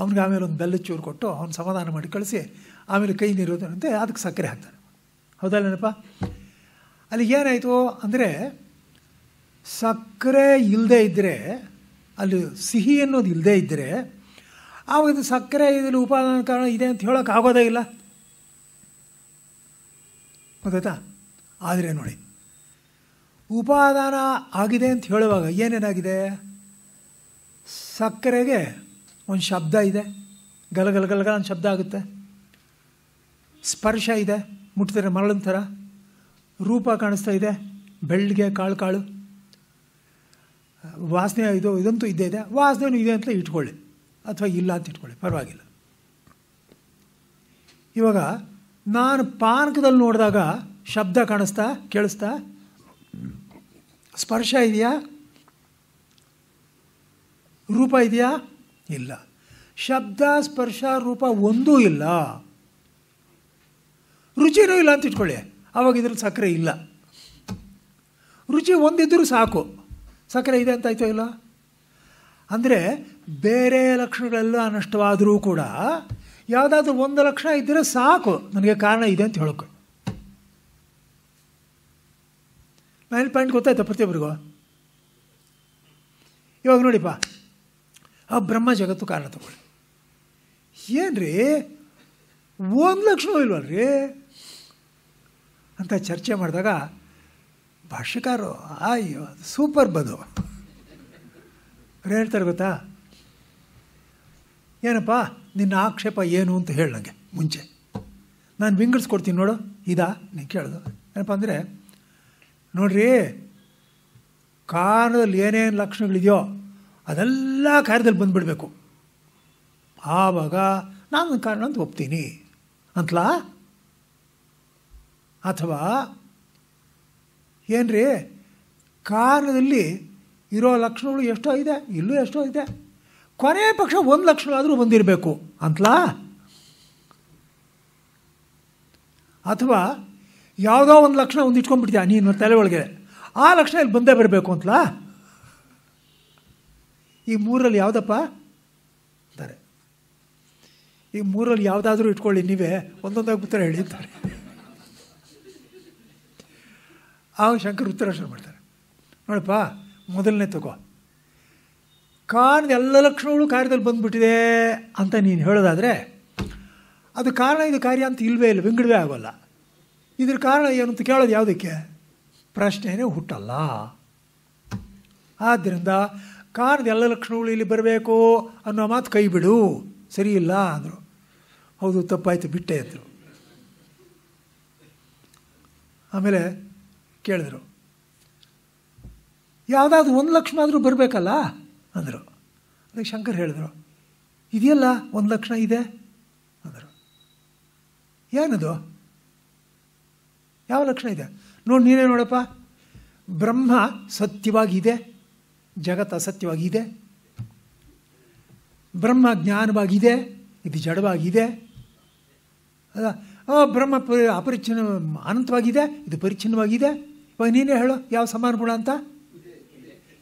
ಅವನಿಗೆ ಆಮೇಲೆ ಒಂದು ಬೆಲ್ಲ ಚೂರು ಕೊಟ್ಟು ಅವ್ನು ಸಮಾಧಾನ ಮಾಡಿ ಕಳಿಸಿ ಆಮೇಲೆ ಕೈ ನೀರೋದಂತೆ ಅದಕ್ಕೆ ಸಕ್ಕರೆ ಹಾಕ್ತಾರೆ ಹೌದಲ್ಲ ಏನಪ್ಪ ಅಲ್ಲಿ ಏನಾಯಿತು ಅಂದರೆ ಸಕ್ಕರೆ ಇಲ್ಲದೆ ಇದ್ದರೆ ಅಲ್ಲಿ ಸಿಹಿ ಅನ್ನೋದು ಇಲ್ಲದೇ ಇದ್ದರೆ ಆವಾಗ ಇದು ಸಕ್ಕರೆ ಇದರಲ್ಲಿ ಉಪಾದಾನ ಕಾರಣ ಇದೆ ಅಂತ ಹೇಳೋಕೆ ಆಗೋದೇ ಇಲ್ಲ ಗೊತ್ತಾಯ್ತಾ ಆದರೆ ನೋಡಿ ಉಪಾದಾನ ಆಗಿದೆ ಅಂತ ಹೇಳುವಾಗ ಏನೇನಾಗಿದೆ ಸಕ್ಕರೆಗೆ ಒಂದು ಶಬ್ದ ಇದೆ ಗಲಗಲಗಲಗಲ ಒಂದು ಅಂತ ಶಬ್ದ ಆಗುತ್ತೆ ಸ್ಪರ್ಶ ಇದೆ ಮುಟ್ಟಿದ್ರೆ ಮರಳಿನ ಥರ ರೂಪ ಕಾಣಿಸ್ತಾ ಇದೆ ಬೆಳ್ಳಿಗೆ ಕಾಳು ಕಾಳು ವಾಸನೆ ಇದು ಇದಂತೂ ಇದ್ದೇ ಇದೆ ವಾಸನೆ ಇದೆ ಅಂತ ಇಟ್ಕೊಳ್ಳಿ ಅಥವಾ ಇಲ್ಲ ಅಂತ ಇಟ್ಕೊಳ್ಳಿ ಪರವಾಗಿಲ್ಲ ಇವಾಗ ನಾನು ಪಾನಕದಲ್ಲಿ ನೋಡಿದಾಗ ಶಬ್ದ ಕಾಣಿಸ್ತಾ ಕೇಳಿಸ್ತಾ ಸ್ಪರ್ಶ ಇದೆಯಾ ರೂಪ ಇದೆಯಾ ಇಲ್ಲ ಶಬ್ದ ಸ್ಪರ್ಶ ರೂಪ ಒಂದೂ ಇಲ್ಲ ರುಚಿನೂ ಇಲ್ಲ ಅಂತ ಇಟ್ಕೊಳ್ಳಿ ಅವಾಗ ಇದ್ರಲ್ಲಿ ಸಕ್ಕರೆ ಇಲ್ಲ ರುಚಿ ಒಂದಿದ್ದರೂ ಸಾಕು ಸಕ್ಕರೆ ಇದೆ ಅಂತ ಆಯ್ತೋ ಇಲ್ಲ ಅಂದರೆ ಬೇರೆ ಲಕ್ಷಣಗಳೆಲ್ಲ ನಷ್ಟವಾದರೂ ಕೂಡ ಯಾವುದಾದ್ರೂ ಒಂದು ಲಕ್ಷಣ ಇದ್ದರೆ ಸಾಕು ನನಗೆ ಕಾರಣ ಇದೆ ಅಂತ ಹೇಳೋಕೆ ಮೈಲ್ ಪಾಯಿಂಟ್ ಗೊತ್ತಾಯ್ತಾ ಪ್ರತಿಯೊಬ್ಬರಿಗೂ ಇವಾಗ ನೋಡಿಪ್ಪ ಆ ಬ್ರಹ್ಮ ಜಗತ್ತು ಕಾರಣ ತಗೊಳ್ಳಿ ಏನು ರೀ ಒಂದು ಇಲ್ವಲ್ಲ ಇಲ್ವಲ್ರಿ ಅಂತ ಚರ್ಚೆ ಮಾಡಿದಾಗ ಭಾಷಿಕಾರು ಅಯ್ಯೋ ಸೂಪರ್ ಬದು ಅವ್ರು ಹೇಳ್ತಾರೆ ಗೊತ್ತಾ ಏನಪ್ಪ ನಿನ್ನ ಆಕ್ಷೇಪ ಏನು ಅಂತ ಹೇಳಿ ನನಗೆ ಮುಂಚೆ ನಾನು ವಿಂಗಡಿಸ್ಕೊಡ್ತೀನಿ ನೋಡು ಇದಾ ನೀನು ಕೇಳ್ದು ಏನಪ್ಪ ಅಂದರೆ ನೋಡ್ರಿ ಕಾರಣದಲ್ಲಿ ಏನೇನು ಲಕ್ಷಣಗಳಿದೆಯೋ ಅದೆಲ್ಲ ಕಾರ್ಯದಲ್ಲಿ ಬಂದುಬಿಡಬೇಕು ಆವಾಗ ನಾನು ಕಾರಣ ಅಂತ ಒಪ್ತೀನಿ ಅಂತಲಾ ಅಥವಾ ರೀ ಕಾರಣದಲ್ಲಿ ಇರೋ ಲಕ್ಷಣಗಳು ಎಷ್ಟೋ ಇದೆ ಇಲ್ಲೂ ಎಷ್ಟೋ ಇದೆ ಕೊನೆ ಪಕ್ಷ ಒಂದು ಲಕ್ಷವಾದರೂ ಬಂದಿರಬೇಕು ಅಂತಲಾ ಅಥವಾ ಯಾವುದೋ ಒಂದು ಲಕ್ಷಣ ಒಂದು ಇಟ್ಕೊಂಡ್ಬಿಡ್ತೀಯ ನೀನು ತಲೆ ಒಳಗೆ ಆ ಲಕ್ಷಣ ಇಲ್ಲಿ ಬಂದೇ ಬರಬೇಕು ಅಂತಲಾ ಈ ಮೂರಲ್ಲಿ ಯಾವುದಪ್ಪ ಅಂತಾರೆ ಈ ಮೂರಲ್ಲಿ ಯಾವುದಾದ್ರೂ ಇಟ್ಕೊಳ್ಳಿ ನೀವೇ ಒಂದೊಂದಾಗಿ ಉತ್ತರ ಅಂತಾರೆ ಆ ಶಂಕರ್ ಉತ್ತರ ಶುರು ಮಾಡ್ತಾರೆ ನೋಡಪ್ಪ ಮೊದಲನೇ ತಗೋ ಕಾರಣದ ಎಲ್ಲ ಲಕ್ಷಣಗಳು ಕಾರ್ಯದಲ್ಲಿ ಬಂದುಬಿಟ್ಟಿದೆ ಅಂತ ನೀನು ಹೇಳೋದಾದರೆ ಅದು ಕಾರಣ ಇದು ಕಾರ್ಯ ಅಂತ ಇಲ್ವೇ ಇಲ್ಲ ವಿಂಗಡವೇ ಆಗೋಲ್ಲ ಇದ್ರ ಕಾರಣ ಏನು ಅಂತ ಕೇಳೋದು ಯಾವುದಕ್ಕೆ ಪ್ರಶ್ನೆಯೇ ಹುಟ್ಟಲ್ಲ ಆದ್ದರಿಂದ ಕಾರಣದ ಎಲ್ಲ ಲಕ್ಷಣಗಳು ಇಲ್ಲಿ ಬರಬೇಕು ಅನ್ನೋ ಮಾತು ಕೈ ಬಿಡು ಸರಿ ಇಲ್ಲ ಅಂದರು ಹೌದು ತಪ್ಪಾಯಿತು ಬಿಟ್ಟೆ ಅಂದರು ಆಮೇಲೆ ಕೇಳಿದರು ಯಾವುದಾದ್ರು ಒಂದು ಲಕ್ಷಣ ಆದರೂ ಬರಬೇಕಲ್ಲ ಅಂದರು ಅದಕ್ಕೆ ಶಂಕರ್ ಹೇಳಿದ್ರು ಇದೆಯಲ್ಲ ಒಂದು ಲಕ್ಷಣ ಇದೆ ಅಂದರು ಏನದು ಯಾವ ಲಕ್ಷಣ ಇದೆ ನೋಡಿ ನೀನೇ ನೋಡಪ್ಪ ಬ್ರಹ್ಮ ಸತ್ಯವಾಗಿದೆ ಜಗತ್ ಅಸತ್ಯವಾಗಿದೆ ಬ್ರಹ್ಮ ಜ್ಞಾನವಾಗಿದೆ ಇದು ಜಡವಾಗಿದೆ ಅಲ್ಲ ಬ್ರಹ್ಮ ಪರಿ ಅಪರಿಚ್ಛಿನ್ನ ಅನಂತವಾಗಿದೆ ಇದು ಪರಿಚ್ಛಿನ್ನವಾಗಿದೆ ಇವಾಗ ನೀನೇ ಹೇಳು ಯಾವ ಸಮಾನ ಗುಣ ಅಂತ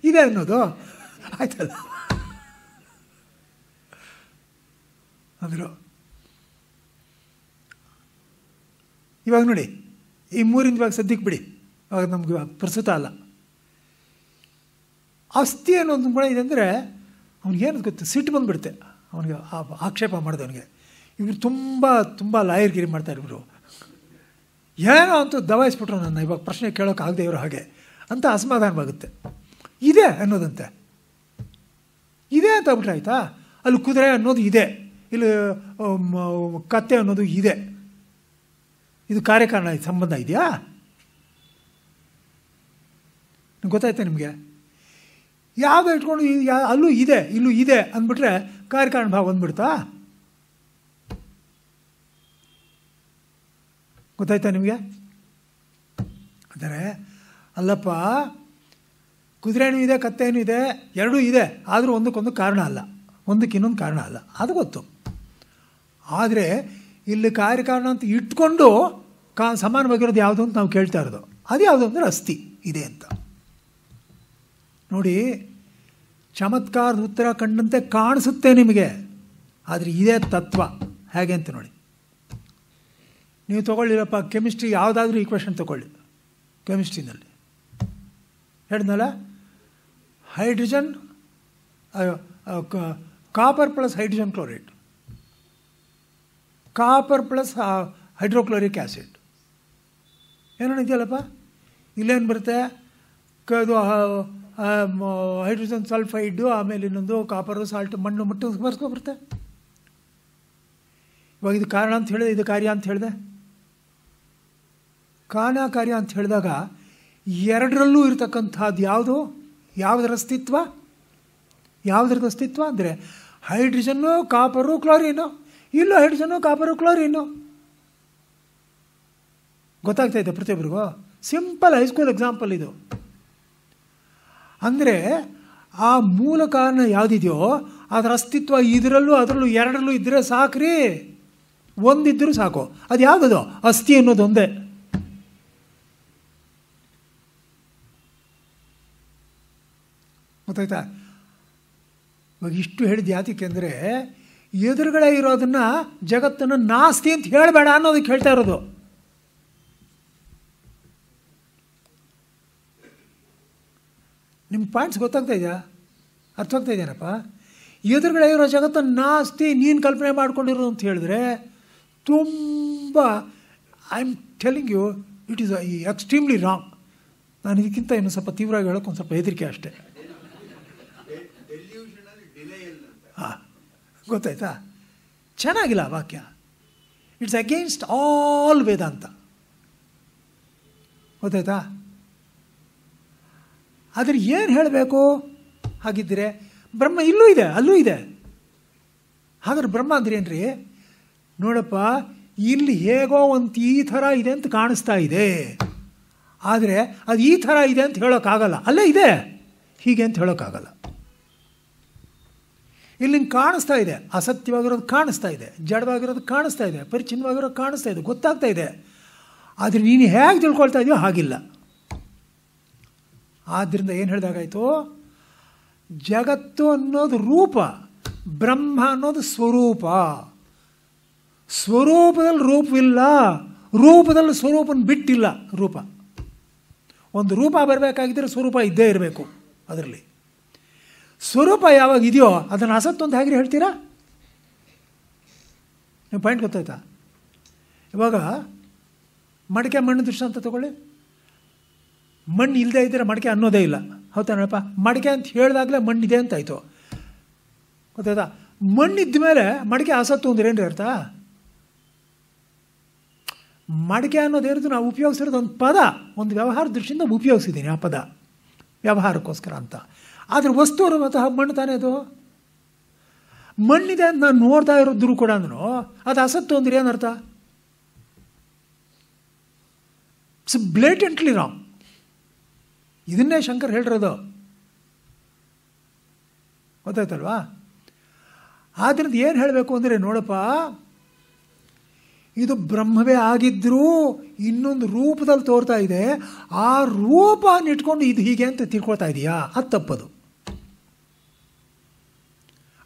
ಇದೆ ಅನ್ನೋದು ಆಯ್ತಲ್ಲ ಅಂದರು ಇವಾಗ ನೋಡಿ ಈ ಮೂರಿಂದ ಇವಾಗ ಸದ್ಯಕ್ಕೆ ಬಿಡಿ ಇವಾಗ ನಮ್ಗೆ ಪ್ರಸ್ತುತ ಅಲ್ಲ ಅಸ್ಥಿ ಅನ್ನೋದು ಕೂಡ ಇದೆ ಅಂದರೆ ಅವ್ನಿಗೇನು ಗೊತ್ತು ಸಿಟ್ಟು ಬಂದುಬಿಡುತ್ತೆ ಅವನಿಗೆ ಆಕ್ಷೇಪ ಅವನಿಗೆ ಇವರು ತುಂಬ ತುಂಬ ಲಾಯರ್ಗಿರಿ ಮಾಡ್ತಾರೆ ಇವರು ಏನೋ ಅಂತೂ ದಬಾಯಿಸ್ಬಿಟ್ರು ನನ್ನ ಇವಾಗ ಪ್ರಶ್ನೆ ಕೇಳೋಕ್ಕಾಗದೆ ಇವರು ಹಾಗೆ ಅಂತ ಅಸಮಾಧಾನವಾಗುತ್ತೆ ಇದೆ ಅನ್ನೋದಂತೆ ಇದೆ ಅಂತ ಆಗ್ಬಿಟ್ರೆ ಆಯಿತಾ ಅಲ್ಲಿ ಕುದುರೆ ಅನ್ನೋದು ಇದೆ ಇಲ್ಲಿ ಕತ್ತೆ ಅನ್ನೋದು ಇದೆ ಇದು ಕಾರ್ಯಕಾರಣ ಸಂಬಂಧ ಇದೆಯಾ ಗೊತ್ತಾಯ್ತಾ ನಿಮಗೆ ಯಾವುದು ಇಟ್ಕೊಂಡು ಅಲ್ಲೂ ಇದೆ ಇಲ್ಲೂ ಇದೆ ಅಂದ್ಬಿಟ್ರೆ ಕಾರ್ಯಕಾರಣ ಭಾವ ಬಂದ್ಬಿಡ್ತಾ ಗೊತ್ತಾಯ್ತಾ ನಿಮಗೆ ಅಂದರೆ ಅಲ್ಲಪ್ಪ ಕುದುರೆನೂ ಇದೆ ಕತ್ತೆನೂ ಇದೆ ಎರಡೂ ಇದೆ ಆದರೂ ಒಂದಕ್ಕೊಂದು ಕಾರಣ ಅಲ್ಲ ಒಂದಕ್ಕೆ ಇನ್ನೊಂದು ಕಾರಣ ಅಲ್ಲ ಅದು ಗೊತ್ತು ಆದರೆ ಇಲ್ಲಿ ಕಾರ್ಯಕಾರಣ ಅಂತ ಇಟ್ಕೊಂಡು ಕಾ ಸಮಾನವಾಗಿರೋದು ಯಾವುದು ಅಂತ ನಾವು ಕೇಳ್ತಾ ಇರೋದು ಅದು ಯಾವುದು ಅಂದರೆ ಅಸ್ಥಿ ಇದೆ ಅಂತ ನೋಡಿ ಚಮತ್ಕಾರದ ಉತ್ತರ ಕಂಡಂತೆ ಕಾಣಿಸುತ್ತೆ ನಿಮಗೆ ಆದರೆ ಇದೇ ತತ್ವ ಹೇಗೆ ಅಂತ ನೋಡಿ ನೀವು ತೊಗೊಳ್ಳಿರಪ್ಪ ಕೆಮಿಸ್ಟ್ರಿ ಯಾವುದಾದ್ರೂ ಈಕ್ವೇಷನ್ ತೊಗೊಳ್ಳಿ ಕೆಮಿಸ್ಟ್ರಿನಲ್ಲಿ ಹೇಳಿದ್ನಲ್ಲ hydrogen copper plus hydrogen chloride copper plus hydrochloric acid ಏನೇನು ಇದೆಯಲ್ಲಪ್ಪ ಇಲ್ಲೇನು ಬರುತ್ತೆ ಇದು ಹೈಡ್ರೋಜನ್ ಸಲ್ಫೈಡು ಆಮೇಲೆ ಇನ್ನೊಂದು ಕಾಪರ್ ಸಾಲ್ಟ್ ಮಣ್ಣು ಮುಟ್ಟು ಬರ್ಸ್ಕೊಬರುತ್ತೆ ಇವಾಗ ಇದು ಕಾರಣ ಅಂತ ಹೇಳಿದೆ ಇದು ಕಾರ್ಯ ಅಂತ ಹೇಳಿದೆ ಕಾರಣ ಕಾರ್ಯ ಅಂತ ಹೇಳಿದಾಗ ಎರಡರಲ್ಲೂ ಇರತಕ್ಕಂಥದ್ದು ಯಾವುದು ಯಾವುದರ ಅಸ್ತಿತ್ವ ಯಾವುದ್ರದ್ದು ಅಸ್ತಿತ್ವ ಅಂದರೆ ಹೈಡ್ರೋಜನ್ನು ಕಾಪರು ಕ್ಲೋರಿನು ಇಲ್ಲೋ ಹೈಡ್ರೋಜನ್ನು ಕಾಪರು ಕ್ಲೋರಿನು ಗೊತ್ತಾಗ್ತಾ ಇದೆ ಪ್ರತಿಯೊಬ್ಬರಿಗೂ ಸಿಂಪಲ್ ಹೈಸ್ಕೂಲ್ ಎಕ್ಸಾಂಪಲ್ ಇದು ಅಂದರೆ ಆ ಮೂಲ ಕಾರಣ ಯಾವುದಿದೆಯೋ ಅದರ ಅಸ್ತಿತ್ವ ಇದರಲ್ಲೂ ಅದರಲ್ಲೂ ಎರಡರಲ್ಲೂ ಇದ್ದರೆ ರೀ ಒಂದಿದ್ದರೂ ಸಾಕು ಅದು ಯಾವುದದು ಅಸ್ಥಿ ಅನ್ನೋದೊಂದೇ ಗೊತ್ತಾಯ್ತಾ ಇವಾಗ ಇಷ್ಟು ಹೇಳಿದ ಯಾತಕ್ಕೆ ಅಂದರೆ ಎದುರುಗಡೆ ಇರೋದನ್ನು ಜಗತ್ತನ್ನು ನಾಸ್ತಿ ಅಂತ ಹೇಳಬೇಡ ಅನ್ನೋದಕ್ಕೆ ಹೇಳ್ತಾ ಇರೋದು ನಿಮ್ಮ ಪಾಯಿಂಟ್ಸ್ ಗೊತ್ತಾಗ್ತಾ ಇದೆಯಾ ಅರ್ಥ ಆಗ್ತಾ ಇದೆಯಾನಪ್ಪ ಎದುರುಗಡೆ ಇರೋ ಜಗತ್ತನ್ನು ನಾಸ್ತಿ ನೀನು ಕಲ್ಪನೆ ಮಾಡ್ಕೊಂಡಿರೋ ಅಂತ ಹೇಳಿದ್ರೆ ತುಂಬ I am telling you it is extremely wrong ನಾನು ಇದಕ್ಕಿಂತ ಇನ್ನೊಂದು ಸ್ವಲ್ಪ ತೀವ್ರವಾಗಿ ಹೇಳೋಕೆ ಒಂದು ಸ್ವಲ್ಪ ಹೆದರಿಕೆ ಅಷ್ಟೇ ಗೊತ್ತಾಯ್ತಾ ಚೆನ್ನಾಗಿಲ್ಲ ವಾಕ್ಯ ಇಟ್ಸ್ ಅಗೇನ್ಸ್ಟ್ ಆಲ್ ವೇದಾಂತ ಗೊತ್ತಾಯ್ತಾ ಆದರೆ ಏನು ಹೇಳಬೇಕು ಹಾಗಿದ್ದರೆ ಬ್ರಹ್ಮ ಇಲ್ಲೂ ಇದೆ ಅಲ್ಲೂ ಇದೆ ಹಾಗಾದ್ರೆ ಬ್ರಹ್ಮ ಅಂದ್ರೆ ಏನ್ರಿ ನೋಡಪ್ಪ ಇಲ್ಲಿ ಹೇಗೋ ಒಂದು ಈ ಥರ ಇದೆ ಅಂತ ಕಾಣಿಸ್ತಾ ಇದೆ ಆದರೆ ಅದು ಈ ಥರ ಇದೆ ಅಂತ ಹೇಳೋಕ್ಕಾಗಲ್ಲ ಅಲ್ಲೇ ಇದೆ ಹೀಗೆ ಅಂತ ಹೇಳೋಕ್ಕಾಗಲ್ಲ ಇಲ್ಲಿ ಕಾಣಿಸ್ತಾ ಇದೆ ಅಸತ್ಯವಾಗಿರೋದು ಕಾಣಿಸ್ತಾ ಇದೆ ಜಡವಾಗಿರೋದು ಕಾಣಿಸ್ತಾ ಇದೆ ಪರಿಚಿನ್ನವಾಗಿರೋದು ಕಾಣಿಸ್ತಾ ಇದೆ ಗೊತ್ತಾಗ್ತಾ ಇದೆ ಆದರೆ ನೀನು ಹೇಗೆ ತಿಳ್ಕೊಳ್ತಾ ಇದೆಯೋ ಹಾಗಿಲ್ಲ ಆದ್ದರಿಂದ ಏನು ಹೇಳಿದಾಗಾಯಿತು ಜಗತ್ತು ಅನ್ನೋದು ರೂಪ ಬ್ರಹ್ಮ ಅನ್ನೋದು ಸ್ವರೂಪ ಸ್ವರೂಪದಲ್ಲಿ ರೂಪವಿಲ್ಲ ರೂಪದಲ್ಲಿ ಸ್ವರೂಪನ ಬಿಟ್ಟಿಲ್ಲ ರೂಪ ಒಂದು ರೂಪ ಬರಬೇಕಾಗಿದ್ದರೆ ಸ್ವರೂಪ ಇದ್ದೇ ಇರಬೇಕು ಅದರಲ್ಲಿ ಸ್ವರೂಪ ಯಾವಾಗ ಇದೆಯೋ ಅದನ್ನು ಅಸತ್ತು ಅಂತ ಹೇಗೆ ಹೇಳ್ತೀರಾ ನಿಮ್ಮ ಪಾಯಿಂಟ್ ಗೊತ್ತಾಯ್ತಾ ಇವಾಗ ಮಡಿಕೆ ಮಣ್ಣು ಅಂತ ತಗೊಳ್ಳಿ ಮಣ್ಣು ಇಲ್ಲದೆ ಇದ್ದರೆ ಮಡಿಕೆ ಅನ್ನೋದೇ ಇಲ್ಲ ಹೌದಾ ಮಡಿಕೆ ಅಂತ ಹೇಳಿದಾಗಲೇ ಮಣ್ಣಿದೆ ಅಂತಾಯಿತು ಗೊತ್ತಾಯ್ತಾ ಮಣ್ಣಿದ್ದ ಮೇಲೆ ಮಡಿಕೆ ಅಸತ್ತು ಅಂದ್ರೆ ಏನು ಅರ್ಥ ಮಡಿಕೆ ಅನ್ನೋದೇನಿದು ನಾವು ಉಪಯೋಗಿಸಿರೋದು ಒಂದು ಪದ ಒಂದು ವ್ಯವಹಾರ ದೃಷ್ಟಿಯಿಂದ ಉಪಯೋಗಿಸಿದ್ದೀನಿ ಆ ಪದ ವ್ಯವಹಾರಕ್ಕೋಸ್ಕರ ಅಂತ ಆದರೆ ವಸ್ತು ಅನ್ನುವಂತಹ ಮಣ್ಣು ತಾನೇ ಅದು ಮಣ್ಣಿದೆ ಅಂತ ನಾನು ನೋಡ್ತಾ ಇರೋದ್ರು ಕೂಡ ಅಂದ್ರೂ ಅದು ಅಸತ್ತು ಅಂದ್ರೆ ಏನರ್ಥ ಇಟ್ಸ್ ಬ್ಲೇಟೆಂಟ್ಲಿ ರಾಮ್ ಇದನ್ನೇ ಶಂಕರ್ ಹೇಳಿರೋದು ಗೊತ್ತಾಯ್ತಲ್ವಾ ಆದ್ರಿಂದ ಏನು ಹೇಳಬೇಕು ಅಂದರೆ ನೋಡಪ್ಪ ಇದು ಬ್ರಹ್ಮವೇ ಆಗಿದ್ರೂ ಇನ್ನೊಂದು ರೂಪದಲ್ಲಿ ತೋರ್ತಾ ಇದೆ ಆ ರೂಪ ಇಟ್ಕೊಂಡು ಇದು ಹೀಗೆ ಅಂತ ತಿಳ್ಕೊಳ್ತಾ ಇದೆಯಾ ಅದು ತಪ್ಪದು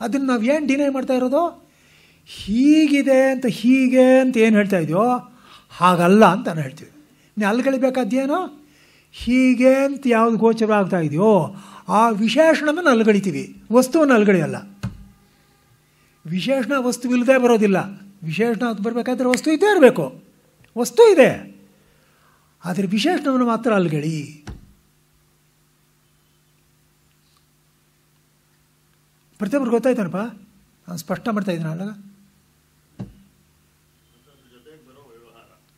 ಅದನ್ನು ನಾವು ಏನು ಡಿನೈ ಮಾಡ್ತಾ ಇರೋದು ಹೀಗಿದೆ ಅಂತ ಹೀಗೆ ಅಂತ ಏನು ಹೇಳ್ತಾ ಇದೆಯೋ ಹಾಗಲ್ಲ ಅಂತ ನಾನು ಹೇಳ್ತೀವಿ ನೀನು ಅಲ್ಗಳಿಬೇಕಾದ್ದೇನೋ ಹೀಗೆ ಅಂತ ಯಾವುದು ಗೋಚರ ಆಗ್ತಾ ಇದೆಯೋ ಆ ವಿಶೇಷಣವನ್ನು ಅಲ್ಗಳಿತೀವಿ ವಸ್ತುವನ್ನು ಅಲ್ಗಳಿಯಲ್ಲ ವಿಶೇಷಣ ವಸ್ತು ಇಲ್ಲದೆ ಬರೋದಿಲ್ಲ ವಿಶೇಷಣ ಅದು ಬರಬೇಕಾದ್ರೆ ವಸ್ತು ಇದ್ದೇ ಇರಬೇಕು ವಸ್ತು ಇದೆ ಆದರೆ ವಿಶೇಷಣವನ್ನು ಮಾತ್ರ ಅಲ್ಗಳಿ ಪ್ರತಿಯೊಬ್ಬರು ಗೊತ್ತಾಯ್ತಾನಪ್ಪ ನಾನು ಸ್ಪಷ್ಟ ಮಾಡ್ತಾ ಅಲ್ಲ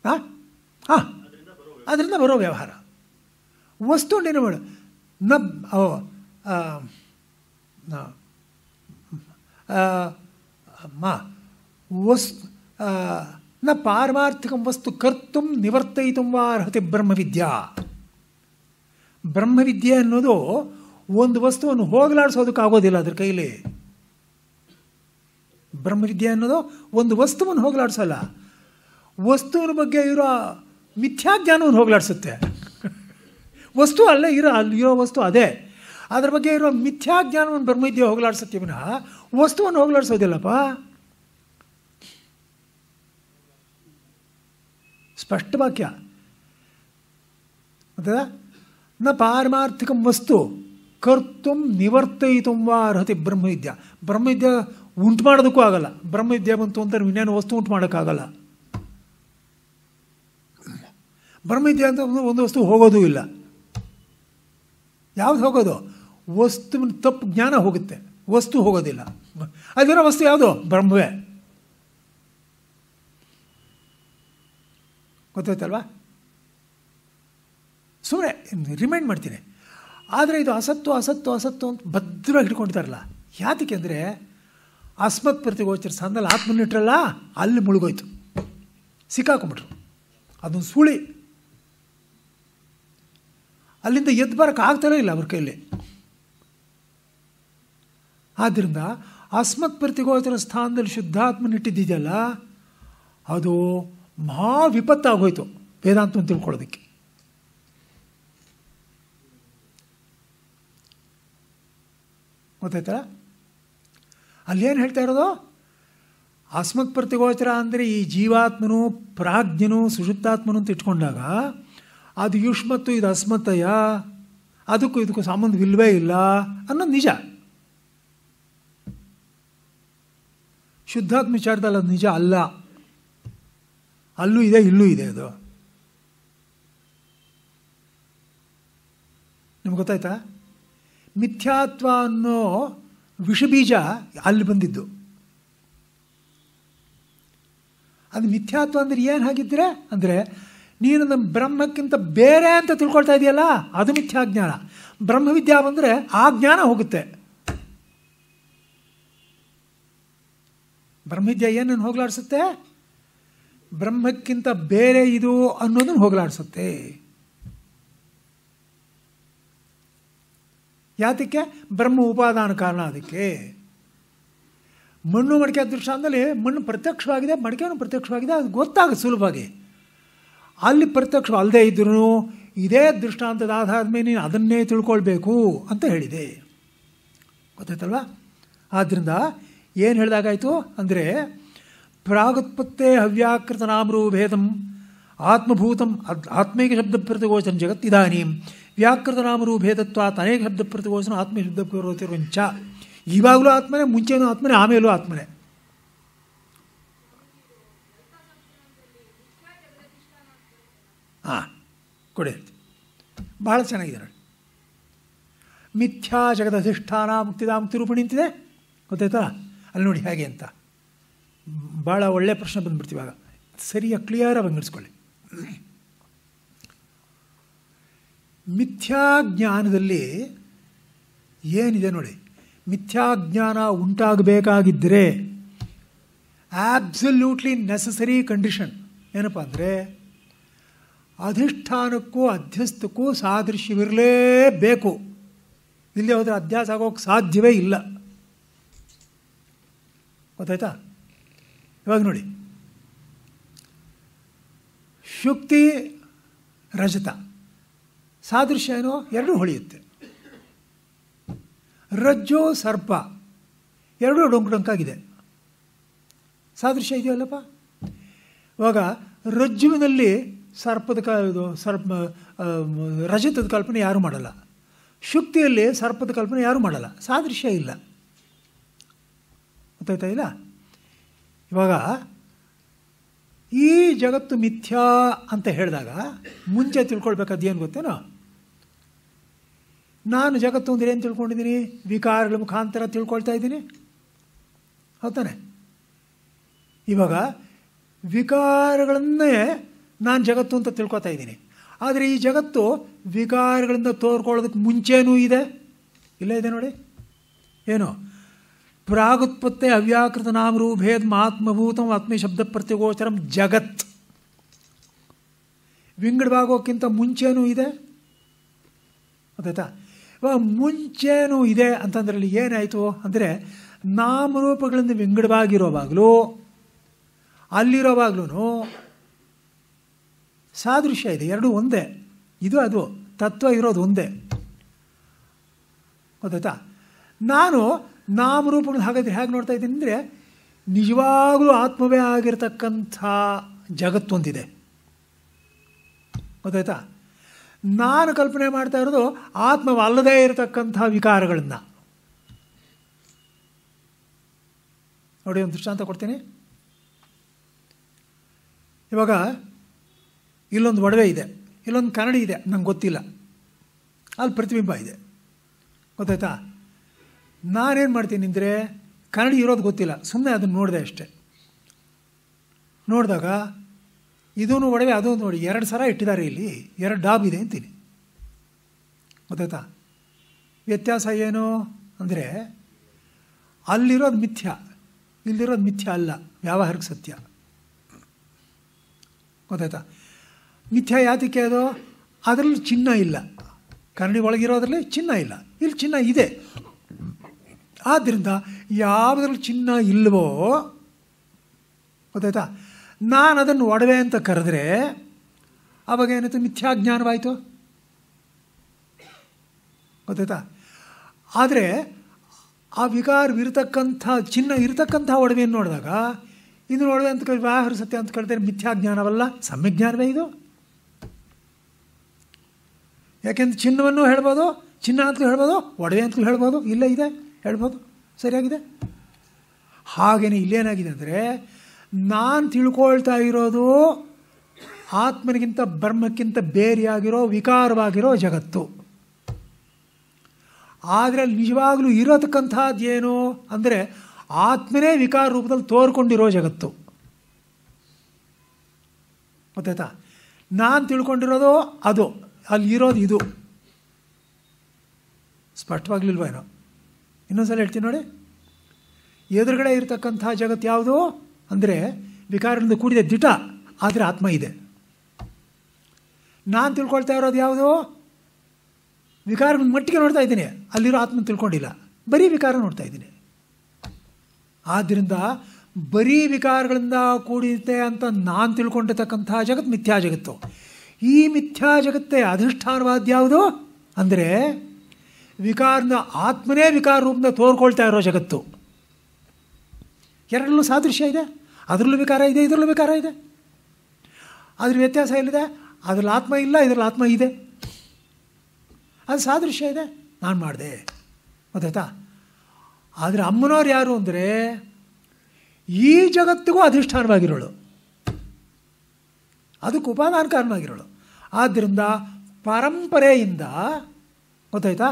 ಹಾಂ ಹಾಂ ಅದರಿಂದ ಬರೋ ವ್ಯವಹಾರ ವಸ್ತು ನಿರ್ಮಾಣ ನ ಮಾ ವಸ್ ನ ಪಾರಮಾರ್ಥಿಕ ವಸ್ತು ಕರ್ತು ನಿವರ್ತಯಿತು ವಾ ಅರ್ಹತೆ ಬ್ರಹ್ಮವಿದ್ಯಾ ಬ್ರಹ್ಮವಿದ್ಯೆ ಅನ್ನೋದು ಒಂದು ವಸ್ತುವನ್ನು ಹೋಗಲಾಡಿಸೋದಕ್ಕೆ ಆಗೋದಿಲ್ಲ ಅದ್ರ ಕೈಲಿ ಬ್ರಹ್ಮವಿದ್ಯೆ ಅನ್ನೋದು ಒಂದು ವಸ್ತುವನ್ನು ಹೋಗಲಾಡಿಸಲ್ಲ ವಸ್ತುವಿನ ಬಗ್ಗೆ ಇರೋ ಮಿಥ್ಯಾಜ್ಞಾನವನ್ನು ಹೋಗಲಾಡಿಸುತ್ತೆ ವಸ್ತು ಅಲ್ಲೇ ಇರೋ ಇರೋ ವಸ್ತು ಅದೇ ಅದ್ರ ಬಗ್ಗೆ ಇರೋ ಮಿಥ್ಯಾಜ್ಞಾನವನ್ನು ಬ್ರಹ್ಮವಿದ್ಯೆ ಹೋಗಲಾಡಿಸುತ್ತೆ ವಿನಃ ವಸ್ತುವನ್ನು ಹೋಗಲಾಡಿಸೋದಿಲ್ಲಪ್ಪ ಸ್ಪಷ್ಟ ವಾಕ್ಯ ನ ಪಾರಮಾರ್ಥಿಕ ವಸ್ತು ಕರ್ತು ನಿವರ್ತಯಿತು ತುಂಬ ಅರ್ಹತೆ ಬ್ರಹ್ಮವಿದ್ಯ ಬ್ರಹ್ಮವಿದ್ಯ ಉಂಟು ಮಾಡೋದಕ್ಕೂ ಆಗಲ್ಲ ಬ್ರಹ್ಮವಿದ್ಯ ಬಂತು ಅಂತಂದ್ರೆ ವಿಜ್ಞಾನ ವಸ್ತು ಉಂಟು ಮಾಡೋಕ್ಕಾಗಲ್ಲ ಬ್ರಹ್ಮವಿದ್ಯ ಅಂತ ಒಂದು ವಸ್ತು ಹೋಗೋದೂ ಇಲ್ಲ ಯಾವ್ದು ಹೋಗೋದು ವಸ್ತುವಿನ ತಪ್ಪು ಜ್ಞಾನ ಹೋಗುತ್ತೆ ವಸ್ತು ಹೋಗೋದಿಲ್ಲ ಅದರ ವಸ್ತು ಯಾವುದು ಬ್ರಹ್ಮವೇ ಗೊತ್ತಾಯ್ತಲ್ವಾ ಸುಮ್ಮನೆ ರಿಮೈಂಡ್ ಮಾಡ್ತೀನಿ ಆದರೆ ಇದು ಅಸತ್ತು ಅಸತ್ತು ಅಸತ್ತು ಅಂತ ಭದ್ರವಾಗಿ ಹಿಡ್ಕೊಂಡಿದ್ದಾರಲ್ಲ ಯಾತಕ್ಕೆ ಅಂದರೆ ಅಸ್ಮತ್ ಪ್ರತಿಗೋಚರ ಸಂದಲ್ಲಿ ಆತ್ಮನಿಟ್ರಲ್ಲ ಅಲ್ಲಿ ಮುಳುಗೋಯ್ತು ಸಿಕ್ಕಾಕೊಂಬಿಟ್ರು ಅದೊಂದು ಸುಳಿ ಅಲ್ಲಿಂದ ಎದ್ದು ಬರಕ್ಕೆ ಇಲ್ಲ ಅವ್ರ ಕೈಯಲ್ಲಿ ಆದ್ದರಿಂದ ಅಸ್ಮತ್ ಪ್ರತಿಗೋಚರ ಸ್ಥಾನದಲ್ಲಿ ಶುದ್ಧಾತ್ಮನಿಟ್ಟಿದ್ದಿದೆಯಲ್ಲ ಅದು ಮಹಾ ವಿಪತ್ತಾಗೋಯ್ತು ವೇದಾಂತ ತಿಳ್ಕೊಳ್ಳೋದಕ್ಕೆ ಗೊತ್ತಾಯ್ತಲ್ಲ ಏನು ಹೇಳ್ತಾ ಇರೋದು ಅಸ್ಮತ್ ಪ್ರತಿಗೋಚರ ಅಂದರೆ ಈ ಜೀವಾತ್ಮನು ಪ್ರಾಜ್ಞನು ಸುಷುಪ್ತಾತ್ಮನು ಅಂತ ಇಟ್ಕೊಂಡಾಗ ಅದು ಯುಷ್ಮತ್ತು ಇದು ಅಸ್ಮತ್ತಯ್ಯ ಅದಕ್ಕೂ ಇದಕ್ಕೂ ಸಂಬಂಧವಿಲ್ಲವೇ ಇಲ್ಲ ಅನ್ನೋದು ನಿಜ ಶುದ್ಧಾತ್ಮ ವಿಚಾರದಲ್ಲಿ ಅದು ನಿಜ ಅಲ್ಲ ಅಲ್ಲೂ ಇದೆ ಇಲ್ಲೂ ಇದೆ ಅದು ನಿಮ್ಗೆ ಗೊತ್ತಾಯ್ತಾ ಮಿಥ್ಯಾತ್ವ ಅನ್ನೋ ವಿಷಬೀಜ ಅಲ್ಲಿ ಬಂದಿದ್ದು ಅದು ಮಿಥ್ಯಾತ್ವ ಅಂದರೆ ಏನು ಹಾಗಿದ್ರೆ ಅಂದರೆ ನೀನು ನಮ್ಮ ಬ್ರಹ್ಮಕ್ಕಿಂತ ಬೇರೆ ಅಂತ ತಿಳ್ಕೊಳ್ತಾ ಇದೆಯಲ್ಲ ಅದು ಮಿಥ್ಯಾಜ್ಞಾನ ಜ್ಞಾನ ಬ್ರಹ್ಮವಿದ್ಯಾ ಬಂದರೆ ಆ ಜ್ಞಾನ ಹೋಗುತ್ತೆ ಬ್ರಹ್ಮವಿದ್ಯಾ ಏನನ್ನು ಹೋಗಲಾಡಿಸುತ್ತೆ ಬ್ರಹ್ಮಕ್ಕಿಂತ ಬೇರೆ ಇದು ಅನ್ನೋದನ್ನು ಹೋಗಲಾಡಿಸುತ್ತೆ ಯಾತಕ್ಕೆ ಬ್ರಹ್ಮ ಉಪಾದಾನ ಕಾರಣ ಅದಕ್ಕೆ ಮಣ್ಣು ಮಡಿಕೆ ದೃಷ್ಟಾಂತದಲ್ಲಿ ಮಣ್ಣು ಪ್ರತ್ಯಕ್ಷವಾಗಿದೆ ಮಡಿಕೆನೂ ಪ್ರತ್ಯಕ್ಷವಾಗಿದೆ ಅದು ಗೊತ್ತಾಗ ಸುಲಭವಾಗಿ ಅಲ್ಲಿ ಪ್ರತ್ಯಕ್ಷ ಅಲ್ಲದೆ ಇದ್ರೂ ಇದೇ ದೃಷ್ಟಾಂತದ ಆಧಾರದ ಮೇಲೆ ನೀನು ಅದನ್ನೇ ತಿಳ್ಕೊಳ್ಬೇಕು ಅಂತ ಹೇಳಿದೆ ಗೊತ್ತಾಯ್ತಲ್ವಾ ಆದ್ದರಿಂದ ಏನು ಹೇಳಿದಾಗಾಯಿತು ಅಂದರೆ ಪ್ರಾಗುತ್ಪತ್ತೆ ಹವ್ಯಾಕೃತ ನಾಮರೂ ಭೇದಂ ಆತ್ಮಭೂತಂ ಆತ್ಮೈಕ ಶಬ್ದ ಪ್ರತಿಗೋಚನ ಜಗತ್ ಇದಾನೀಂ ವ್ಯಾಕೃತ ವ್ಯಾಕೃತನಾಮರೂ ಭೇದತ್ವ ಅನೇಕ ಶಬ್ದ ಪ್ರತಿಭೋಸನ ಆತ್ಮ ಶಬ್ದ ಇವಾಗಲೂ ಆತ್ಮನೇ ಮುಂಚೆನೂ ಆತ್ಮನೇ ಆಮೇಲೂ ಆತ್ಮನೇ ಹಾಂ ಕೊಡಿ ಭಾಳ ಚೆನ್ನಾಗಿದೆ ನೋಡಿ ಮಿಥ್ಯಾ ಜಗದ ಅಧಿಷ್ಠಾನ ಮುಕ್ತಿದ ಮುಕ್ತಿರೂಪಣಿ ಅಂತಿದೆ ಗೊತ್ತಾಯ್ತಾ ಅಲ್ಲಿ ನೋಡಿ ಹೇಗೆ ಅಂತ ಭಾಳ ಒಳ್ಳೆಯ ಪ್ರಶ್ನೆ ಬಂದುಬಿಡ್ತೀವಾಗ ಸರಿಯಾಗಿ ಕ್ಲಿಯರಾಗಿ ಬಂಗಿಡಿಸ್ಕೊಳ್ಳಿ ಮಿಥ್ಯಾಜ್ಞಾನದಲ್ಲಿ ಏನಿದೆ ನೋಡಿ ಮಿಥ್ಯಾಜ್ಞಾನ ಉಂಟಾಗಬೇಕಾಗಿದ್ದರೆ ಆಬ್ಸಲ್ಯೂಟ್ಲಿ ನೆಸಸರಿ ಕಂಡೀಷನ್ ಏನಪ್ಪ ಅಂದರೆ ಅಧಿಷ್ಠಾನಕ್ಕೂ ಅಧ್ಯಸ್ಥಕ್ಕೂ ಸಾದೃಶ್ಯವಿರಲೇಬೇಕು ಇಲ್ಲಿ ಹೋದರೆ ಅಧ್ಯಾಸ ಆಗೋಕ್ಕೆ ಸಾಧ್ಯವೇ ಇಲ್ಲ ಗೊತ್ತಾಯ್ತಾ ಇವಾಗ ನೋಡಿ ಶುಕ್ತಿ ರಜತ ಸಾದೃಶ್ಯ ಏನೋ ಎರಡೂ ಹೊಳೆಯುತ್ತೆ ರಜ್ಜೋ ಸರ್ಪ ಎರಡೂ ಡೊಂಕು ಡೊಂಕಾಗಿದೆ ಸಾದೃಶ್ಯ ಇದೆಯಲ್ಲಪ್ಪ ಇವಾಗ ರಜ್ಜುವಿನಲ್ಲಿ ಸರ್ಪದ ಕ ಸರ್ಪ ರಜತದ ಕಲ್ಪನೆ ಯಾರೂ ಮಾಡಲ್ಲ ಶುಕ್ತಿಯಲ್ಲಿ ಸರ್ಪದ ಕಲ್ಪನೆ ಯಾರೂ ಮಾಡಲ್ಲ ಸಾದೃಶ್ಯ ಇಲ್ಲ ಗೊತ್ತಾಯ್ತಾ ಇಲ್ಲ ಇವಾಗ ಈ ಜಗತ್ತು ಮಿಥ್ಯಾ ಅಂತ ಹೇಳಿದಾಗ ಮುಂಚೆ ತಿಳ್ಕೊಳ್ಬೇಕಾದ ಏನು ಗೊತ್ತೇನೋ ನಾನು ಜಗತ್ತು ಒಂದು ಏನು ತಿಳ್ಕೊಂಡಿದ್ದೀನಿ ವಿಕಾರಗಳ ಮುಖಾಂತರ ತಿಳ್ಕೊಳ್ತಾ ಇದ್ದೀನಿ ಹೌದಾನೆ ಇವಾಗ ವಿಕಾರಗಳನ್ನೇ ನಾನು ಜಗತ್ತು ಅಂತ ತಿಳ್ಕೊತಾ ಇದ್ದೀನಿ ಆದರೆ ಈ ಜಗತ್ತು ವಿಕಾರಗಳಿಂದ ತೋರ್ಕೊಳ್ಳೋದಕ್ಕೆ ಮುಂಚೆನೂ ಇದೆ ಇಲ್ಲ ಇದೆ ನೋಡಿ ಏನು ಪ್ರಾಗುತ್ಪತ್ತೆ ಅವ್ಯಾಕೃತ ರೂಭೇದ್ ಮಹಾತ್ಮಭೂತಂ ಆತ್ಮೀಯ ಶಬ್ದ ಪ್ರತಿಗೋಚರಂ ಜಗತ್ ವಿಂಗಡವಾಗೋಕ್ಕಿಂತ ಮುಂಚೆನೂ ಇದೆ ಅದಾಯ್ತಾ ಮುಂಚೆನೂ ಇದೆ ಅಂತಂದ್ರಲ್ಲಿ ಏನಾಯಿತು ಅಂದರೆ ನಾಮರೂಪಗಳಿಂದ ವಿಂಗಡವಾಗಿರೋವಾಗಲೂ ಅಲ್ಲಿರೋವಾಗ್ಲೂ ಸಾದೃಶ್ಯ ಇದೆ ಎರಡೂ ಒಂದೇ ಇದು ಅದು ತತ್ವ ಇರೋದು ಒಂದೇ ಗೊತ್ತಾಯ್ತಾ ನಾನು ನಾಮರೂಪಗಳನ್ನ ಹಾಗಾದ್ರೆ ಹೇಗೆ ನೋಡ್ತಾ ಇದ್ದೀನಿ ಅಂದರೆ ನಿಜವಾಗಲೂ ಆತ್ಮವೇ ಆಗಿರತಕ್ಕಂಥ ಜಗತ್ತೊಂದಿದೆ ಗೊತ್ತಾಯ್ತಾ ನಾನು ಕಲ್ಪನೆ ಮಾಡ್ತಾ ಇರೋದು ಆತ್ಮವಲ್ಲದೇ ಇರತಕ್ಕಂಥ ವಿಕಾರಗಳನ್ನು ನೋಡಿ ಒಂದು ದೃಷ್ಟಾಂತ ಕೊಡ್ತೀನಿ ಇವಾಗ ಇಲ್ಲೊಂದು ಒಡವೆ ಇದೆ ಇಲ್ಲೊಂದು ಕನ್ನಡಿ ಇದೆ ನಂಗೆ ಗೊತ್ತಿಲ್ಲ ಅಲ್ಲಿ ಪ್ರತಿಬಿಂಬ ಇದೆ ಗೊತ್ತಾಯ್ತಾ ನಾನೇನು ಮಾಡ್ತೀನಿ ಅಂದರೆ ಕನ್ನಡಿ ಇರೋದು ಗೊತ್ತಿಲ್ಲ ಸುಮ್ಮನೆ ಅದನ್ನು ನೋಡಿದೆ ಅಷ್ಟೆ ನೋಡಿದಾಗ ಇದೂ ಒಡವೆ ಅದೂ ನೋಡಿ ಎರಡು ಸಲ ಇಟ್ಟಿದ್ದಾರೆ ಇಲ್ಲಿ ಎರಡು ಡಾಬ್ ಇದೆ ಅಂತೀನಿ ಗೊತ್ತಾಯ್ತಾ ವ್ಯತ್ಯಾಸ ಏನು ಅಂದರೆ ಅಲ್ಲಿರೋದು ಮಿಥ್ಯ ಇಲ್ಲಿರೋದು ಮಿಥ್ಯ ಅಲ್ಲ ವ್ಯಾವಹಾರಿಕ ಸತ್ಯ ಗೊತ್ತಾಯ್ತಾ ಮಿಥ್ಯ ಯಾತಕ್ಕೆ ಅದು ಅದರಲ್ಲಿ ಚಿನ್ನ ಇಲ್ಲ ಕನ್ನಡಿ ಒಳಗಿರೋದ್ರಲ್ಲಿ ಚಿನ್ನ ಇಲ್ಲ ಇಲ್ಲಿ ಚಿನ್ನ ಇದೆ ಆದ್ದರಿಂದ ಯಾವುದ್ರಲ್ಲಿ ಚಿನ್ನ ಇಲ್ಲವೋ ಗೊತ್ತಾಯ್ತಾ ನಾನು ಅದನ್ನು ಒಡವೆ ಅಂತ ಕರೆದ್ರೆ ಆವಾಗ ಏನಾಯಿತು ಮಿಥ್ಯಾಜ್ಞಾನವಾಯಿತು ಗೊತ್ತಾಯ್ತಾ ಆದರೆ ಆ ವಿಕಾರವಿರತಕ್ಕಂಥ ಚಿನ್ನ ಇರತಕ್ಕಂಥ ಒಡವೆಯನ್ನು ನೋಡಿದಾಗ ಇದನ್ನು ಒಡವೆ ಅಂತ ಕಳಿ ಸತ್ಯ ಅಂತ ಕಳಿದ್ರೆ ಮಿಥ್ಯಾಜ್ಞಾನವಲ್ಲ ಸಮ್ಯಜ್ಞಾನವೇ ಇದು ಯಾಕೆಂದ್ರೆ ಚಿನ್ನವನ್ನು ಹೇಳ್ಬೋದು ಚಿನ್ನ ಅಂತಲೂ ಹೇಳ್ಬೋದು ಒಡವೆ ಅಂತಲೂ ಹೇಳ್ಬೋದು ಇಲ್ಲೇ ಇದೆ ಹೇಳ್ಬೋದು ಸರಿಯಾಗಿದೆ ಹಾಗೆಯೇ ಇಲ್ಲೇನಾಗಿದೆ ಅಂದರೆ ನಾನು ತಿಳ್ಕೊಳ್ತಾ ಇರೋದು ಆತ್ಮನಿಗಿಂತ ಬ್ರಹ್ಮಕ್ಕಿಂತ ಬೇರೆಯಾಗಿರೋ ವಿಕಾರವಾಗಿರೋ ಜಗತ್ತು ಆದರೆ ಅಲ್ಲಿ ನಿಜವಾಗಲೂ ಇರತಕ್ಕಂಥದ್ದೇನು ಅಂದರೆ ಆತ್ಮನೇ ವಿಕಾರ ರೂಪದಲ್ಲಿ ತೋರ್ಕೊಂಡಿರೋ ಜಗತ್ತು ಗೊತ್ತಾಯ್ತಾ ನಾನು ತಿಳ್ಕೊಂಡಿರೋದು ಅದು ಅಲ್ಲಿರೋದು ಇದು ಇನ್ನೊಂದು ಇನ್ನೊಂದ್ಸಲ ಹೇಳ್ತೀನಿ ನೋಡಿ ಎದುರುಗಡೆ ಇರತಕ್ಕಂಥ ಜಗತ್ತು ಯಾವುದು ಅಂದರೆ ವಿಕಾರದಿಂದ ಕೂಡಿದ ದಿಟ ಆದರೆ ಆತ್ಮ ಇದೆ ನಾನು ತಿಳ್ಕೊಳ್ತಾ ಇರೋದು ಯಾವುದು ವಿಕಾರದ ಮಟ್ಟಿಗೆ ನೋಡ್ತಾ ಇದ್ದೀನಿ ಅಲ್ಲಿರೋ ಆತ್ಮ ತಿಳ್ಕೊಂಡಿಲ್ಲ ಬರೀ ವಿಕಾರ ನೋಡ್ತಾ ಇದ್ದೀನಿ ಆದ್ದರಿಂದ ಬರೀ ವಿಕಾರಗಳಿಂದ ಕೂಡಿದೆ ಅಂತ ನಾನು ತಿಳ್ಕೊಂಡಿರ್ತಕ್ಕಂತಹ ಜಗತ್ತು ಮಿಥ್ಯಾ ಜಗತ್ತು ಈ ಮಿಥ್ಯಾ ಜಗತ್ತೇ ಅಧಿಷ್ಠಾನವಾದ ಯಾವುದು ಅಂದರೆ ವಿಕಾರನ ಆತ್ಮನೇ ವಿಕಾರ ರೂಪದ ತೋರ್ಕೊಳ್ತಾ ಇರೋ ಜಗತ್ತು ಎರಡರಲ್ಲೂ ಸಾದೃಶ್ಯ ಇದೆ ಅದರಲ್ಲೂ ವಿಕಾರ ಇದೆ ಇದರಲ್ಲೂ ವಿಕಾರ ಇದೆ ಅದ್ರ ವ್ಯತ್ಯಾಸ ಎಲ್ಲಿದೆ ಅದ್ರಲ್ಲಿ ಆತ್ಮ ಇಲ್ಲ ಇದರಲ್ಲಿ ಆತ್ಮ ಇದೆ ಅದು ಸಾದೃಶ್ಯ ಇದೆ ನಾನು ಮಾಡಿದೆ ಗೊತ್ತಾಯ್ತಾ ಆದರೆ ಅಮ್ಮನವ್ರು ಯಾರು ಅಂದರೆ ಈ ಜಗತ್ತಿಗೂ ಅಧಿಷ್ಠಾನವಾಗಿರೋಳು ಅದಕ್ಕೆ ಉಪಾದಾನ ಕಾರಣವಾಗಿರೋಳು ಆದ್ದರಿಂದ ಪರಂಪರೆಯಿಂದ ಗೊತ್ತಾಯ್ತಾ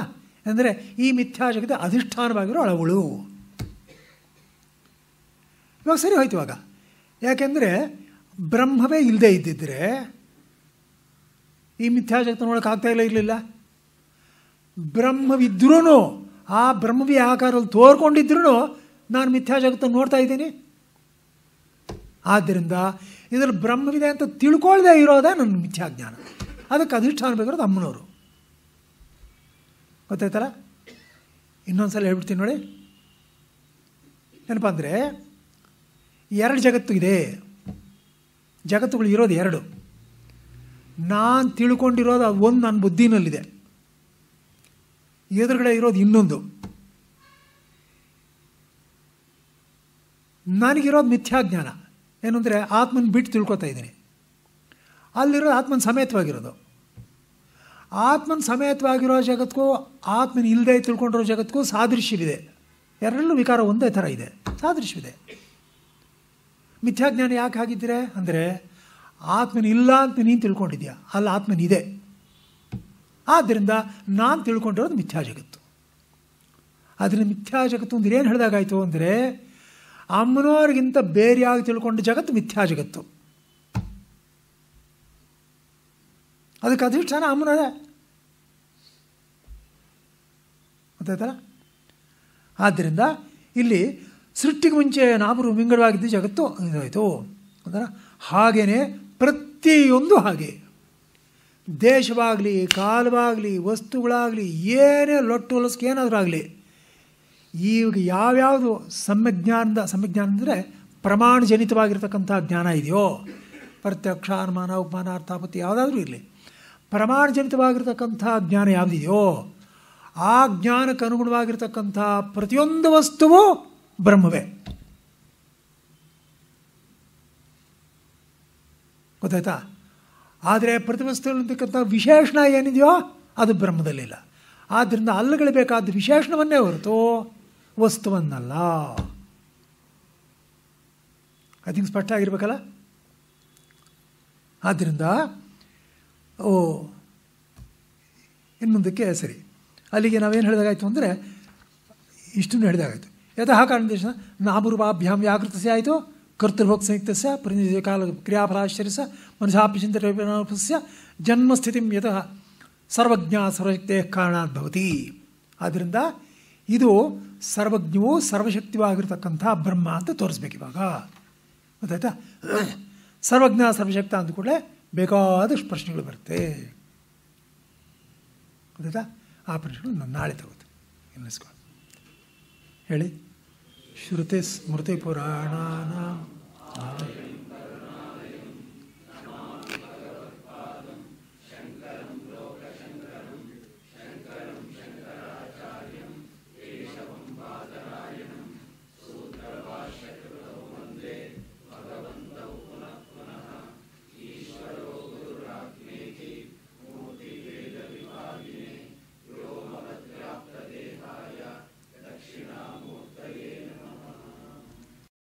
ಅಂದರೆ ಈ ಮಿಥ್ಯಾ ಜಗತ್ತು ಅಧಿಷ್ಠಾನವಾಗಿರೋ ಅಳವಳು ಇವಾಗ ಸರಿ ಹೋಯ್ತು ಇವಾಗ ಯಾಕೆಂದರೆ ಬ್ರಹ್ಮವೇ ಇಲ್ಲದೆ ಇದ್ದಿದ್ದರೆ ಈ ಮಿಥ್ಯಾಶಕ್ತಿ ನೋಡೋಕೆ ಆಗ್ತಾ ಇಲ್ಲ ಇರಲಿಲ್ಲ ಬ್ರಹ್ಮವಿದ್ರೂ ಆ ಬ್ರಹ್ಮವಿ ಆಕಾರದಲ್ಲಿ ತೋರ್ಕೊಂಡಿದ್ರೂ ನಾನು ಮಿಥ್ಯಾಶಕ್ತನ್ನು ನೋಡ್ತಾ ಇದ್ದೀನಿ ಆದ್ದರಿಂದ ಇದರಲ್ಲಿ ಬ್ರಹ್ಮವಿದೆ ಅಂತ ತಿಳ್ಕೊಳ್ಳದೆ ಇರೋದೇ ನನ್ನ ಮಿಥ್ಯಾಜ್ಞಾನ ಅದಕ್ಕೆ ಅಧಿಷ್ಠಾನ ಬೇಕಾದ್ರೆ ಅಮ್ಮನವರು ಗೊತ್ತಾಯ್ತಲ್ಲ ಇನ್ನೊಂದು ಸಲ ಹೇಳ್ಬಿಡ್ತೀನಿ ನೋಡಿ ಅಂದರೆ ಎರಡು ಜಗತ್ತು ಇದೆ ಜಗತ್ತುಗಳು ಇರೋದು ಎರಡು ನಾನು ತಿಳ್ಕೊಂಡಿರೋದು ಅದು ಒಂದು ನನ್ನ ಬುದ್ಧಿನಲ್ಲಿದೆ ಎದುರುಗಡೆ ಇರೋದು ಇನ್ನೊಂದು ನನಗಿರೋದು ಮಿಥ್ಯಾಜ್ಞಾನ ಏನಂದರೆ ಆತ್ಮನ ಬಿಟ್ಟು ತಿಳ್ಕೊತಾ ಇದ್ದೀನಿ ಅಲ್ಲಿರೋದು ಆತ್ಮನ ಸಮೇತವಾಗಿರೋದು ಆತ್ಮನ ಸಮೇತವಾಗಿರೋ ಜಗತ್ತಿಗೂ ಆತ್ಮನ ಇಲ್ಲದೆ ತಿಳ್ಕೊಂಡಿರೋ ಜಗತ್ತಿಗೂ ಸಾದೃಶ್ಯವಿದೆ ಎರಡರಲ್ಲೂ ವಿಕಾರ ಒಂದೇ ಥರ ಇದೆ ಸಾದೃಶ್ಯವಿದೆ ಮಿಥ್ಯಾಜ್ಞಾನ ಯಾಕೆ ಆಗಿದ್ದೀರ ಅಂದರೆ ಇಲ್ಲ ಅಂತ ನೀನು ತಿಳ್ಕೊಂಡಿದ್ಯಾ ಅಲ್ಲಿ ಆತ್ಮನಿದೆ ಆದ್ದರಿಂದ ನಾನು ತಿಳ್ಕೊಂಡಿರೋದು ಮಿಥ್ಯಾ ಜಗತ್ತು ಅದರಿಂದ ಮಿಥ್ಯಾ ಜಗತ್ತು ಅಂದ್ರೆ ಏನು ಹೇಳಿದಾಗಾಯಿತು ಅಂದರೆ ಅಮ್ಮನವ್ರಿಗಿಂತ ಬೇರೆಯಾಗಿ ತಿಳ್ಕೊಂಡ ಜಗತ್ತು ಮಿಥ್ಯಾ ಜಗತ್ತು ಅದಕ್ಕೆ ಅಧಿಷ್ಠಾನ ಅಮ್ಮನವರೇ ಗೊತ್ತಾಯ್ತಲ್ಲ ಆದ್ದರಿಂದ ಇಲ್ಲಿ ಸೃಷ್ಟಿಗೆ ಮುಂಚೆ ನಾಮರು ವಿಂಗಡವಾಗಿದ್ದು ಜಗತ್ತು ಇದಾಯಿತು ಅಂದ್ರೆ ಹಾಗೇ ಪ್ರತಿಯೊಂದು ಹಾಗೆ ದೇಶವಾಗಲಿ ಕಾಲವಾಗಲಿ ವಸ್ತುಗಳಾಗಲಿ ಏನೇ ಲೊಟ್ಟು ಹೊಲಸ್ಕೆ ಏನಾದರೂ ಆಗಲಿ ಈಗ ಯಾವ್ಯಾವುದು ಸಮ್ಯಜ್ಞಾನದ ಸಮ್ಯಜ್ಞಾನ ಅಂದರೆ ಜನಿತವಾಗಿರ್ತಕ್ಕಂಥ ಜ್ಞಾನ ಇದೆಯೋ ಪ್ರತ್ಯಕ್ಷ ಅನುಮಾನ ಉಪಮಾನ ಅರ್ಥಾಪತಿ ಯಾವುದಾದ್ರೂ ಇರಲಿ ಜನಿತವಾಗಿರ್ತಕ್ಕಂಥ ಜ್ಞಾನ ಯಾವುದಿದೆಯೋ ಆ ಜ್ಞಾನಕ್ಕೆ ಅನುಗುಣವಾಗಿರ್ತಕ್ಕಂಥ ಪ್ರತಿಯೊಂದು ವಸ್ತುವು ಬ್ರಹ್ಮವೇ ಗೊತ್ತಾಯ್ತಾ ಆದರೆ ಅಂತಕ್ಕಂಥ ವಿಶೇಷಣ ಏನಿದೆಯೋ ಅದು ಬ್ರಹ್ಮದಲ್ಲಿಲ್ಲ ಆದ್ದರಿಂದ ಬೇಕಾದ ವಿಶೇಷಣವನ್ನೇ ಹೊರತು ವಸ್ತುವನ್ನಲ್ಲ ಐ ಥಿಂಕ್ ಸ್ಪಷ್ಟ ಆಗಿರ್ಬೇಕಲ್ಲ ಆದ್ದರಿಂದ ಓ ಇನ್ನೊಂದಕ್ಕೆ ಸರಿ ಅಲ್ಲಿಗೆ ನಾವೇನು ಹೇಳಿದಾಗಾಯಿತು ಅಂದರೆ ಇಷ್ಟನ್ನು ಹೇಳಿದಾಗಾಯಿತು ಯಥ ಕಾರಣದೇಶ ನಾಮರೂಪಾಭ್ಯಾಂ ವ್ಯಾಕೃತ ಆಯಿತು ಕರ್ತೃಭೋಗ ಸಂಯುಕ್ತ ಪ್ರತಿನಿಧಿ ಕಾಲ ಕ್ರಿಯಾಫಲಾಶ್ಚರ್ಯಸ ಮನಸಾಪ್ಯ ಚಿಂತನಸ್ಯ ಜನ್ಮಸ್ಥಿತಿಂ ಯತಃ ಸರ್ವಜ್ಞ ಸರ್ವಶಕ್ತಿ ಕಾರಣಾತ್ ಭವತಿ ಆದ್ದರಿಂದ ಇದು ಸರ್ವಜ್ಞವೂ ಸರ್ವಶಕ್ತಿವಾಗಿರ್ತಕ್ಕಂಥ ಬ್ರಹ್ಮ ಅಂತ ಇವಾಗ ಗೊತ್ತಾಯ್ತಾ ಸರ್ವಜ್ಞ ಸರ್ವಶಕ್ತ ಅಂದ ಕೂಡಲೇ ಬೇಕಾದಷ್ಟು ಪ್ರಶ್ನೆಗಳು ಬರುತ್ತೆ ಗೊತ್ತಾಯ್ತಾ ಆ ಪ್ರಶ್ನೆಗಳು ನಾನು ನಾಳೆ ತಗೋತು ಹೇಳಿ श्रुति पुराणा